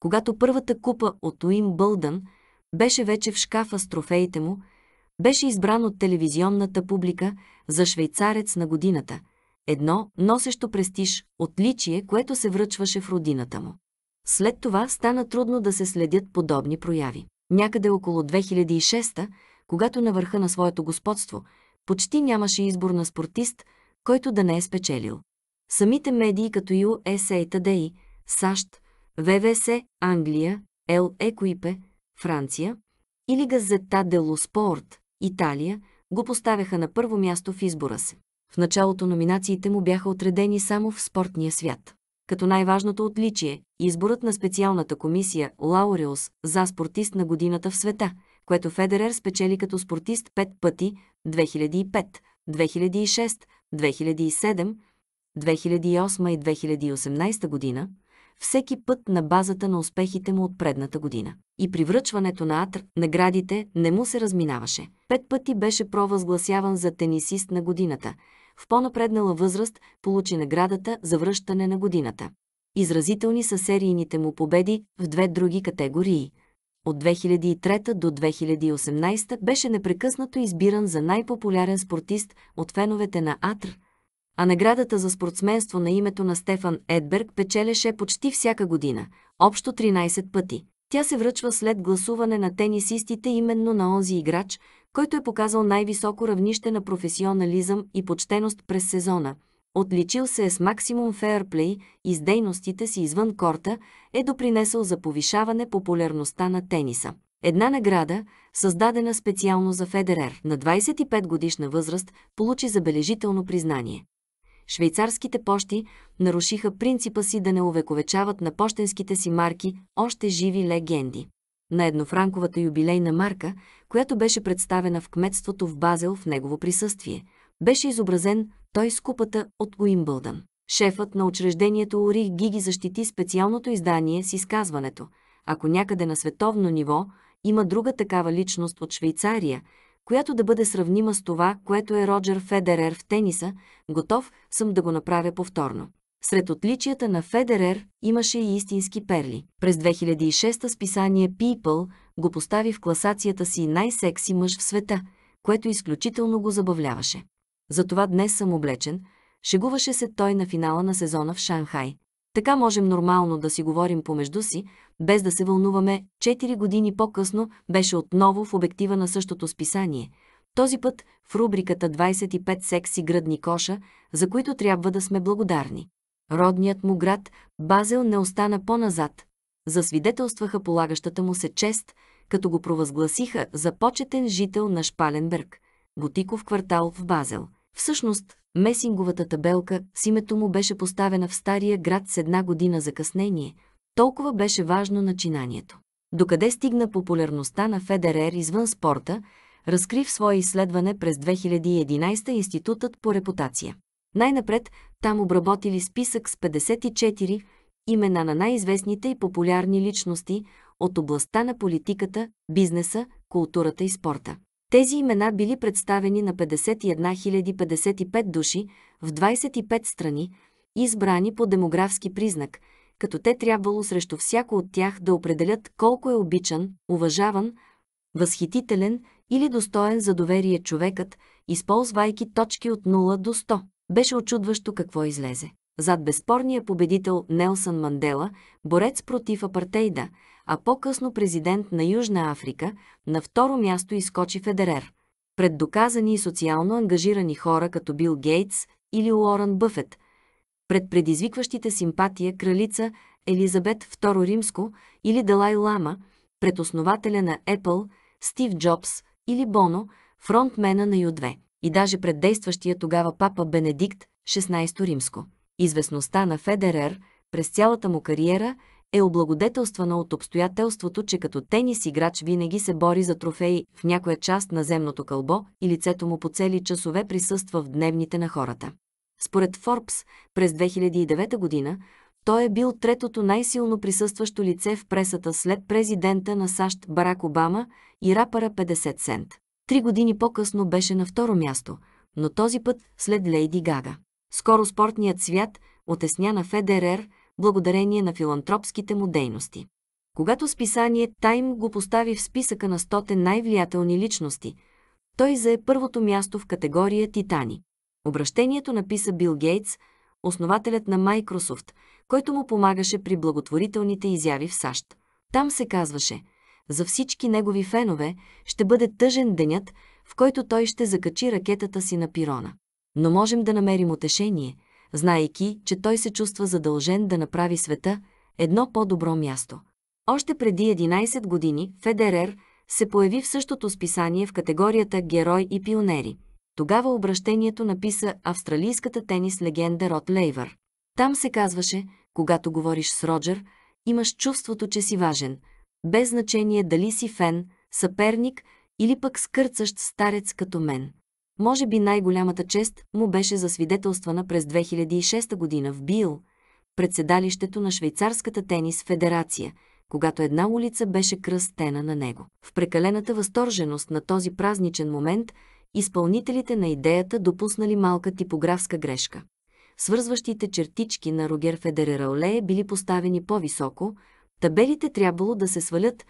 когато първата купа от Уим Бълдън беше вече в шкафа с трофеите му, беше избран от телевизионната публика за швейцарец на годината – едно, носещо престиж, отличие, което се връчваше в родината му. След това стана трудно да се следят подобни прояви. Някъде около 2006 когато на върха на своето господство, почти нямаше избор на спортист, който да не е спечелил. Самите медии като USA Today, САЩ, ВВС, Англия, Ел Екуипе, Франция или газета Дело Спорт, Италия, го поставяха на първо място в избора си. В началото номинациите му бяха отредени само в спортния свят. Като най-важното отличие, изборът на специалната комисия Лауреус за спортист на годината в света, което Федерер спечели като спортист 5 пъти 2005, 2006, 2007, 2008 и 2018 година, всеки път на базата на успехите му от предната година. И при връчването на Атр наградите не му се разминаваше. Пет пъти беше провъзгласяван за тенисист на годината – в по-напреднала възраст получи наградата за връщане на годината. Изразителни са серийните му победи в две други категории. От 2003 до 2018 беше непрекъснато избиран за най-популярен спортист от феновете на Атр, а наградата за спортсменство на името на Стефан Едберг печелеше почти всяка година, общо 13 пъти. Тя се връчва след гласуване на тенисистите именно на онзи играч, който е показал най-високо равнище на професионализъм и почтеност през сезона. Отличил се е с максимум фейерплей и с дейностите си извън корта е допринесъл за повишаване популярността на тениса. Една награда, създадена специално за Федерер, на 25 годишна възраст, получи забележително признание. Швейцарските пощи нарушиха принципа си да не увековечават на пощенските си марки още живи легенди на еднофранковата юбилейна марка, която беше представена в кметството в Базел в негово присъствие. Беше изобразен той с купата от Уимбълдън. Шефът на учреждението Ори Гиги защити специалното издание с изказването «Ако някъде на световно ниво има друга такава личност от Швейцария, която да бъде сравнима с това, което е Роджер Федерер в тениса, готов съм да го направя повторно. Сред отличията на Федерер имаше и истински перли. През 2006 списание People го постави в класацията си най-секси мъж в света, което изключително го забавляваше. Затова днес съм облечен, шегуваше се той на финала на сезона в Шанхай. Така можем нормално да си говорим помежду си, без да се вълнуваме. 4 години по-късно беше отново в обектива на същото списание. Този път в рубриката 25 секси гръдни коша, за които трябва да сме благодарни. Родният му град, Базел, не остана по-назад. Засвидетелстваха полагащата му се чест, като го провъзгласиха за почетен жител на Шпаленберг, готиков квартал в Базел. Всъщност, месинговата табелка с името му беше поставена в стария град с една година закъснение. Толкова беше важно начинанието. Докъде стигна популярността на Федерер извън спорта, разкрив свое изследване през 2011 Институтът по репутация. Най-напред там обработили списък с 54 имена на най-известните и популярни личности от областта на политиката, бизнеса, културата и спорта. Тези имена били представени на 51 055 души в 25 страни, избрани по демографски признак, като те трябвало срещу всяко от тях да определят колко е обичан, уважаван, възхитителен или достоен за доверие човекът, използвайки точки от 0 до 100. Беше очудващо какво излезе. Зад безспорния победител Нелсън Мандела, борец против апартейда, а по-късно президент на Южна Африка, на второ място изкочи Федерер. Пред доказани и социално ангажирани хора като Бил Гейтс или Уорън Бъфет, пред предизвикващите симпатия кралица Елизабет II Римско или Далай Лама, пред основателя на Apple Стив Джобс или Боно, фронтмена на Ю-2 и даже пред действащия тогава папа Бенедикт, 16 римско. Известността на Федерер през цялата му кариера е облагодетелствана от обстоятелството, че като тенис играч винаги се бори за трофеи в някоя част на земното кълбо и лицето му по цели часове присъства в дневните на хората. Според Форбс, през 2009 година той е бил третото най-силно присъстващо лице в пресата след президента на САЩ Барак Обама и рапъра 50 Сент. Три години по-късно беше на второ място, но този път след Лейди Гага. Скоро спортният свят отесня на Федерер благодарение на филантропските му дейности. Когато списание Тайм го постави в списъка на стоте най-влиятелни личности, той зае първото място в категория Титани. Обращението написа Бил Гейтс, основателят на Microsoft, който му помагаше при благотворителните изяви в САЩ. Там се казваше – за всички негови фенове ще бъде тъжен денят, в който той ще закачи ракетата си на пирона. Но можем да намерим утешение, знаейки, че той се чувства задължен да направи света едно по-добро място. Още преди 11 години Федерер се появи в същото списание в категорията «Герой и пионери». Тогава обращението написа австралийската тенис легенда Рот Лейвър. Там се казваше, когато говориш с Роджер, имаш чувството, че си важен – без значение дали си фен, съперник или пък скърцащ старец като мен. Може би най-голямата чест му беше засвидетелствана през 2006 година в Бил, председалището на Швейцарската тенис федерация, когато една улица беше кръстена на него. В прекалената възторженост на този празничен момент изпълнителите на идеята допуснали малка типографска грешка. Свързващите чертички на Рогер Федерера Олее били поставени по-високо, табелите трябвало да се свалят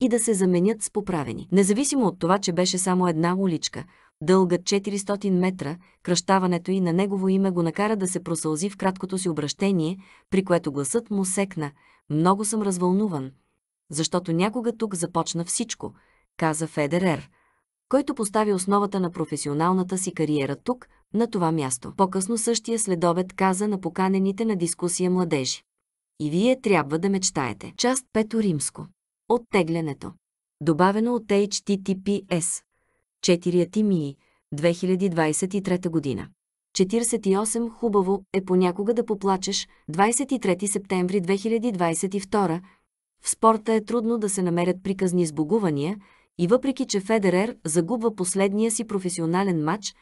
и да се заменят с поправени. Независимо от това, че беше само една уличка, дълга 400 метра, кръщаването и на негово име го накара да се просълзи в краткото си обращение, при което гласът му секна. Много съм развълнуван, защото някога тук започна всичко, каза Федерер, който постави основата на професионалната си кариера тук, на това място. По-късно същия следобед каза на поканените на дискусия младежи и вие трябва да мечтаете. Част Пето римско. Оттеглянето. Добавено от HTTPS. 4 тимии. 2023 година. 48 хубаво е понякога да поплачеш. 23 септември 2022. В спорта е трудно да се намерят приказни сбогувания и въпреки, че Федерер загубва последния си професионален матч,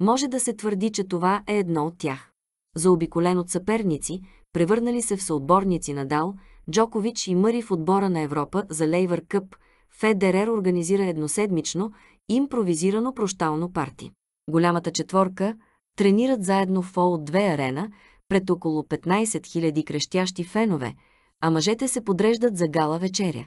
може да се твърди, че това е едно от тях. Заобиколен от съперници – превърнали се в съотборници на Дал, Джокович и Мъри в отбора на Европа за Лейвър Къп, Федерер организира едноседмично импровизирано прощално парти. Голямата четворка тренират заедно в Фол 2 арена пред около 15 000 крещящи фенове, а мъжете се подреждат за гала вечеря.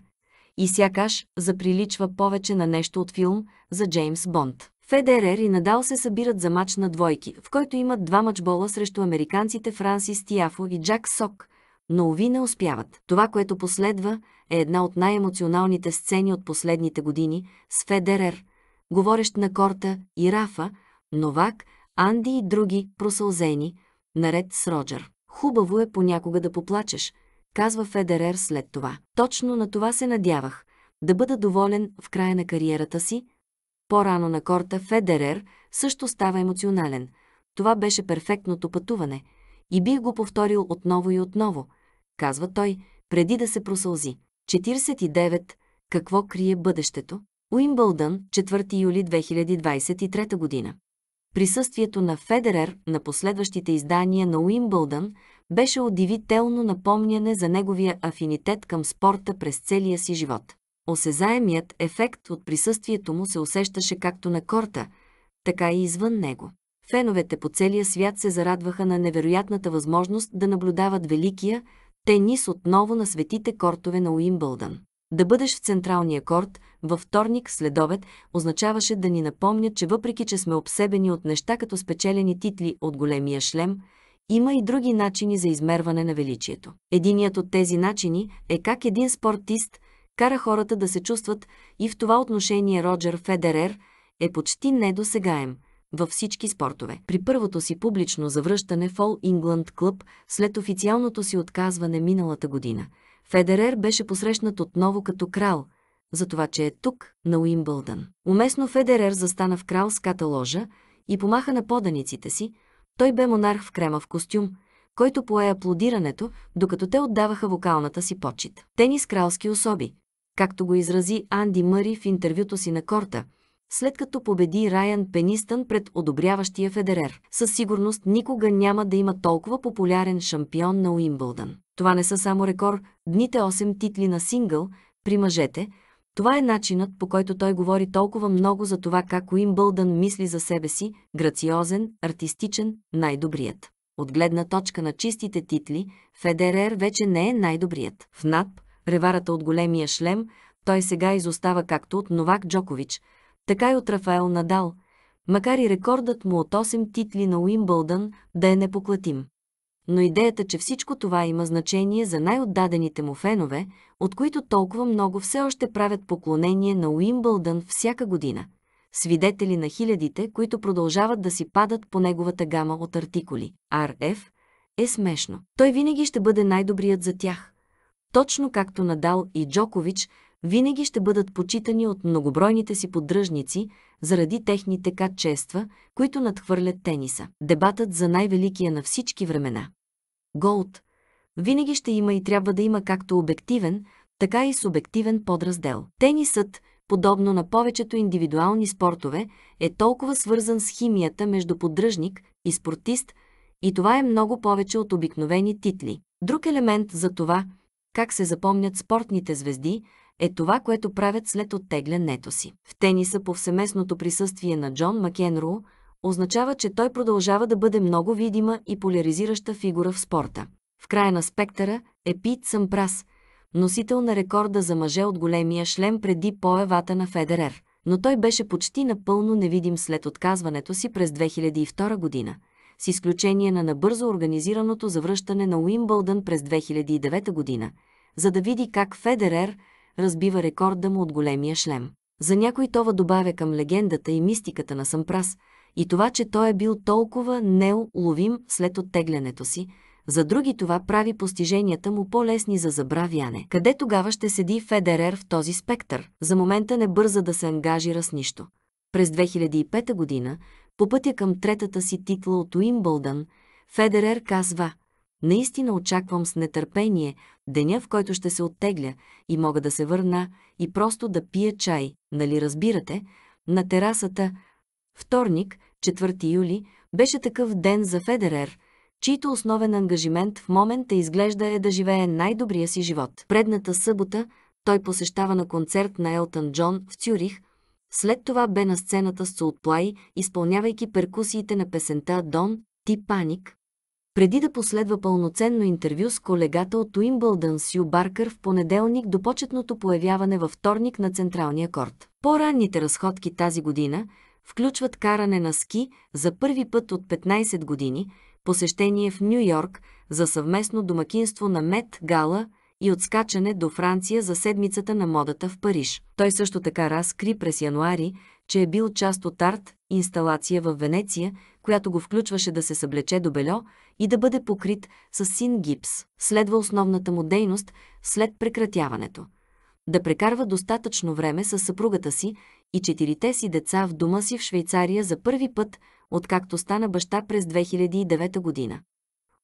И сякаш заприличва повече на нещо от филм за Джеймс Бонд. Федерер и Надал се събират за матч на двойки, в който имат два матчбола срещу американците Франсис Тиафо и Джак Сок, но уви не успяват. Това, което последва, е една от най-емоционалните сцени от последните години с Федерер, говорещ на Корта и Рафа, Новак, Анди и други, просълзени, наред с Роджер. Хубаво е понякога да поплачеш, казва Федерер след това. Точно на това се надявах, да бъда доволен в края на кариерата си, по-рано на корта Федерер също става емоционален. Това беше перфектното пътуване и бих го повторил отново и отново, казва той, преди да се просълзи. 49. Какво крие бъдещето? Уимбълдън, 4 юли 2023 година. Присъствието на Федерер на последващите издания на Уимбълдън беше удивително напомняне за неговия афинитет към спорта през целия си живот. Осезаемият ефект от присъствието му се усещаше както на корта, така и извън него. Феновете по целия свят се зарадваха на невероятната възможност да наблюдават великия тенис отново на светите кортове на Уимбълдън. Да бъдеш в централния корт във вторник следовет, означаваше да ни напомня, че въпреки, че сме обсебени от неща като спечелени титли от големия шлем, има и други начини за измерване на величието. Единият от тези начини е как един спортист – кара хората да се чувстват и в това отношение Роджер Федерер е почти недосегаем във всички спортове. При първото си публично завръщане в All England Club след официалното си отказване миналата година, Федерер беше посрещнат отново като крал – за това, че е тук, на Уимбълдън. Уместно Федерер застана в кралската ложа и помаха на поданиците си. Той бе монарх в крема в костюм, който пое аплодирането, докато те отдаваха вокалната си почет. Тенис кралски особи както го изрази Анди Мъри в интервюто си на корта, след като победи Райан Пенистън пред одобряващия Федерер. Със сигурност никога няма да има толкова популярен шампион на Уимбълдън. Това не са само рекорд, дните 8 титли на сингъл при мъжете, това е начинът, по който той говори толкова много за това как Уимбълдън мисли за себе си, грациозен, артистичен, най-добрият. От гледна точка на чистите титли, Федерер вече не е най-добрият. В НАП – преварата от големия шлем, той сега изостава както от Новак Джокович, така и от Рафаел Надал, макар и рекордът му от 8 титли на Уимбълдън да е непоклатим. Но идеята, че всичко това има значение за най-отдадените му фенове, от които толкова много все още правят поклонение на Уимбълдън всяка година. Свидетели на хилядите, които продължават да си падат по неговата гама от артикули. RF – е смешно. Той винаги ще бъде най-добрият за тях – точно както Надал и Джокович, винаги ще бъдат почитани от многобройните си поддръжници заради техните качества, които надхвърлят тениса. Дебатът за най-великия на всички времена. Голд винаги ще има и трябва да има както обективен, така и субективен подраздел. Тенисът, подобно на повечето индивидуални спортове, е толкова свързан с химията между поддръжник и спортист, и това е много повече от обикновени титли. Друг елемент за това – как се запомнят спортните звезди, е това, което правят след оттеглянето си. В тениса повсеместното присъствие на Джон Макенро означава, че той продължава да бъде много видима и поляризираща фигура в спорта. В края на спектъра е Пит Съмпрас, носител на рекорда за мъже от големия шлем преди поевата на Федерер, но той беше почти напълно невидим след отказването си през 2002 година – с изключение на набързо организираното завръщане на Уимбълдън през 2009 година, за да види как Федерер разбива рекорда му от големия шлем. За някой това добавя към легендата и мистиката на Съмпрас и това, че той е бил толкова неуловим след оттеглянето си, за други това прави постиженията му по-лесни за забравяне. Къде тогава ще седи Федерер в този спектър? За момента не бърза да се ангажира с нищо. През 2005 година по пътя към третата си титла от Уимбълдън, Федерер казва «Наистина очаквам с нетърпение деня, в който ще се оттегля и мога да се върна и просто да пия чай, нали разбирате, на терасата. Вторник, 4 юли, беше такъв ден за Федерер – чийто основен ангажимент в момента изглежда е да живее най-добрия си живот. Предната събота той посещава на концерт на Елтън Джон в Цюрих, след това бе на сцената с Солтплай, изпълнявайки перкусиите на песента «Дон», «Ти паник», преди да последва пълноценно интервю с колегата от Уимбълдън Сю Баркър в понеделник до почетното появяване във вторник на Централния корт. По-ранните разходки тази година включват каране на ски за първи път от 15 години, посещение в Нью Йорк за съвместно домакинство на Мет Гала – и отскачане до Франция за седмицата на модата в Париж. Той също така разкри през януари, че е бил част от арт инсталация в Венеция, която го включваше да се съблече до бельо и да бъде покрит с син гипс. Следва основната му дейност след прекратяването. Да прекарва достатъчно време с съпругата си и четирите си деца в дома си в Швейцария за първи път, откакто стана баща през 2009 година.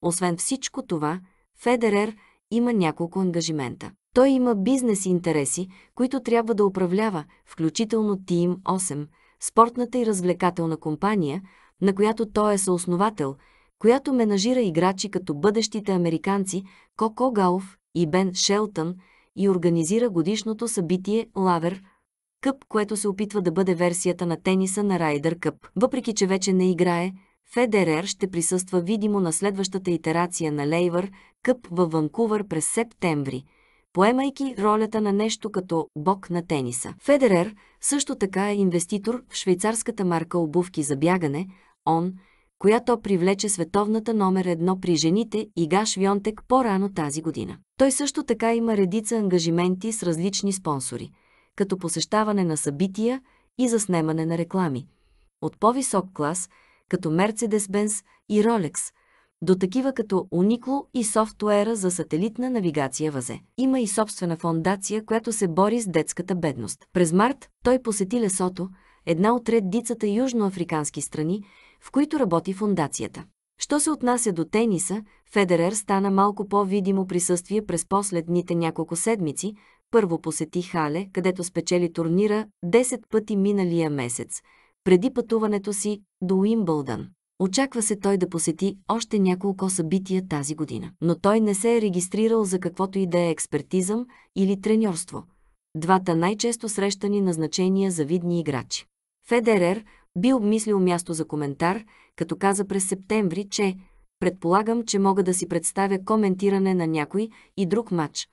Освен всичко това, Федерер има няколко ангажимента. Той има бизнес интереси, които трябва да управлява, включително Team 8, спортната и развлекателна компания, на която той е съосновател, която менажира играчи като бъдещите американци Коко Галов и Бен Шелтън и организира годишното събитие Лавер Къп, което се опитва да бъде версията на тениса на Райдър Къп, въпреки че вече не играе, Федерер ще присъства видимо на следващата итерация на Лейвър Къп във Ванкувър през септември, поемайки ролята на нещо като бог на тениса. Федерер също така е инвеститор в швейцарската марка обувки за бягане, ОН, която привлече световната номер едно при жените и Гаш Вионтек по-рано тази година. Той също така има редица ангажименти с различни спонсори, като посещаване на събития и заснемане на реклами. От по-висок клас – като Mercedes-Benz и Rolex, до такива като Uniqlo и софтуера за сателитна навигация възе. Има и собствена фондация, която се бори с детската бедност. През март той посети Лесото, една от редицата южноафрикански страни, в които работи фондацията. Що се отнася до тениса, Федерер стана малко по-видимо присъствие през последните няколко седмици. Първо посети Хале, където спечели турнира 10 пъти миналия месец – преди пътуването си до Уимбълдън. Очаква се той да посети още няколко събития тази година. Но той не се е регистрирал за каквото и да е експертизъм или треньорство. Двата най-често срещани назначения за видни играчи. Федерер би обмислил място за коментар, като каза през септември, че «Предполагам, че мога да си представя коментиране на някой и друг матч,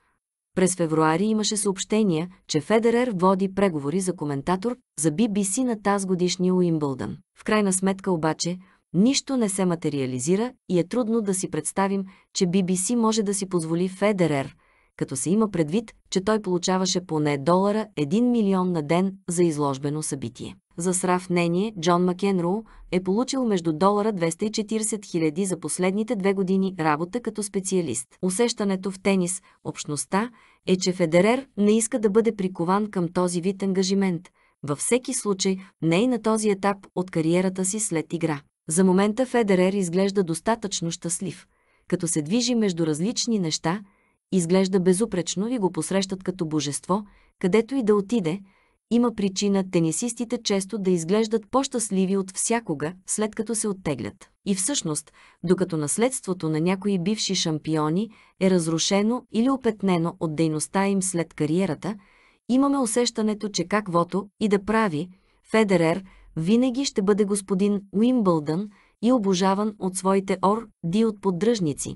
през февруари имаше съобщения, че Федерер води преговори за коментатор за BBC на таз годишния Уимбълдън. В крайна сметка обаче, нищо не се материализира и е трудно да си представим, че BBC може да си позволи Федерер, като се има предвид, че той получаваше поне долара 1 милион на ден за изложбено събитие. За сравнение, Джон Макенроу е получил между долара 240 хиляди за последните две години работа като специалист. Усещането в тенис, общността, е, че Федерер не иска да бъде прикован към този вид ангажимент. Във всеки случай, не и на този етап от кариерата си след игра. За момента Федерер изглежда достатъчно щастлив. Като се движи между различни неща, изглежда безупречно и го посрещат като божество, където и да отиде – има причина тенисистите често да изглеждат по-щастливи от всякога, след като се оттеглят. И всъщност, докато наследството на някои бивши шампиони е разрушено или опетнено от дейността им след кариерата, имаме усещането, че каквото и да прави, Федерер винаги ще бъде господин Уимбълдън и обожаван от своите ор ди от поддръжници.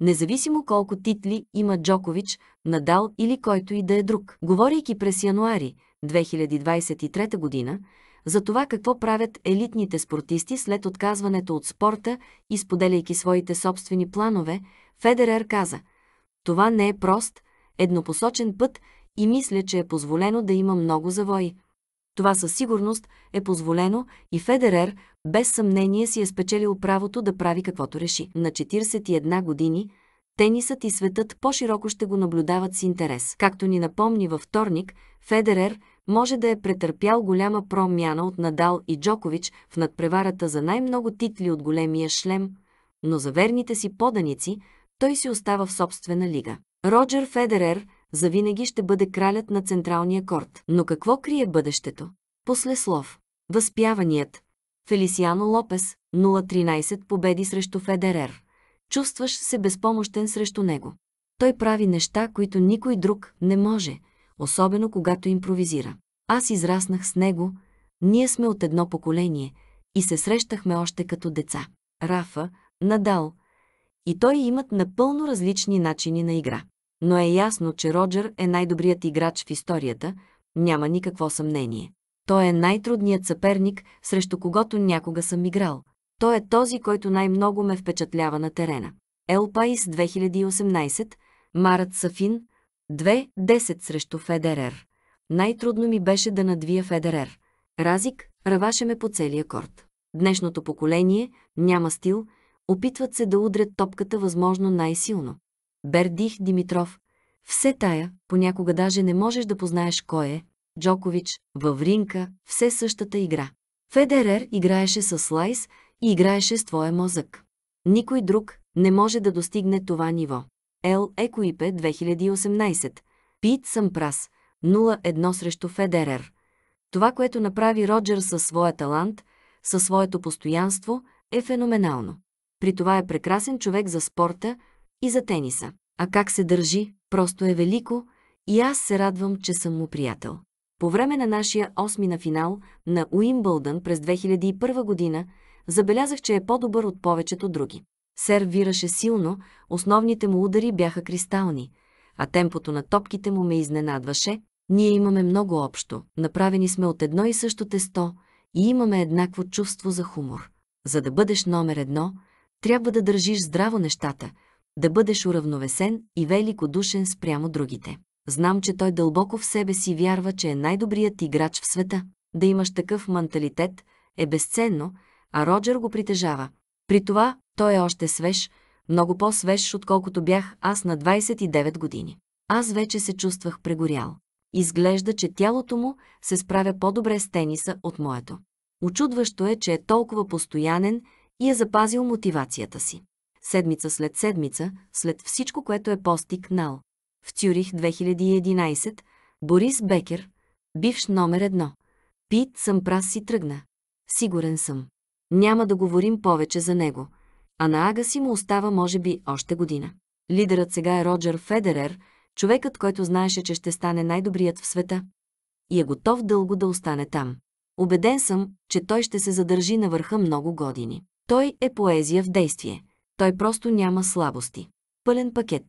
Независимо колко титли има Джокович, Надал или който и да е друг. Говорейки през януари, 2023 година за това какво правят елитните спортисти след отказването от спорта и споделяйки своите собствени планове, Федерер каза «Това не е прост, еднопосочен път и мисля, че е позволено да има много завои. Това със сигурност е позволено и Федерер без съмнение си е спечелил правото да прави каквото реши. На 41 години тенисът и светът по-широко ще го наблюдават с интерес. Както ни напомни във вторник, Федерер – може да е претърпял голяма промяна от Надал и Джокович в надпреварата за най-много титли от големия шлем, но за верните си поданици той си остава в собствена лига. Роджер Федерер завинаги ще бъде кралят на централния корт. Но какво крие бъдещето? После слов. Възпяваният. Фелисиано Лопес, 013 победи срещу Федерер. Чувстваш се безпомощен срещу него. Той прави неща, които никой друг не може – особено когато импровизира. Аз израснах с него, ние сме от едно поколение и се срещахме още като деца. Рафа, Надал и той имат напълно различни начини на игра. Но е ясно, че Роджер е най-добрият играч в историята, няма никакво съмнение. Той е най-трудният съперник, срещу когото някога съм играл. Той е този, който най-много ме впечатлява на терена. Елпаис 2018, Марат Сафин, 2-10 срещу Федерер. Най-трудно ми беше да надвия Федерер. Разик раваше ме по целия корт. Днешното поколение няма стил, опитват се да удрят топката възможно най-силно. Бердих Димитров. Все тая, понякога даже не можеш да познаеш кой е. Джокович, Вавринка, все същата игра. Федерер играеше с слайс и играеше с твоя мозък. Никой друг не може да достигне това ниво. Ел Екоипе 2018. Пит Сампрас 0-1 срещу Федерер. Това, което направи Роджер със своя талант, със своето постоянство, е феноменално. При това е прекрасен човек за спорта и за тениса. А как се държи, просто е велико и аз се радвам, че съм му приятел. По време на нашия осми на финал на Уимбълдън през 2001 година, забелязах, че е по-добър от повечето други. Сервираше силно, основните му удари бяха кристални, а темпото на топките му ме изненадваше. Ние имаме много общо, направени сме от едно и също тесто и имаме еднакво чувство за хумор. За да бъдеш номер едно, трябва да държиш здраво нещата, да бъдеш уравновесен и великодушен спрямо другите. Знам, че той дълбоко в себе си вярва, че е най-добрият играч в света. Да имаш такъв менталитет е безценно, а Роджер го притежава. При това той е още свеж, много по-свеж, отколкото бях аз на 29 години. Аз вече се чувствах прегорял. Изглежда, че тялото му се справя по-добре с тениса от моето. Очудващо е, че е толкова постоянен и е запазил мотивацията си. Седмица след седмица, след всичко, което е постигнал. В Цюрих 2011 Борис Бекер, бивш номер едно. Пит съм прас си тръгна. Сигурен съм. Няма да говорим повече за него а на Ага си му остава може би още година. Лидерът сега е Роджер Федерер, човекът, който знаеше, че ще стане най-добрият в света и е готов дълго да остане там. Обеден съм, че той ще се задържи на върха много години. Той е поезия в действие. Той просто няма слабости. Пълен пакет.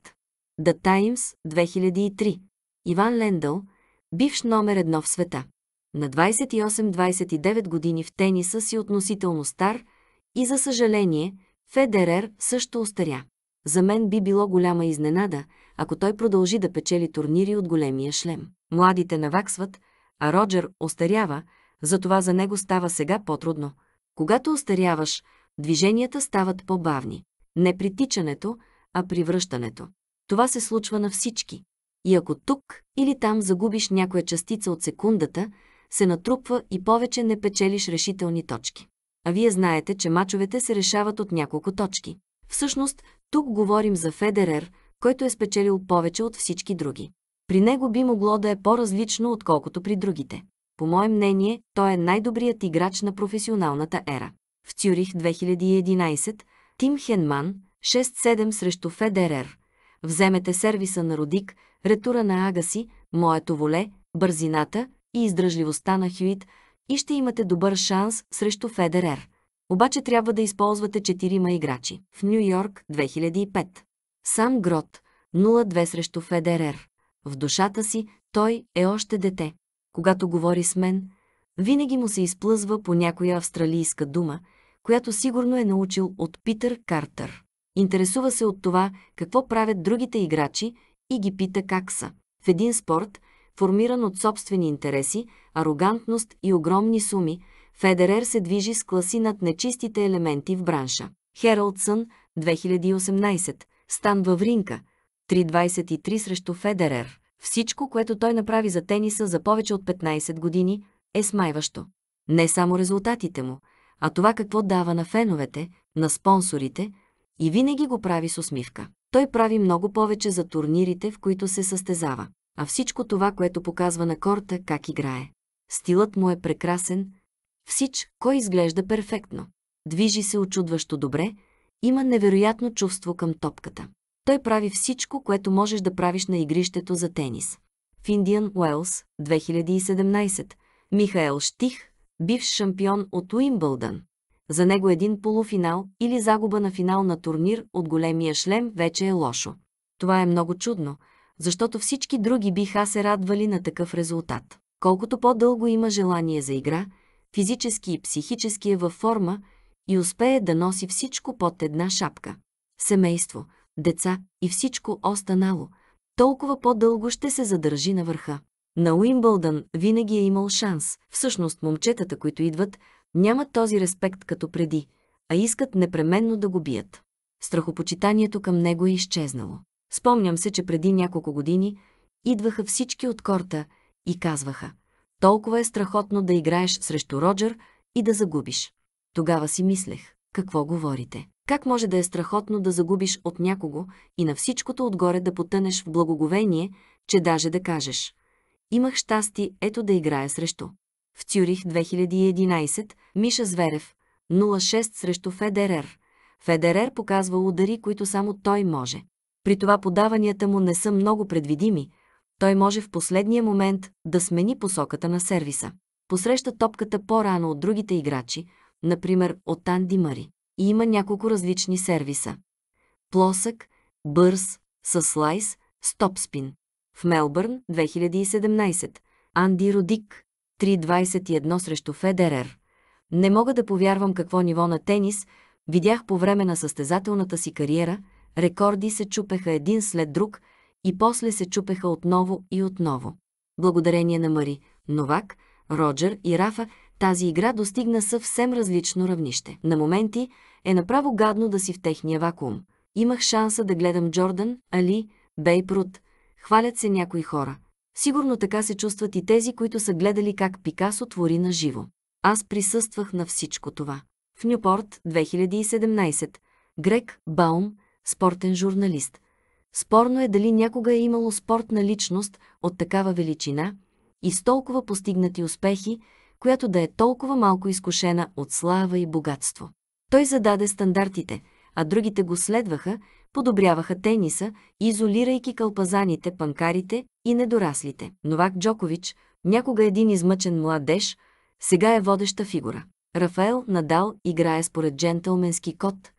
The Times, 2003. Иван Лендъл, бивш номер едно в света. На 28-29 години в тениса си относително стар и, за съжаление, Федерер също остаря. За мен би било голяма изненада, ако той продължи да печели турнири от големия шлем. Младите наваксват, а Роджер остарява, затова за него става сега по-трудно. Когато остаряваш, движенията стават по-бавни. Не при тичането, а при връщането. Това се случва на всички. И ако тук или там загубиш някоя частица от секундата, се натрупва и повече не печелиш решителни точки а вие знаете, че мачовете се решават от няколко точки. Всъщност, тук говорим за Федерер, който е спечелил повече от всички други. При него би могло да е по-различно, отколкото при другите. По мое мнение, той е най-добрият играч на професионалната ера. В Цюрих 2011 Тим Хенман 6-7 срещу Федерер. Вземете сервиса на Родик, ретура на Агаси, моето воле, бързината и издръжливостта на Хюит – и ще имате добър шанс срещу Федерер. Обаче трябва да използвате 4 играчи. В Нью Йорк 2005. Сам Грот 0-2 срещу Федерер. В душата си той е още дете. Когато говори с мен, винаги му се изплъзва по някоя австралийска дума, която сигурно е научил от Питър Картер. Интересува се от това какво правят другите играчи и ги пита как са. В един спорт формиран от собствени интереси, арогантност и огромни суми, Федерер се движи с класи над нечистите елементи в бранша. Хералдсън, 2018, Стан Вавринка, 3.23 срещу Федерер. Всичко, което той направи за тениса за повече от 15 години, е смайващо. Не само резултатите му, а това какво дава на феновете, на спонсорите и винаги го прави с усмивка. Той прави много повече за турнирите, в които се състезава а всичко това, което показва на корта, как играе. Стилът му е прекрасен, всич, кой изглежда перфектно. Движи се очудващо добре, има невероятно чувство към топката. Той прави всичко, което можеш да правиш на игрището за тенис. В Индиан Уелс, 2017, Михаел Штих, бивш шампион от Уимбълдън. За него един полуфинал или загуба на финал на турнир от големия шлем вече е лошо. Това е много чудно – защото всички други биха се радвали на такъв резултат. Колкото по-дълго има желание за игра, физически и психически е във форма и успее да носи всичко под една шапка. Семейство, деца и всичко останало, толкова по-дълго ще се задържи на върха. На Уимбълдън винаги е имал шанс. Всъщност момчетата, които идват, нямат този респект като преди, а искат непременно да го бият. Страхопочитанието към него е изчезнало. Спомням се, че преди няколко години идваха всички от корта и казваха «Толкова е страхотно да играеш срещу Роджер и да загубиш». Тогава си мислех «Какво говорите? Как може да е страхотно да загубиш от някого и на всичкото отгоре да потънеш в благоговение, че даже да кажеш «Имах щасти, ето да играя срещу». В Цюрих 2011 Миша Зверев 06 срещу Федерер. Федерер показва удари, които само той може при това подаванията му не са много предвидими, той може в последния момент да смени посоката на сервиса. Посреща топката по-рано от другите играчи, например от Анди Мари. И има няколко различни сервиса. Плосък, бърз, със слайс, стопспин. В Мелбърн 2017 Анди Родик 3.21 срещу Федерер. Не мога да повярвам какво ниво на тенис видях по време на състезателната си кариера – Рекорди се чупеха един след друг и после се чупеха отново и отново. Благодарение на Мари, Новак, Роджер и Рафа тази игра достигна съвсем различно равнище. На моменти е направо гадно да си в техния вакуум. Имах шанса да гледам Джордан, Али, Бейб Рут. Хвалят се някои хора. Сигурно така се чувстват и тези, които са гледали как Пикасо твори на живо. Аз присъствах на всичко това. В Нюпорт 2017 Грек Баум спортен журналист. Спорно е дали някога е имало спортна личност от такава величина и с толкова постигнати успехи, която да е толкова малко изкушена от слава и богатство. Той зададе стандартите, а другите го следваха, подобряваха тениса, изолирайки кълпазаните, панкарите и недораслите. Новак Джокович, някога един измъчен младеж, сега е водеща фигура. Рафаел Надал играе според джентълменски код –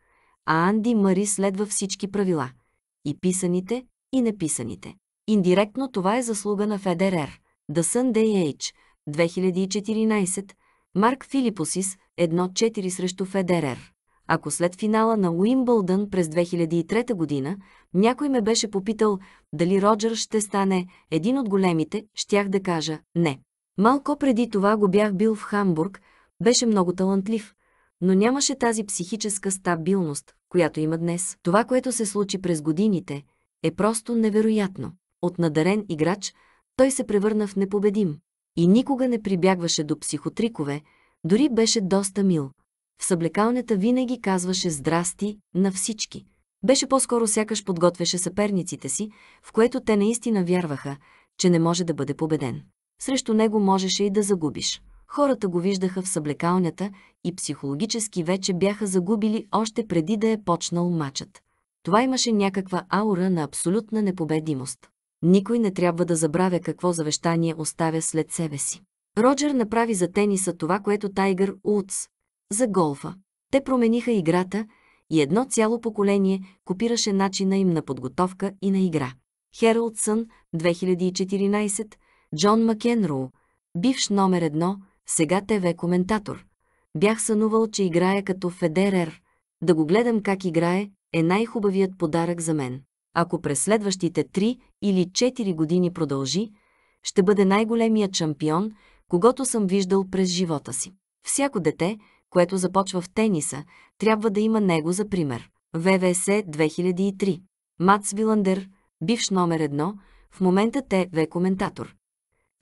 а Анди Мари следва всички правила. И писаните, и написаните. Индиректно това е заслуга на Федерер. The Sunday Age, 2014, Марк Филипосис, 1-4 срещу Федерер. Ако след финала на Уимбълдън през 2003 година някой ме беше попитал дали Роджер ще стане един от големите, щях да кажа не. Малко преди това го бях бил в Хамбург, беше много талантлив, но нямаше тази психическа стабилност, която има днес. Това, което се случи през годините, е просто невероятно. От надарен играч той се превърна в непобедим и никога не прибягваше до психотрикове, дори беше доста мил. В съблекалнята винаги казваше здрасти на всички. Беше по-скоро сякаш подготвяше съперниците си, в което те наистина вярваха, че не може да бъде победен. Срещу него можеше и да загубиш. Хората го виждаха в съблекалнята и психологически вече бяха загубили още преди да е почнал мачът. Това имаше някаква аура на абсолютна непобедимост. Никой не трябва да забравя какво завещание оставя след себе си. Роджер направи за тениса това, което Тайгър Ултс за голфа. Те промениха играта и едно цяло поколение копираше начина им на подготовка и на игра. Хералдсън 2014, Джон Макенроу, бивш номер едно, сега ТВ коментатор. Бях сънувал, че играя като Федерер. Да го гледам как играе е най-хубавият подарък за мен. Ако през следващите 3 или 4 години продължи, ще бъде най-големият шампион, когато съм виждал през живота си. Всяко дете, което започва в тениса, трябва да има него за пример. ВВС 2003. Мац Виландер, бивш номер 1, в момента ТВ коментатор.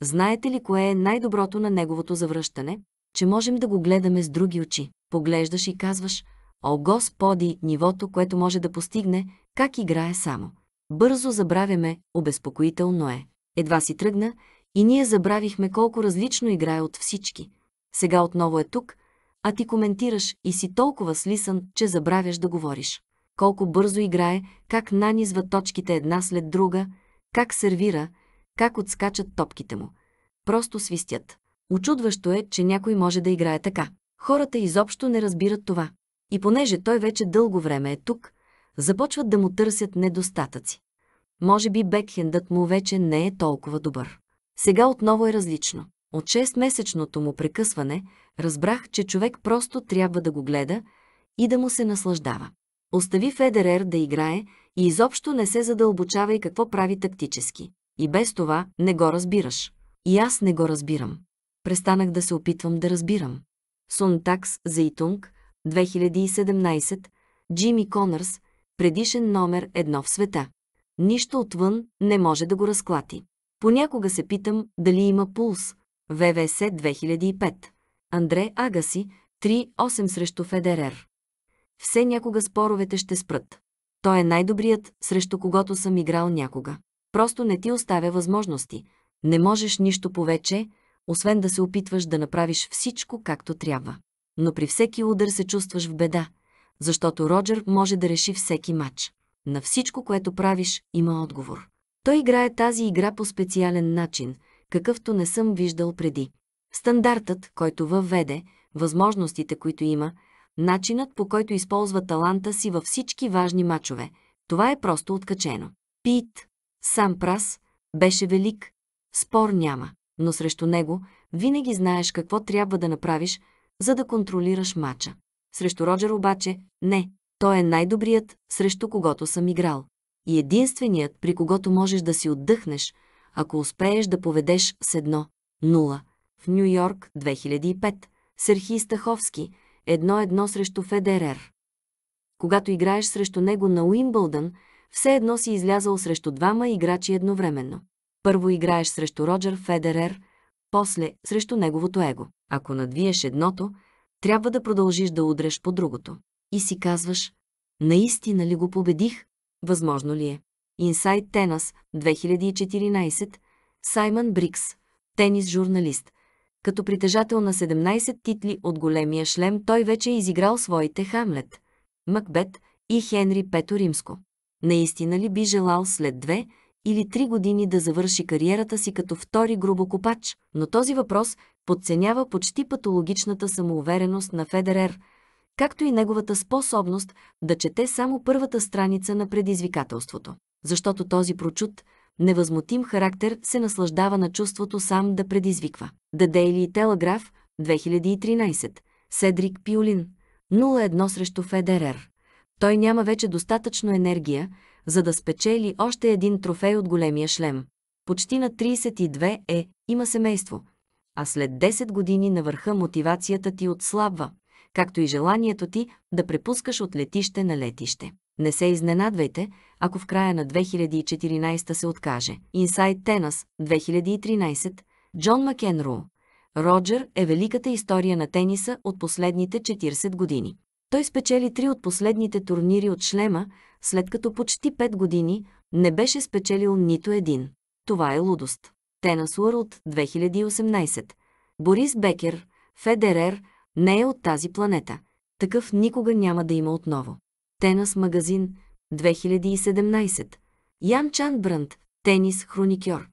Знаете ли кое е най-доброто на неговото завръщане? Че можем да го гледаме с други очи. Поглеждаш и казваш, о Господи, нивото, което може да постигне, как играе само. Бързо забравяме, обезпокоително е. Едва си тръгна и ние забравихме колко различно играе от всички. Сега отново е тук, а ти коментираш и си толкова слисан, че забравяш да говориш. Колко бързо играе, как нанизва точките една след друга, как сервира – как отскачат топките му. Просто свистят. Очудващо е, че някой може да играе така. Хората изобщо не разбират това. И понеже той вече дълго време е тук, започват да му търсят недостатъци. Може би бекхендът му вече не е толкова добър. Сега отново е различно. От 6-месечното му прекъсване разбрах, че човек просто трябва да го гледа и да му се наслаждава. Остави Федерер да играе и изобщо не се задълбочава и какво прави тактически. И без това не го разбираш. И аз не го разбирам. Престанах да се опитвам да разбирам. Сунтакс Зейтунг, 2017, Джими Конърс, предишен номер едно в света. Нищо отвън не може да го разклати. Понякога се питам дали има пулс. ВВС 2005. Андре Агаси, 3-8 срещу Федерер. Все някога споровете ще спрат. Той е най-добрият, срещу когото съм играл някога. Просто не ти оставя възможности. Не можеш нищо повече, освен да се опитваш да направиш всичко както трябва. Но при всеки удар се чувстваш в беда, защото Роджер може да реши всеки матч. На всичко, което правиш, има отговор. Той играе тази игра по специален начин, какъвто не съм виждал преди. Стандартът, който въведе, възможностите, които има, начинът по който използва таланта си във всички важни мачове, това е просто откачено. Пит, Сам Прас беше велик, спор няма, но срещу него винаги знаеш какво трябва да направиш, за да контролираш мача. Срещу Роджер обаче не, той е най-добрият, срещу когото съм играл. И единственият, при когото можеш да си отдъхнеш, ако успееш да поведеш с едно 0 в Нью Йорк 2005, Серхий Стаховски, едно едно срещу Федерер. Когато играеш срещу него на Уимбълдън, все едно си излязал срещу двама играчи едновременно. Първо играеш срещу Роджер Федерер, после срещу неговото его. Ако надвиеш едното, трябва да продължиш да удреш по другото. И си казваш, наистина ли го победих? Възможно ли е? Inside Tennis 2014 Саймън Брикс, тенис-журналист. Като притежател на 17 титли от големия шлем, той вече е изиграл своите Хамлет, Макбет и Хенри Пето Римско наистина ли би желал след две или три години да завърши кариерата си като втори грубокопач, но този въпрос подценява почти патологичната самоувереност на Федерер, както и неговата способност да чете само първата страница на предизвикателството. Защото този прочут, невъзмутим характер се наслаждава на чувството сам да предизвиква. The Daily Telegraph, 2013. Седрик Пиолин. 01 срещу Федерер. Той няма вече достатъчно енергия, за да спечели още един трофей от големия шлем. Почти на 32 е, има семейство. А след 10 години на върха мотивацията ти отслабва, както и желанието ти да препускаш от летище на летище. Не се изненадвайте, ако в края на 2014 се откаже. Inside Tennis 2013 Джон Макенру Роджер е великата история на тениса от последните 40 години. Той спечели три от последните турнири от шлема, след като почти 5 години не беше спечелил нито един. Това е лудост. Тенас Уърлд 2018. Борис Бекер, Федерер, не е от тази планета. Такъв никога няма да има отново. Тенас магазин 2017. Ян Чан Бранд, тенис хроникьор.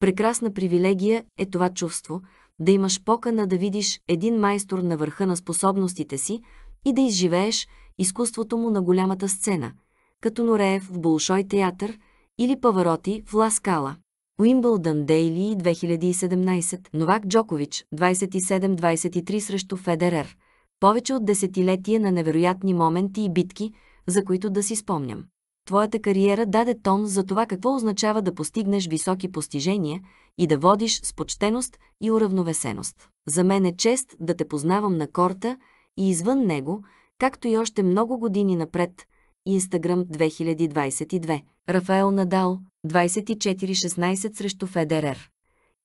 Прекрасна привилегия е това чувство, да имаш покана да видиш един майстор на върха на способностите си, и да изживееш изкуството му на голямата сцена, като Нореев в Булшой театър или Павароти в Ласкала. Уимбълдън Дейли 2017 Новак Джокович 27-23 срещу Федерер. Повече от десетилетие на невероятни моменти и битки, за които да си спомням. Твоята кариера даде тон за това какво означава да постигнеш високи постижения и да водиш с почтеност и уравновесеност. За мен е чест да те познавам на корта и извън него, както и още много години напред. Инстаграм 2022. Рафаел Надал 2416 срещу Федерер.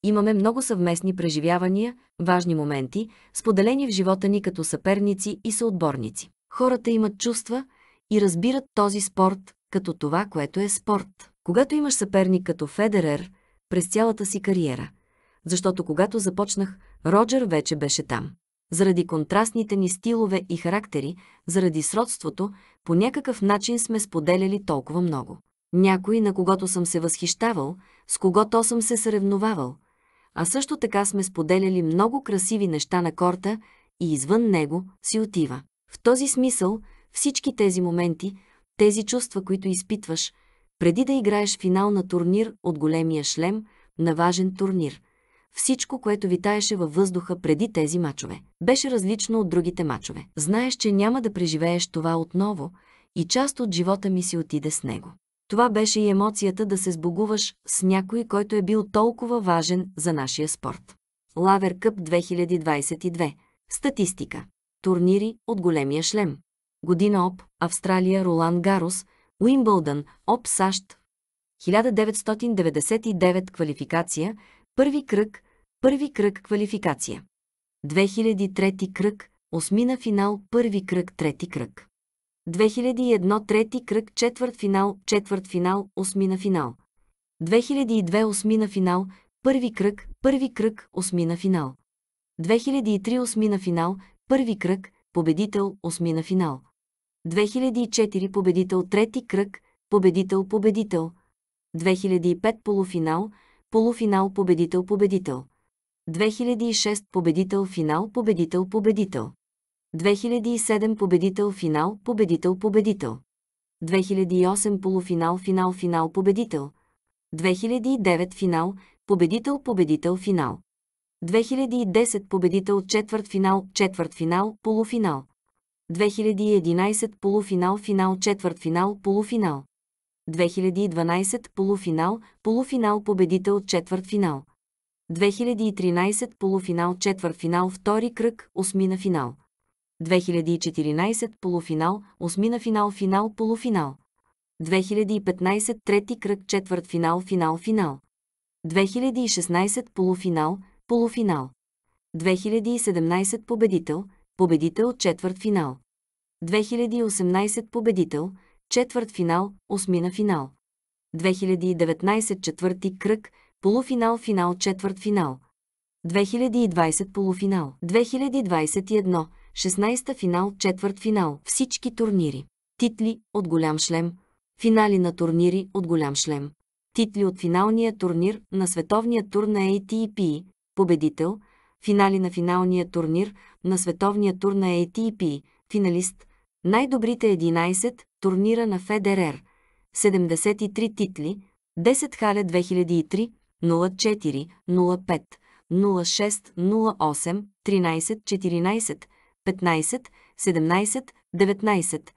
Имаме много съвместни преживявания, важни моменти, споделени в живота ни като съперници и съотборници. Хората имат чувства и разбират този спорт като това, което е спорт. Когато имаш съперник като Федерер през цялата си кариера, защото когато започнах, Роджер вече беше там заради контрастните ни стилове и характери, заради сродството, по някакъв начин сме споделяли толкова много. Някой, на когото съм се възхищавал, с когото съм се съревновавал, а също така сме споделяли много красиви неща на корта и извън него си отива. В този смисъл, всички тези моменти, тези чувства, които изпитваш, преди да играеш финал на турнир от големия шлем на важен турнир – всичко, което витаеше във въздуха преди тези мачове, беше различно от другите мачове. Знаеш, че няма да преживееш това отново и част от живота ми си отиде с него. Това беше и емоцията да се сбогуваш с някой, който е бил толкова важен за нашия спорт. Лавер Къп 2022. Статистика. Турнири от големия шлем. Година ОП, Австралия, Ролан Гарос, Уимбълдън, ОП САЩ. 1999 квалификация, Първи кръг, първи кръг квалификация. 2003 кръг, осмина финал, първи кръг, трети кръг. 2001 трети кръг, четвърт финал, четвърт финал, осмина финал. 2002 осмина финал, първи кръг, първи кръг, осмина финал. 2003 осмина финал, първи кръг, победител, осмина финал. 2004 победител, трети кръг, победител, победител. 2005 полуфинал, полуфинал победител победител. 2006 победител финал победител победител. 2007 победител финал победител победител. 2008 полуфинал финал финал победител. 2009 финал победител победител финал. 2010 победител четвърт финал четвърт финал полуфинал. 2011 полуфинал финал четвърт финал полуфинал. 2012 полуфинал, полуфинал победител четвърт финал. 2013 полуфинал четвърт финал втори кръг, осмина финал. 2014 полуфинал, осмина финал финал полуфинал. 2015 трети кръг четвърт финал финал финал. 2016 полуфинал, полуфинал. 2017 победител, победител четвърт финал. 2018 победител, четвърт финал, осмина финал. 2019 четвърти кръг, полуфинал, финал, четвърт финал. 2020 полуфинал. 2021 16 финал, четвърт финал. Всички турнири. Титли от голям шлем. Финали на турнири от голям шлем. Титли от финалния турнир на световния тур на ATP. Победител. Финали на финалния турнир на световния тур на ATP. Финалист. Най-добрите 11 турнира на Федерер. 73 титли, 10 хале 2003, 04, 05, 06, 08, 13, 14, 15, 17, 19,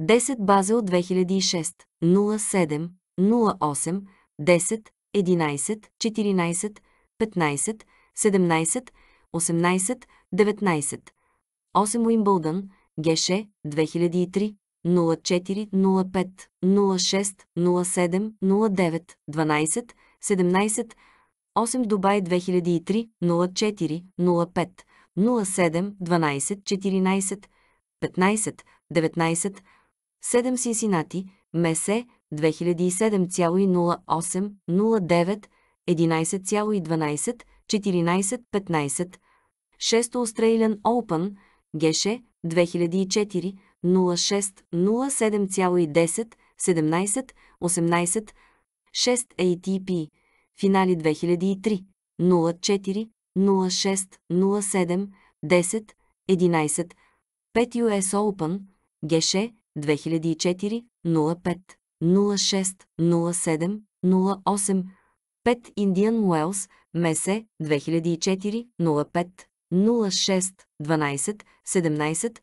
10 от 2006, 07, 08, 10, 11, 14, 15, 17, 18, 19, 8 Уимбълдън, Геше, 2003, 06 07 09 12 17 8 Дубай 2003 04 05 07 12 14 15 19 7 Синсинати Месе 2007,08 09 11,12 14 15 6 Australian Open Геше 2004 06, 07,10, 17, 18, 6 ATP, финали 2003, 04, 06, 07, 10, 11, 5 US Open, Геше, 2004, 05, 06, 07, 08, 5 Indian Wells, Месе, 2004, 05, 06, 12, 17,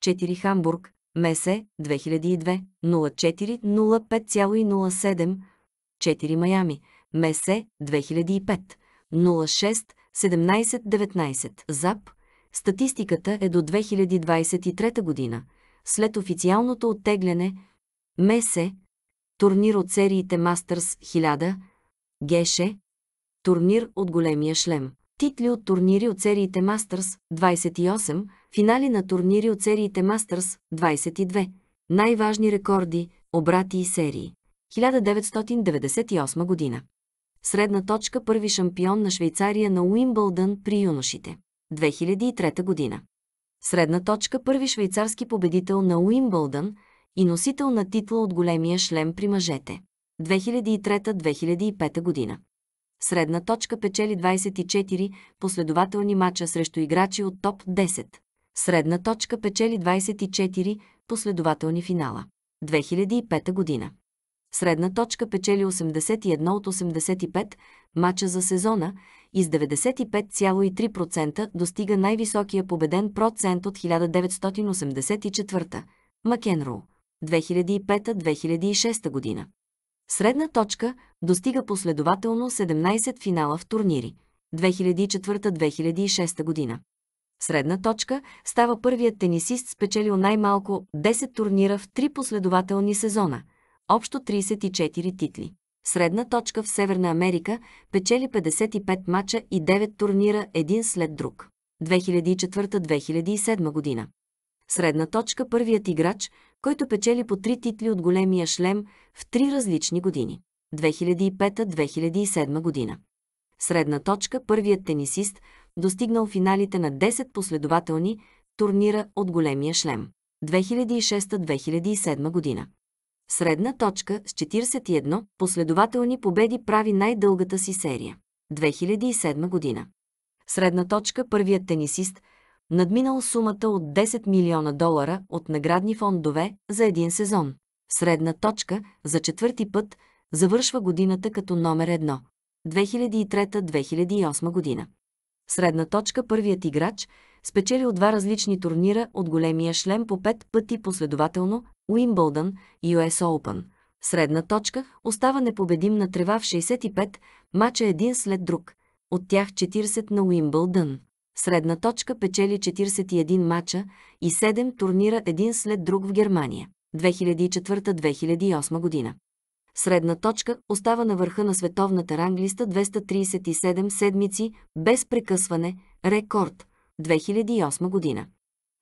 4 Хамбург, Месе, 2002, 0405,07, 4 Майами, Месе, 2005, 06, 17-19, ЗАП. Статистиката е до 2023 година. След официалното оттегляне, Месе, турнир от сериите Мастърс 1000, Геше, турнир от големия шлем. Титли от турнири от сериите Мастърс 28, финали на турнири от сериите Мастърс 22, най-важни рекорди, обрати и серии. 1998 година. Средна точка първи шампион на Швейцария на Уимбълдън при юношите. 2003 година. Средна точка първи швейцарски победител на Уимбълдън и носител на титла от големия шлем при мъжете. 2003-2005 година. Средна точка печели 24 последователни мача срещу играчи от топ 10. Средна точка печели 24 последователни финала. 2005 година. Средна точка печели 81 от 85 мача за сезона и с 95,3% достига най-високия победен процент от 1984 Макенроу 2005-2006 година. Средна точка достига последователно 17 финала в турнири 2004-2006 година. Средна точка става първият тенисист спечелил най-малко 10 турнира в 3 последователни сезона, общо 34 титли. Средна точка в Северна Америка печели 55 мача и 9 турнира един след друг. 2004-2007 година. Средна точка първият играч, който печели по три титли от големия шлем в три различни години 2005-2007 година. Средна точка първият тенисист достигнал финалите на 10 последователни турнира от големия шлем 2006-2007 година. Средна точка с 41 последователни победи прави най-дългата си серия 2007 година. Средна точка първият тенисист – надминал сумата от 10 милиона долара от наградни фондове за един сезон. Средна точка за четвърти път завършва годината като номер едно. 2003-2008 година. Средна точка първият играч спечелил два различни турнира от големия шлем по пет пъти последователно Уимбълдън и US Open. Средна точка остава непобедим на трева в 65 мача един след друг, от тях 40 на Уимбълдън средна точка печели 41 мача и 7 турнира един след друг в Германия. 2004-2008 година. Средна точка остава на върха на световната ранглиста 237 седмици без прекъсване, рекорд 2008 година.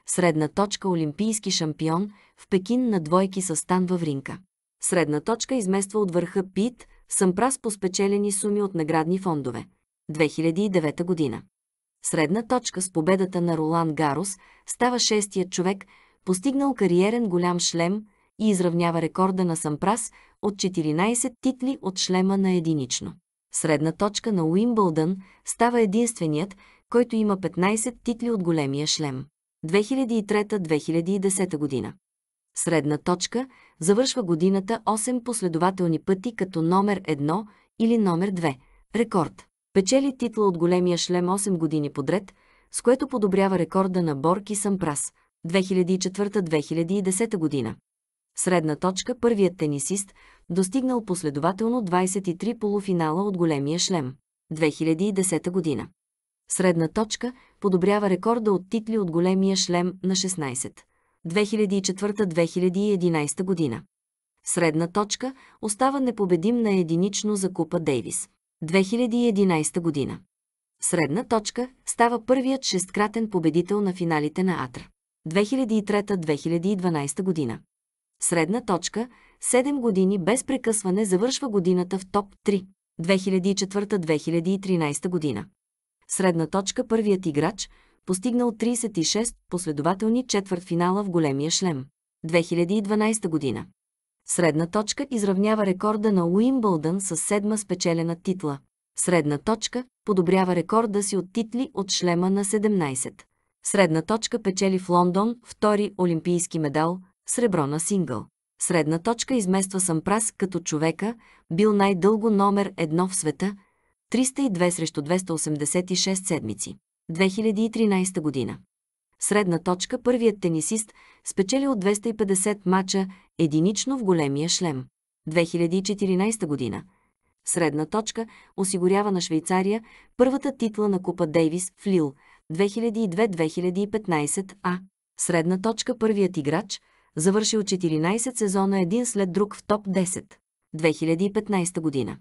Средна точка олимпийски шампион в Пекин на двойки с Стан Вавринка. Средна точка измества от върха Пит съм прас по спечелени суми от наградни фондове. 2009 година средна точка с победата на Ролан Гарос, става шестият човек, постигнал кариерен голям шлем и изравнява рекорда на Сампрас от 14 титли от шлема на единично. Средна точка на Уимбълдън става единственият, който има 15 титли от големия шлем. 2003-2010 година. Средна точка завършва годината 8 последователни пъти като номер 1 или номер 2 – рекорд. Печели титла от големия шлем 8 години подред, с което подобрява рекорда на Борки Сампрас 2004-2010 година. Средна точка първият тенисист достигнал последователно 23 полуфинала от големия шлем 2010 година. Средна точка подобрява рекорда от титли от големия шлем на 16. 2004-2011 година. Средна точка остава непобедим на единично за Купа Дейвис. 2011 година. Средна точка става първият шесткратен победител на финалите на Атра. 2003-2012 година. Средна точка 7 години без прекъсване завършва годината в топ 3. 2004-2013 година. Средна точка първият играч, постигнал 36 последователни четвъртфинала в големия шлем. 2012 година. Средна точка изравнява рекорда на Уимбълдън с седма спечелена титла. Средна точка подобрява рекорда си от титли от шлема на 17. Средна точка печели в Лондон втори олимпийски медал, сребро на сингъл. Средна точка измества Сампрас като човека, бил най-дълго номер едно в света, 302 срещу 286 седмици. 2013 година. Средна точка първият тенисист спечели от 250 мача единично в големия шлем. 2014 година. Средна точка осигурява на Швейцария първата титла на Купа Дейвис в Лил 2002-2015 А. Средна точка първият играч завършил 14 сезона един след друг в топ 10. 2015 година.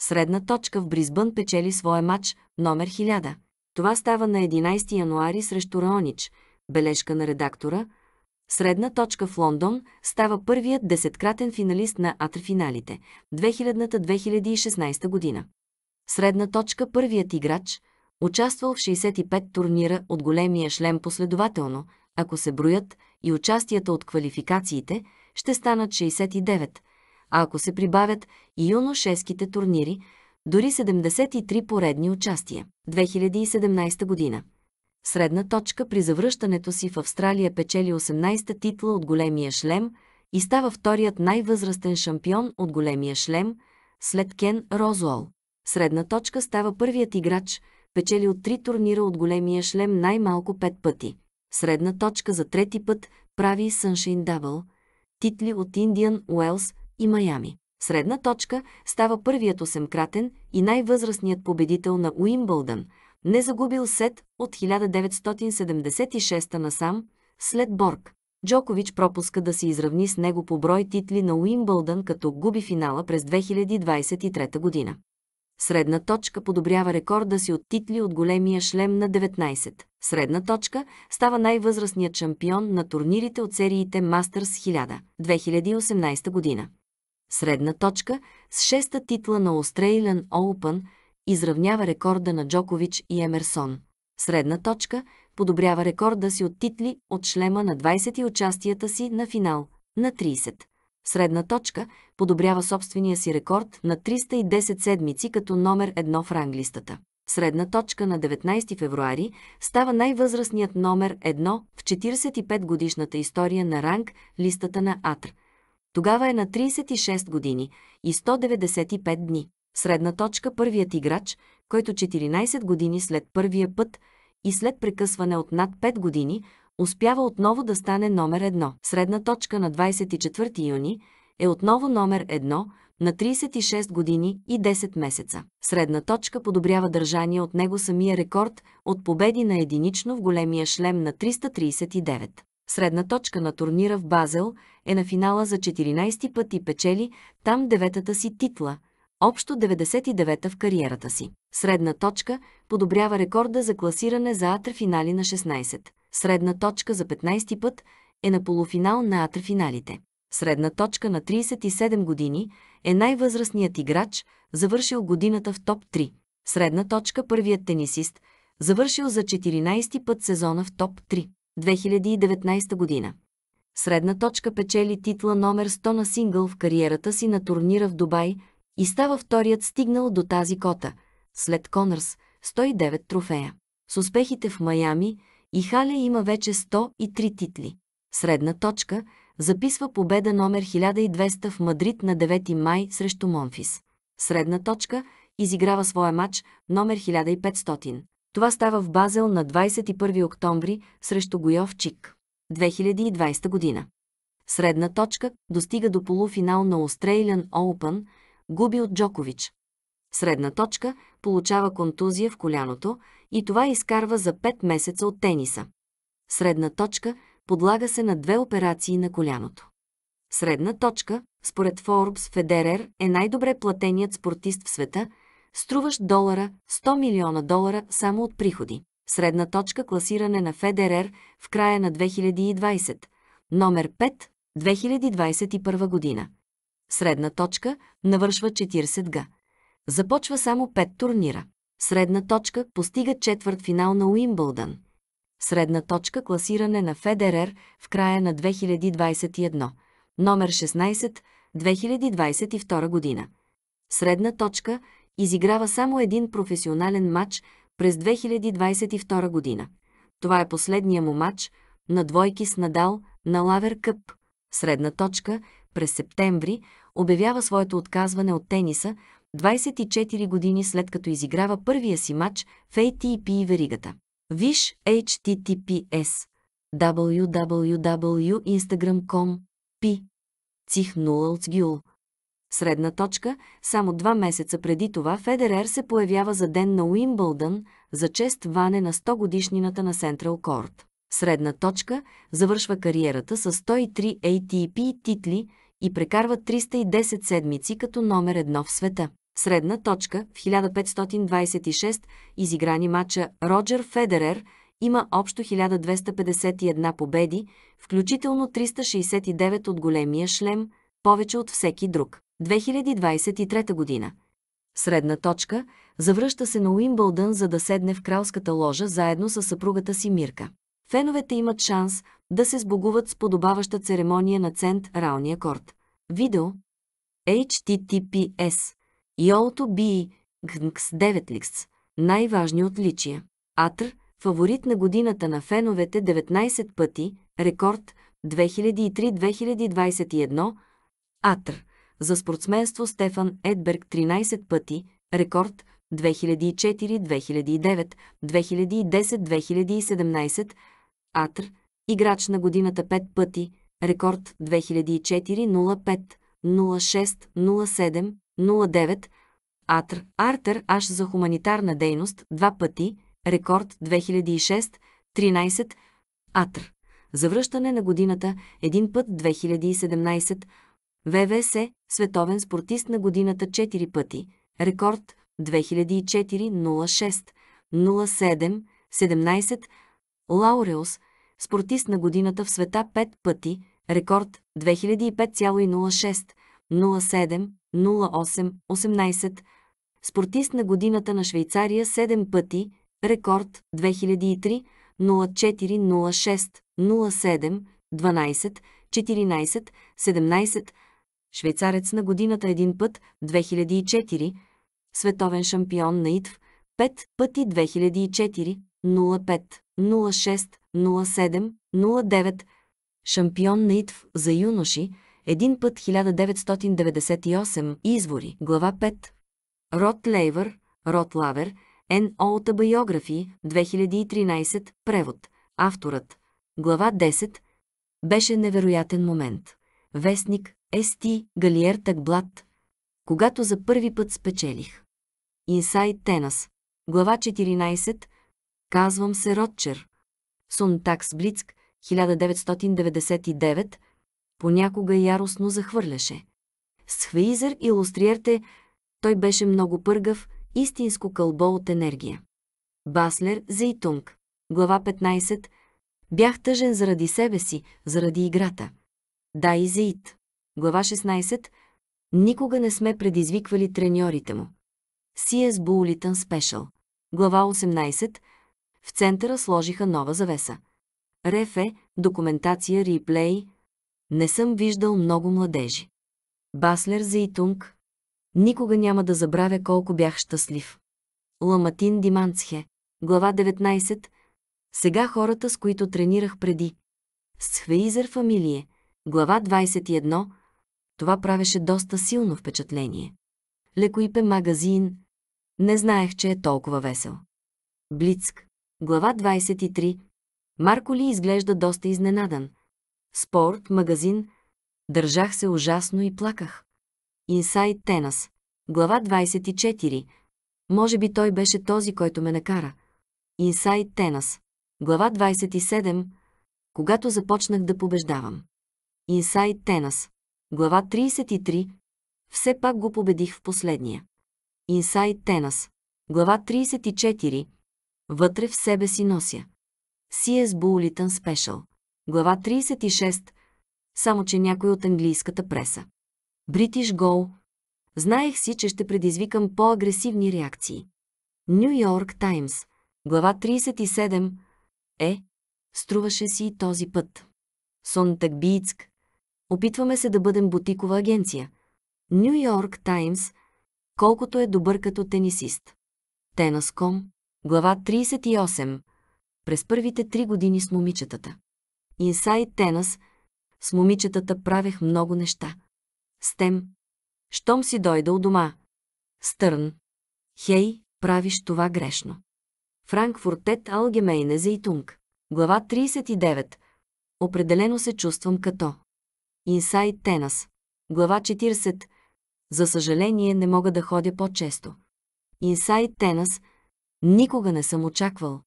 Средна точка в Бризбън печели своя матч номер 1000. Това става на 11 януари срещу Раонич, бележка на редактора. Средна точка в Лондон става първият десеткратен финалист на атрфиналите 2000-2016 година. Средна точка първият играч, участвал в 65 турнира от големия шлем последователно, ако се броят и участията от квалификациите, ще станат 69, а ако се прибавят и юношеските турнири – дори 73 поредни участия. 2017 година. Средна точка при завръщането си в Австралия печели 18-та титла от големия шлем и става вторият най-възрастен шампион от големия шлем след Кен Розуол. Средна точка става първият играч, печели от три турнира от големия шлем най-малко пет пъти. Средна точка за трети път прави Sunshine Double, титли от Индиан, Уелс и Майами. Средна точка става първият осемкратен и най-възрастният победител на Уимбълдън, не загубил сет от 1976 насам, след Борг. Джокович пропуска да се изравни с него по брой титли на Уимбълдън, като губи финала през 2023 година. Средна точка подобрява рекорда си от титли от големия шлем на 19. Средна точка става най-възрастният шампион на турнирите от сериите Мастърс 1000 2018 година средна точка, с шеста титла на Australian Open изравнява рекорда на Джокович и Емерсон. Средна точка подобрява рекорда си от титли от шлема на 20 и участията си на финал на 30. Средна точка подобрява собствения си рекорд на 310 седмици като номер едно в ранглистата. Средна точка на 19 февруари става най-възрастният номер едно в 45 годишната история на ранг листата на Атр – тогава е на 36 години и 195 дни. Средна точка първият играч, който 14 години след първия път и след прекъсване от над 5 години, успява отново да стане номер 1. Средна точка на 24 юни е отново номер 1 на 36 години и 10 месеца. Средна точка подобрява държание от него самия рекорд от победи на единично в големия шлем на 339. Средна точка на турнира в Базел е на финала за 14 път и печели там деветата си титла, общо 99-та в кариерата си. Средна точка подобрява рекорда за класиране за атрафинали на 16. Средна точка за 15 ти път е на полуфинал на атрафиналите. Средна точка на 37 години е най-възрастният играч, завършил годината в топ 3. Средна точка първият тенисист, завършил за 14 ти път сезона в топ 3. 2019 година. Средна точка печели титла номер 100 на сингъл в кариерата си на турнира в Дубай и става вторият стигнал до тази кота, след Конърс, 109 трофея. С успехите в Майами и Хале има вече 103 титли. Средна точка записва победа номер 1200 в Мадрид на 9 май срещу Монфис. Средна точка изиграва своя матч номер 1500. Това става в Базел на 21 октомври срещу Гойовчик. 2020 година. Средна точка достига до полуфинал на Australian Open, губи от Джокович. Средна точка получава контузия в коляното и това изкарва за 5 месеца от тениса. Средна точка подлага се на две операции на коляното. Средна точка, според Forbes Федерер, е най-добре платеният спортист в света – струващ долара 100 милиона долара само от приходи. Средна точка класиране на Федерер в края на 2020, номер 5, 2021 година. Средна точка навършва 40 га. Започва само 5 турнира. Средна точка постига четвърт финал на Уимбълдън. Средна точка класиране на Федерер в края на 2021, номер 16, 2022 година. Средна точка изиграва само един професионален матч през 2022 година. Това е последния му матч на двойки с Надал на Лавер Къп. Средна точка през септември обявява своето отказване от тениса 24 години след като изиграва първия си матч в ATP и веригата. Виж HTTPS www.instagram.com p. Цих 0 от Средна точка, само два месеца преди това Федерер се появява за ден на Уимбълдън за чест ване на 100 годишнината на Сентрал Корт. Средна точка завършва кариерата с 103 ATP титли и прекарва 310 седмици като номер едно в света. Средна точка в 1526 изиграни матча Роджер Федерер има общо 1251 победи, включително 369 от големия шлем, повече от всеки друг. 2023 година. Средна точка завръща се на Уимбълдън, за да седне в кралската ложа заедно с съпругата си Мирка. Феновете имат шанс да се сбогуват с подобаваща церемония на Цент Ралния корт. Видео HTTPS Йолто Би Гнкс 9 Най-важни отличия Атр Фаворит на годината на феновете 19 пъти Рекорд 2003-2021 Атр за спортсменство Стефан Едберг 13 пъти, рекорд 2004-2009, 2010-2017, Атр, играч на годината 5 пъти, рекорд 2004-05, 06, 07, 09, Атр, Артер Аш за хуманитарна дейност 2 пъти, рекорд 2006, 13, Атр. Завръщане на годината 1 път 2017, ВВС – световен спортист на годината 4 пъти. Рекорд 2004-06, 07, 17. Лауреус – спортист на годината в света 5 пъти. Рекорд 2005,06, 07, 08, 18. Спортист на годината на Швейцария 7 пъти. Рекорд 2003, 04, 06, 07, 12, 14, 17 швейцарец на годината един път, 2004, световен шампион на ИТВ, 5 пъти 2004, 05, 06, 07, 09, шампион на ИТВ за юноши, един път 1998, извори, глава 5. Рот Лейвър, Рот Лавер, Н.О. Autobiography, 2013, превод, авторът, глава 10, беше невероятен момент. Вестник, Ести, Галиер Такблат, когато за първи път спечелих. Инсайд Тенас, глава 14, казвам се Ротчер. Сунтакс Блицк, 1999, понякога яростно захвърляше. С Хвеизър и лустриерте, той беше много пъргав, истинско кълбо от енергия. Баслер Зейтунг, глава 15, бях тъжен заради себе си, заради играта – да, Ит. Глава 16. Никога не сме предизвиквали треньорите му. CS Bulletin Special. Глава 18. В центъра сложиха нова завеса. Рефе, документация, реплей. Не съм виждал много младежи. Баслер за Итунг. Никога няма да забравя колко бях щастлив. Ламатин Диманцхе. Глава 19. Сега хората, с които тренирах преди. С фамилия. Глава 21. Това правеше доста силно впечатление. Лекоипе магазин. Не знаех, че е толкова весел. Блицк. Глава 23. Марко ли изглежда доста изненадан. Спорт, магазин. Държах се ужасно и плаках. Инсайд Тенас. Глава 24. Може би той беше този, който ме накара. Инсайд Тенас. Глава 27. Когато започнах да побеждавам. Инсайд Тенас. Глава 33. Все пак го победих в последния. Инсайд Тенас. Глава 34. Вътре в себе си нося. CS Bulletin Special. Глава 36. Само, че някой от английската преса. British Go. Знаех си, че ще предизвикам по-агресивни реакции. Нью Йорк Times. Глава 37. Е, струваше си и този път. Сонтакбийск, Опитваме се да бъдем бутикова агенция. Нью Йорк Таймс, колкото е добър като тенисист. Ком. глава 38. През първите три години с момичетата. Инсайд Тенъс, с момичетата правех много неща. Стем, щом си дойда у дома. Стърн, хей, правиш това грешно. Франкфуртет Алгемейне за Итунг. Глава 39. Определено се чувствам като Inside Тенас. Глава 40. За съжаление не мога да ходя по-често. Inside Тенас. Никога не съм очаквал.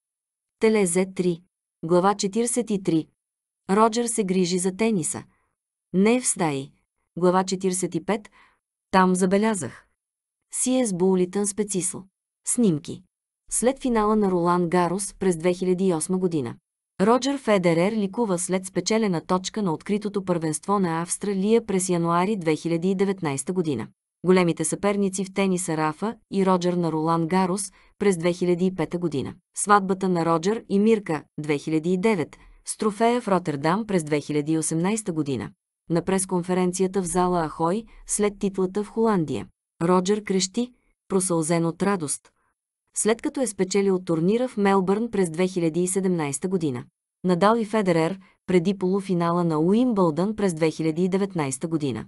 Телезе 3. Глава 43. Роджер се грижи за тениса. Не е в стаи. Глава 45. Там забелязах. Сиес Булитън специсъл. Снимки. След финала на Ролан Гарос през 2008 година. Роджер Федерер ликува след спечелена точка на откритото първенство на Австралия през януари 2019 година. Големите съперници в тениса Рафа и Роджер на Ролан Гарос през 2005 година. Сватбата на Роджер и Мирка 2009 с трофея в Роттердам през 2018 година. На пресконференцията в зала Ахой след титлата в Холандия. Роджер крещи, просълзен от радост след като е спечелил турнира в Мелбърн през 2017 година. Надал и Федерер преди полуфинала на Уимбълдън през 2019 година.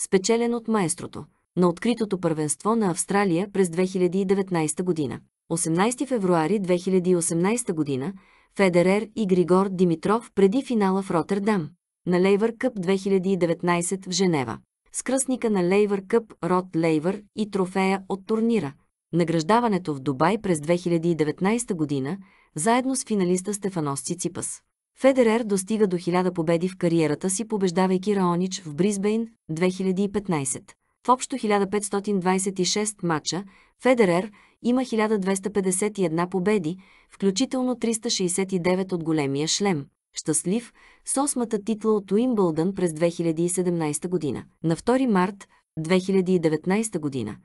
Спечелен от маестрото на откритото първенство на Австралия през 2019 година. 18 февруари 2018 година Федерер и Григор Димитров преди финала в Роттердам на Лейвър Къп 2019 в Женева. С кръстника на Лейвър Къп Рот Лейвър и трофея от турнира – награждаването в Дубай през 2019 година, заедно с финалиста Стефанос Циципас. Федерер достига до 1000 победи в кариерата си, побеждавайки Раонич в Бризбейн 2015. В общо 1526 матча Федерер има 1251 победи, включително 369 от големия шлем. Щастлив с осмата титла от Уимбълдън през 2017 година. На 2 март 2019 година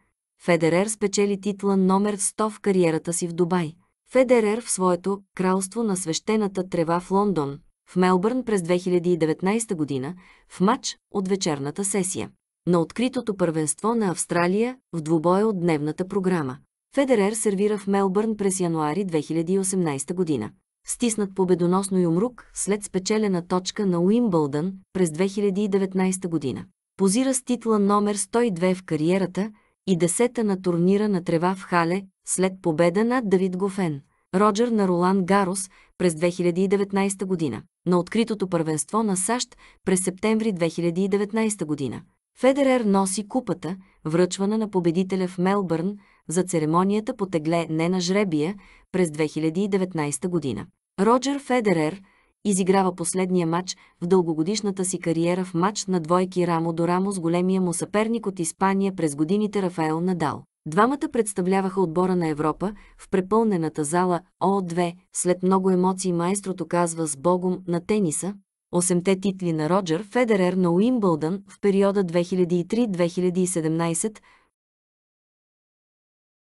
Федерер спечели титла номер 100 в кариерата си в Дубай. Федерер в своето кралство на свещената трева в Лондон, в Мелбърн през 2019 година, в матч от вечерната сесия. На откритото първенство на Австралия в двубоя от дневната програма. Федерер сервира в Мелбърн през януари 2018 година. Стиснат победоносно юмрук след спечелена точка на Уимбълдън през 2019 година. Позира с титла номер 102 в кариерата – и десета на турнира на трева в Хале, след победа над Давид Гофен. Роджер на Ролан Гарос през 2019 година, на откритото първенство на САЩ през септември 2019 година. Федерер носи купата, връчвана на победителя в Мелбърн за церемонията по тегле не на жребия през 2019 година. Роджер Федерер – изиграва последния матч в дългогодишната си кариера в матч на двойки рамо до рамо с големия му съперник от Испания през годините Рафаел Надал. Двамата представляваха отбора на Европа в препълнената зала О2. След много емоции майстрото казва с богом на тениса, Осемте титли на Роджер Федерер на Уимбълдън в периода 2003-2017